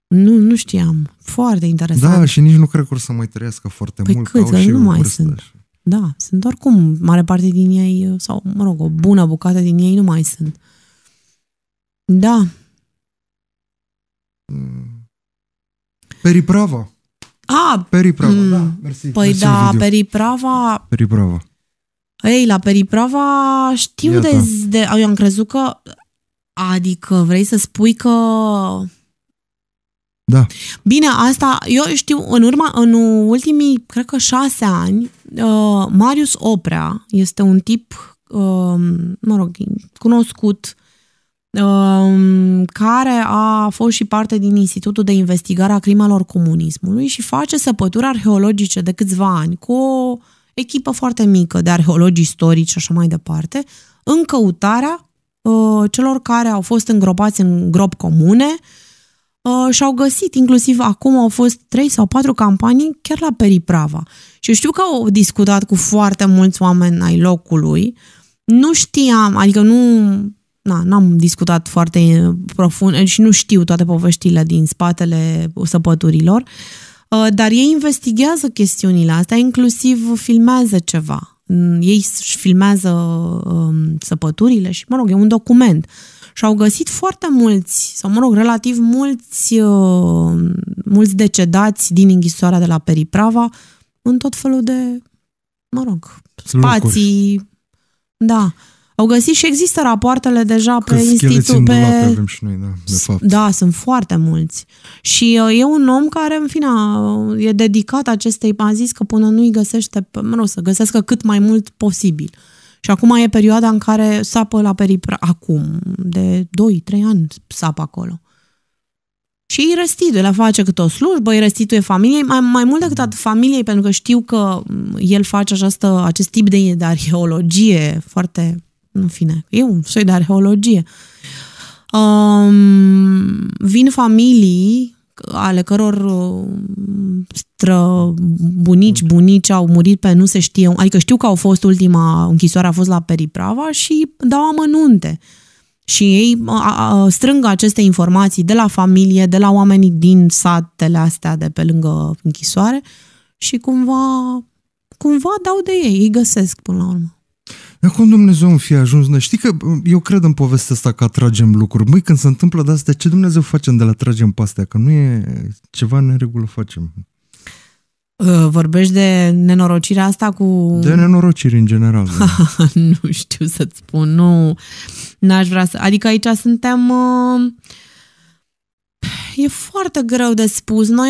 Nu, nu știam. Foarte interesant. Da, și nici nu cred că o să mai trăiască foarte păi mult. Cât, că nu mai vârstă. sunt. Da, sunt oricum, mare parte din ei, sau mă rog, o bună bucată din ei nu mai sunt. Da. Mm. Periprava. Ah, Periprava, mm, da, mersi. Păi mersi da, Periprava... Periprava. Ei, la Periprava știu de, de... Eu am crezut că... Adică vrei să spui că... Da. Bine, asta, eu știu, în urma, în ultimii, cred că șase ani, uh, Marius Oprea este un tip, uh, mă rog, cunoscut uh, Ehm, care a fost și parte din Institutul de Investigare a Crimelor Comunismului și face săpături arheologice de câțiva ani cu o echipă foarte mică de arheologi istorici și așa mai departe, în căutarea uh, celor care au fost îngropați în grob comune uh, ă, și au găsit, inclusiv acum au fost trei sau patru campanii chiar la Periprava. Și știu că au discutat cu foarte mulți oameni ai locului, nu știam, adică nu na, n-am discutat foarte eh, profund eh, și nu știu toate poveștile din spatele săpăturilor, eh, dar ei investigează chestiunile astea, inclusiv filmează ceva. Mm, ei își filmează ehm, săpăturile și, mă rog, e un document. Și au găsit foarte mulți, sau mă rog, relativ mulți, ehm, mulți decedați din închisoarea de la Periprava în tot felul de, mă rog, spații. Lucruri. Da. Au găsit și există rapoartele deja că pe institut. Pe... avem și noi, da, de fapt. Da, sunt foarte mulți. Și uh, e un om care, în fine, uh, e dedicat acestei, a zis că până nu-i găsește, mă rog, să găsească cât mai mult posibil. Și acum e perioada în care sapă la peripra, acum, de 2-3 ani sapă acolo. Și îi restituie, le face câte o slujbă, îi restituie familiei, mai, mai mult decât atât familiei, pentru că știu că mm, el face această, acest tip de, de arheologie foarte în fine, e un soi de arheologie. Um, vin familii ale căror stră, bunici, bunici au murit pe nu se știe, adică știu că au fost ultima închisoare, a fost la Periprava și dau amănunte. Și ei strâng aceste informații de la familie, de la oamenii din satele astea de pe lângă închisoare și cumva, cumva dau de ei, îi găsesc până la urmă. Dar cum Dumnezeu îmi fi ajuns? Noi? Știi că uh, eu cred în povestea asta că atragem lucruri. Măi, când se întâmplă de astea, ce Dumnezeu facem de la tragem pe astea? Că nu e ceva în regulă facem. Uh, vorbești de nenorocirea asta cu... De nenorociri în general. Da. nu știu să-ți spun, nu... N-aș vrea să... Adică aici suntem... Uh E foarte greu de spus. Noi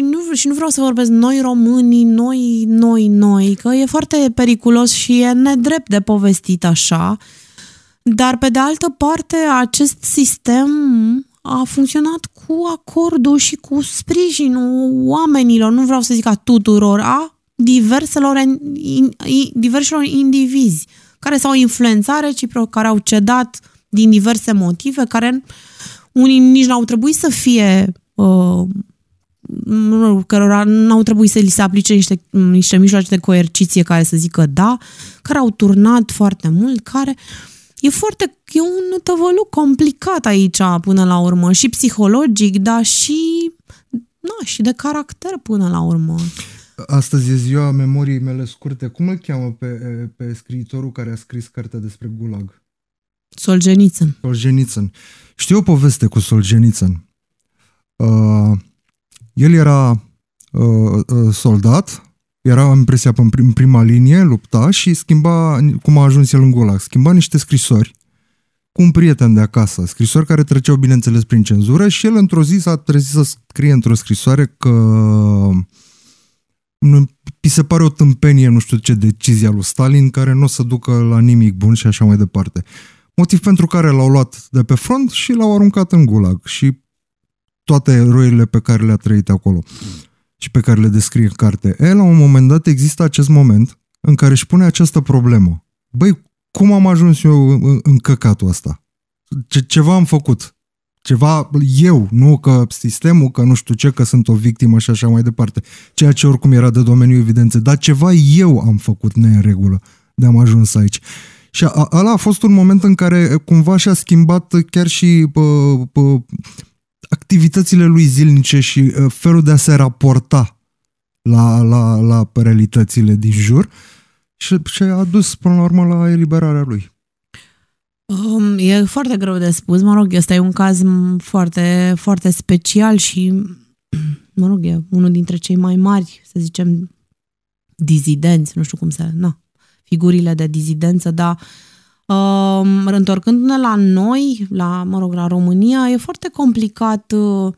nu, și nu vreau să vorbesc noi românii, noi, noi, noi, că e foarte periculos și e nedrept de povestit așa. Dar, pe de altă parte, acest sistem a funcționat cu acordul și cu sprijinul oamenilor, nu vreau să zic a tuturor, a diverselor, in, diverselor indivizi care s-au influențat reciproc, care au cedat din diverse motive, care unii nici n-au trebuit să fie uh, cărora n-au trebuit să li se aplice niște, niște mijloace de coerciție care să zică da, care au turnat foarte mult, care e foarte, e un tăvăluc complicat aici până la urmă și psihologic, dar și na, și de caracter până la urmă. Astăzi e ziua memoriei mele scurte. Cum îl cheamă pe, pe scriitorul care a scris cartea despre Gulag? Solgenițân. Solgenițân. Știu o poveste cu Solgenițân. Uh, el era uh, uh, soldat, era, impresia, în, prim, în prima linie, lupta și schimba, cum a ajuns el în Gulag, schimba niște scrisori cu un prieten de acasă, scrisori care treceau, bineînțeles, prin cenzură și el într-o zi s-a trezit să scrie într-o scrisoare că nu, se pare o tâmpenie, nu știu ce, decizia lui Stalin, care nu o să ducă la nimic bun și așa mai departe. Uh, Motiv pentru care l-au luat de pe front și l-au aruncat în gulag și toate eroile pe care le-a trăit acolo și pe care le descrie în carte. E, la un moment dat există acest moment în care își pune această problemă. Băi, cum am ajuns eu în, în căcatul ăsta? Ce, ceva am făcut. Ceva eu, nu că sistemul, că nu știu ce, că sunt o victimă și așa mai departe. Ceea ce oricum era de domeniul evidențe. Dar ceva eu am făcut neregulă de am ajuns aici. Și a, ăla a fost un moment în care cumva și-a schimbat chiar și pă, pă, activitățile lui zilnice și felul de a se raporta la, la, la realitățile din jur și, și a dus până la urmă la eliberarea lui. Um, e foarte greu de spus, mă rog, ăsta e un caz foarte, foarte special și, mă rog, e unul dintre cei mai mari, să zicem, dizidenți, nu știu cum să, na, figurile de dizidență, dar uh, um, întorcându-ne la noi, la, mă rog, la România, e foarte complicat uh,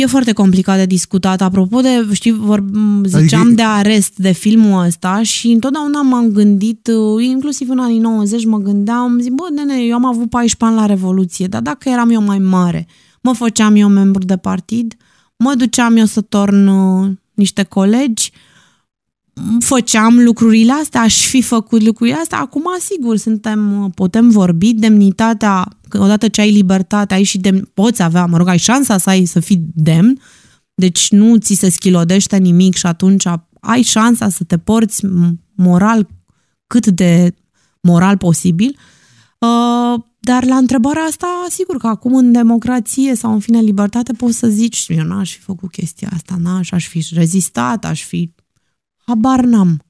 E foarte complicat de discutat. Apropo de, știi, vor, adică ziceam adică... de arest, de filmul ăsta și întotdeauna m-am gândit, uh, inclusiv în anii 90 mă gândeam, zic, bă, nene, eu am avut 14 ani la Revoluție, dar dacă eram eu mai mare, mă făceam eu membru de partid, mă duceam eu să torn uh, niște colegi, făceam lucrurile astea, aș fi făcut lucrurile astea. Acum, sigur, suntem, putem vorbi, demnitatea, odată ce ai libertate, ai și demn, poți avea, mă rog, ai șansa să ai să fii demn, deci nu ți se schilodește nimic și atunci ai șansa să te porți moral cât de moral posibil. Uh, dar la întrebarea asta, sigur că acum în democrație sau în fine libertate poți să zici, eu n-aș fi făcut chestia asta, n-aș, aș fi rezistat, aș fi Habar n-am.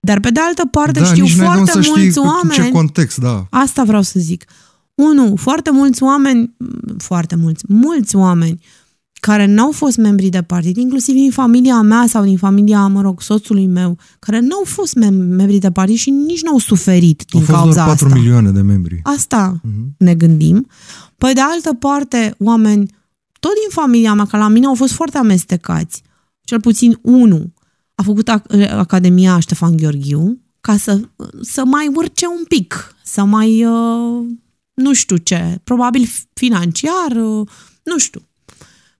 Dar pe de altă parte da, știu foarte mulți știi oameni... ce context, da. Asta vreau să zic. Unu, foarte mulți oameni, foarte mulți, mulți oameni care n-au fost membri de partid, inclusiv din familia mea sau din familia, mă rog, soțului meu, care n-au fost mem- membri de partid și nici n-au suferit din cauza asta. Au fost doar 4 asta. milioane de membri. Asta uh-huh. ne gândim. Pe de altă parte, oameni, tot din familia mea, că la mine au fost foarte amestecați, cel puțin unul, a făcut Academia Ștefan Gheorghiu ca să, să mai urce un pic, să mai, uh, nu știu ce, probabil financiar, uh, nu știu.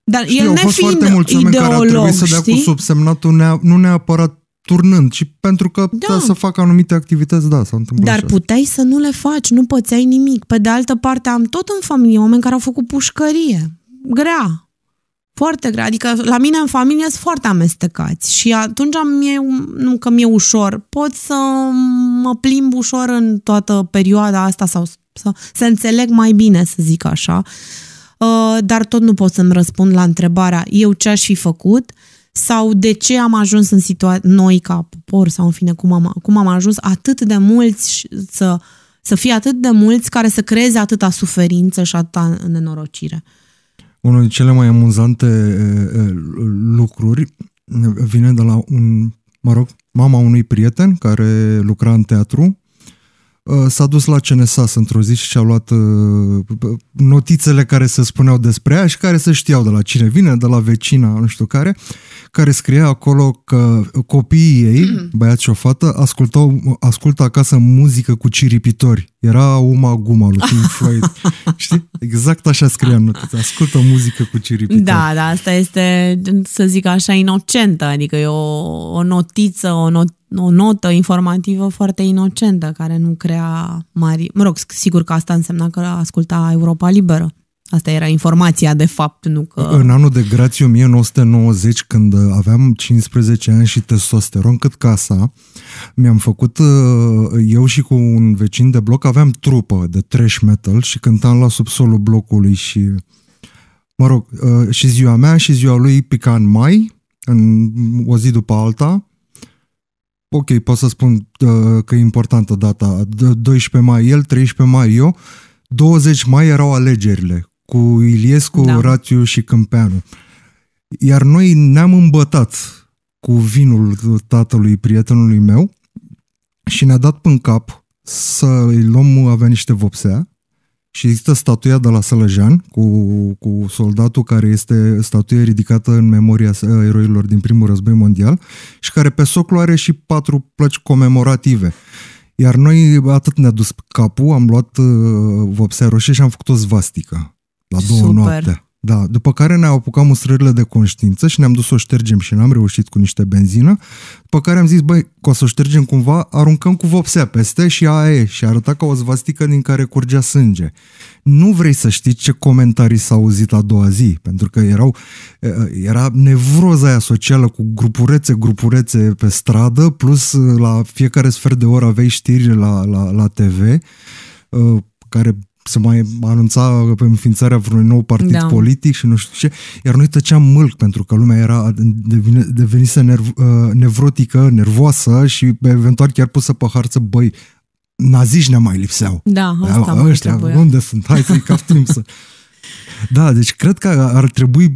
Dar știu, el au fost foarte mulți oameni ideolog, care a să dea știi? cu subsemnatul, nea, nu neapărat turnând, ci pentru că da. să facă anumite activități, da, s-a întâmplat Dar așa. puteai să nu le faci, nu pățeai nimic. Pe de altă parte, am tot în familie oameni care au făcut pușcărie. Grea. Foarte grea. Adică la mine în familie sunt foarte amestecați și atunci mie, nu că mi-e ușor, pot să mă plimb ușor în toată perioada asta sau să, să înțeleg mai bine, să zic așa. Uh, dar tot nu pot să-mi răspund la întrebarea eu ce aș fi făcut sau de ce am ajuns în situație noi ca popor sau în fine cum am, cum am ajuns atât de mulți să, să fie atât de mulți care să creeze atâta suferință și atâta nenorocire unul dintre cele mai amuzante lucruri vine de la un, mă rog, mama unui prieten care lucra în teatru, s-a dus la CNSAS într-o zi și a luat notițele care se spuneau despre ea și care se știau de la cine vine, de la vecina, nu știu care, care scria acolo că copiii ei, băiat și o fată, ascultau, ascultă acasă muzică cu ciripitori. Era Uma Guma lui Pink Floyd. Știi? Exact așa scria în notiță. Ascultă muzică cu ciripită. Da, da, asta este, să zic așa, inocentă. Adică e o, o notiță, o, not- o notă informativă foarte inocentă, care nu crea mari... Mă rog, sigur că asta însemna că asculta Europa Liberă. Asta era informația, de fapt, nu că... În anul de grație 1990, când uh, aveam 15 ani și testosteron cât casa, mi-am făcut, uh, eu și cu un vecin de bloc, aveam trupă de trash metal și cântam la subsolul blocului și, mă rog, uh, și ziua mea și ziua lui pica în mai, în o zi după alta, ok, pot să spun că e importantă data, 12 mai el, 13 mai eu, 20 mai erau alegerile cu Iliescu, da. Rațiu și Câmpeanu. Iar noi ne-am îmbătat cu vinul tatălui prietenului meu și ne-a dat până cap să îi luăm, avea niște vopsea și există statuia de la Sălăjan cu, cu soldatul care este statuie ridicată în memoria eroilor din primul război mondial și care pe soclu are și patru plăci comemorative. Iar noi atât ne-a dus capul, am luat uh, vopsea roșie și am făcut o zvastică. La două Super. noapte. Da, după care ne-au apucat mustrările de conștiință și ne-am dus să o ștergem și n-am reușit cu niște benzină, după care am zis, băi, ca să o ștergem cumva, aruncăm cu vopsea peste și aia e, și arăta ca o zvastică din care curgea sânge. Nu vrei să știi ce comentarii s-au auzit a doua zi, pentru că erau, era nevroza aia socială cu grupurețe, grupurețe pe stradă, plus la fiecare sfert de oră aveai știri la, la, la TV, care se mai anunța înființarea vreunui nou partid da. politic și nu știu ce, iar noi tăceam mâlc pentru că lumea era devine, devenise nerv, uh, nevrotică, nervoasă și eventual chiar pusă pe harță, băi, naziști ne mai lipseau. Da, asta da, ăștia, unde sunt? Hai să-i caftim să... Da, deci cred că ar trebui,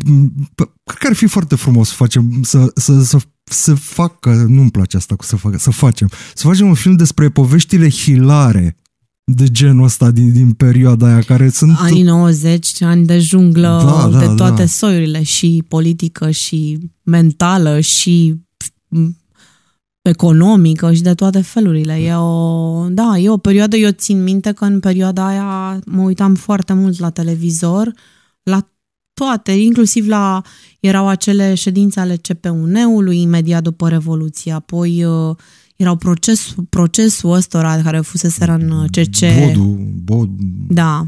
cred că ar fi foarte frumos să facem, să, să, să să facă, nu-mi place asta cu să facă, să facem, să facem un film despre poveștile hilare de genul ăsta din, din perioada aia care sunt... Anii 90, ani de junglă da, da, de da. toate da. soiurile și politică și mentală și economică și de toate felurile. E o, da, e o perioadă, eu țin minte că în perioada aia mă uitam foarte mult la televizor, la toate, inclusiv la, erau acele ședințe ale CPUN-ului imediat după Revoluție, apoi uh, erau proces, procesul ăstora care fusese în CC. Uh, Bodu, Bod... Da.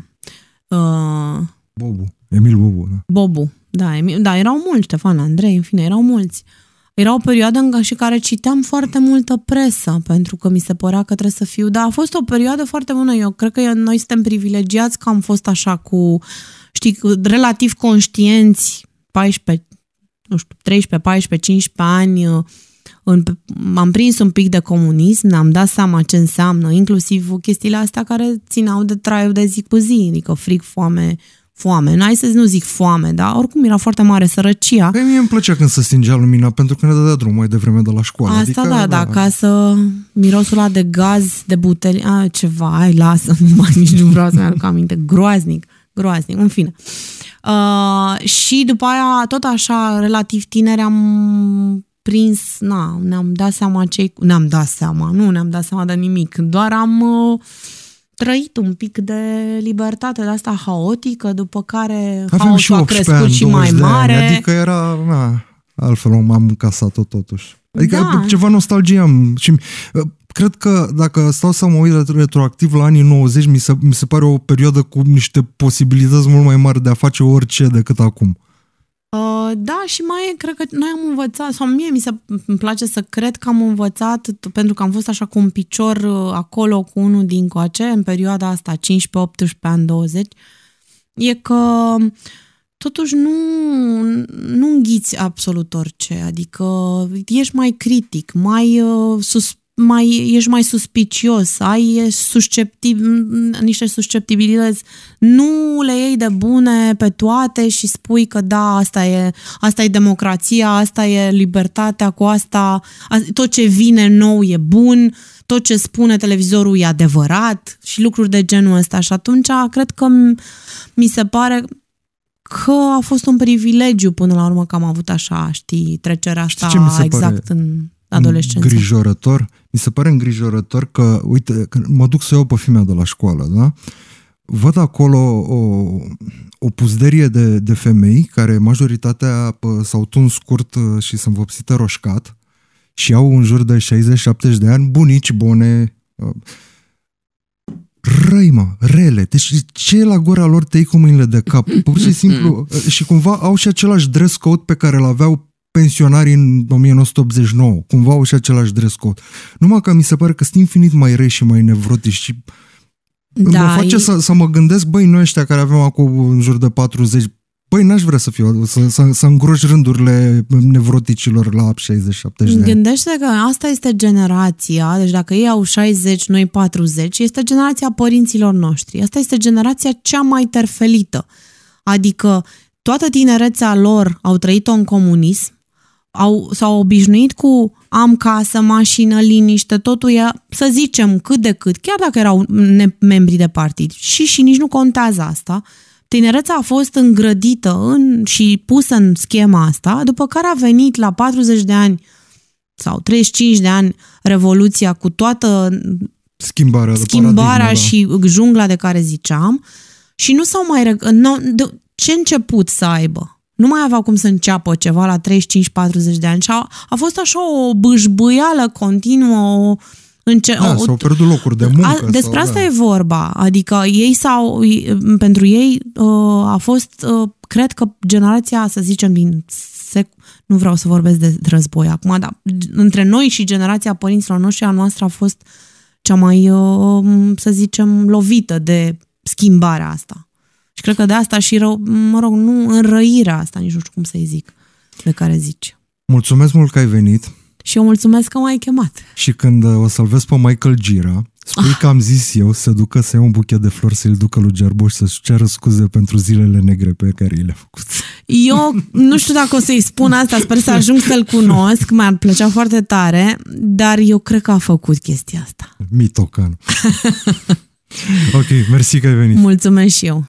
Uh, Bobu, Emil Bobu, da. Bobu, da, Emil, da, erau mulți, Ștefan, Andrei, în fine, erau mulți. Era o perioadă în și care citeam foarte multă presă, pentru că mi se părea că trebuie să fiu, dar a fost o perioadă foarte bună. Eu cred că noi suntem privilegiați că am fost așa cu, știi, relativ conștienți, 14, nu știu, 13, 14, 15 ani, uh, m am prins un pic de comunism, ne-am dat seama ce înseamnă, inclusiv chestiile astea care ținau de traiul de zi cu zi, adică fric, foame, foame. N-ai să nu zic foame, dar oricum era foarte mare sărăcia. Păi mie îmi plăcea când se stingea lumina, pentru că ne dădea drum mai devreme de la școală. Asta adică, da, da, da, ca să mirosul ăla de gaz, de buteli, a, ceva, ai, lasă, nu mai nici nu vreau să-mi aduc aminte, groaznic, groaznic, în fine. Uh, și după aia, tot așa, relativ tineri, am prins, na, ne-am dat seama ce... Ne-am dat seama, nu ne-am dat seama de nimic, doar am uh, trăit un pic de libertate de asta haotică, după care Avem haosul și a crescut ani, și mai mare. Ani, adică era, na, altfel am casat-o totuși. Adică da. ceva nostalgie am și uh, cred că dacă stau să mă uit retroactiv la anii 90, mi se, mi se pare o perioadă cu niște posibilități mult mai mari de a face orice decât acum. Uh, da, și mai e, cred că noi am învățat, sau mie mi se îmi place să cred că am învățat, pentru că am fost așa cu un picior uh, acolo cu unul din coace, în perioada asta, 15, 18 ani, 20, e că um, totuși nu, nu înghiți absolut orice, adică ești mai critic, mai uh, sus, mai, ești mai suspicios, ai susceptib, niște susceptibilități, nu le iei de bune pe toate și spui că da, asta e, asta e democrația, asta e libertatea, cu asta tot ce vine nou e bun, tot ce spune televizorul e adevărat și lucruri de genul ăsta. Și atunci cred că mi se pare că a fost un privilegiu până la urmă că am avut așa, știi, trecerea asta ce mi se exact pare? în adolescență. Îngrijorător. Mi se pare îngrijorător că, uite, mă duc să iau pe fimea de la școală, da? Văd acolo o, o puzderie de, de femei care majoritatea s-au tuns scurt ă, și sunt vopsite roșcat și au în jur de 60-70 de ani, bunici, bune, ă, răi, mă, rele. Deci ce la gura lor te cu mâinile de cap? Pur și simplu. Ă, și cumva au și același dress code pe care l aveau pensionarii în 1989. Cumva au și același dress code. Numai că mi se pare că sunt infinit mai rei și mai nevrotici și da, mă face e... să, să mă gândesc, băi, noi ăștia care avem acum în jur de 40, Băi, n-aș vrea să fiu, să, să, să îngroși rândurile nevroticilor la 60-70 de ani. Gândește că asta este generația, deci dacă ei au 60, noi 40, este generația părinților noștri. Asta este generația cea mai terfelită. Adică toată tinerețea lor au trăit-o în comunism, au, s-au obișnuit cu am casă, mașină, liniște, totul e, să zicem, cât de cât, chiar dacă erau ne- membri de partid. Și, și nici nu contează asta. Tinereța a fost îngrădită în, și pusă în schema asta, după care a venit la 40 de ani sau 35 de ani Revoluția cu toată schimbarea, schimbarea da. și jungla de care ziceam și nu s-au mai... Reg- de, ce început să aibă? nu mai aveau cum să înceapă ceva la 35-40 de ani și a, a fost așa o bâșbâială continuă, o, Înce- da, o, s-au pierdut locuri de muncă. A, despre sau, asta da. e vorba. Adică ei sau pentru ei uh, a fost, uh, cred că generația, să zicem, din sec- nu vreau să vorbesc de război acum, dar între noi și generația părinților noștri, a noastră a fost cea mai, uh, să zicem, lovită de schimbarea asta. Și cred că de asta și rău, mă rog, nu înrăirea asta, nici nu știu cum să-i zic, pe care zici. Mulțumesc mult că ai venit. Și eu mulțumesc că m-ai chemat. Și când uh, o să-l vezi pe Michael Gira, spui ah. că am zis eu să ducă să ia un buchet de flori, să-l ducă lui Gerbo și să-și ceară scuze pentru zilele negre pe care i le-a făcut. Eu nu știu dacă o să-i spun asta, sper să ajung să-l cunosc, mi-ar plăcea foarte tare, dar eu cred că a făcut chestia asta. Mitocan. ok, mersi că ai venit. Mulțumesc și eu.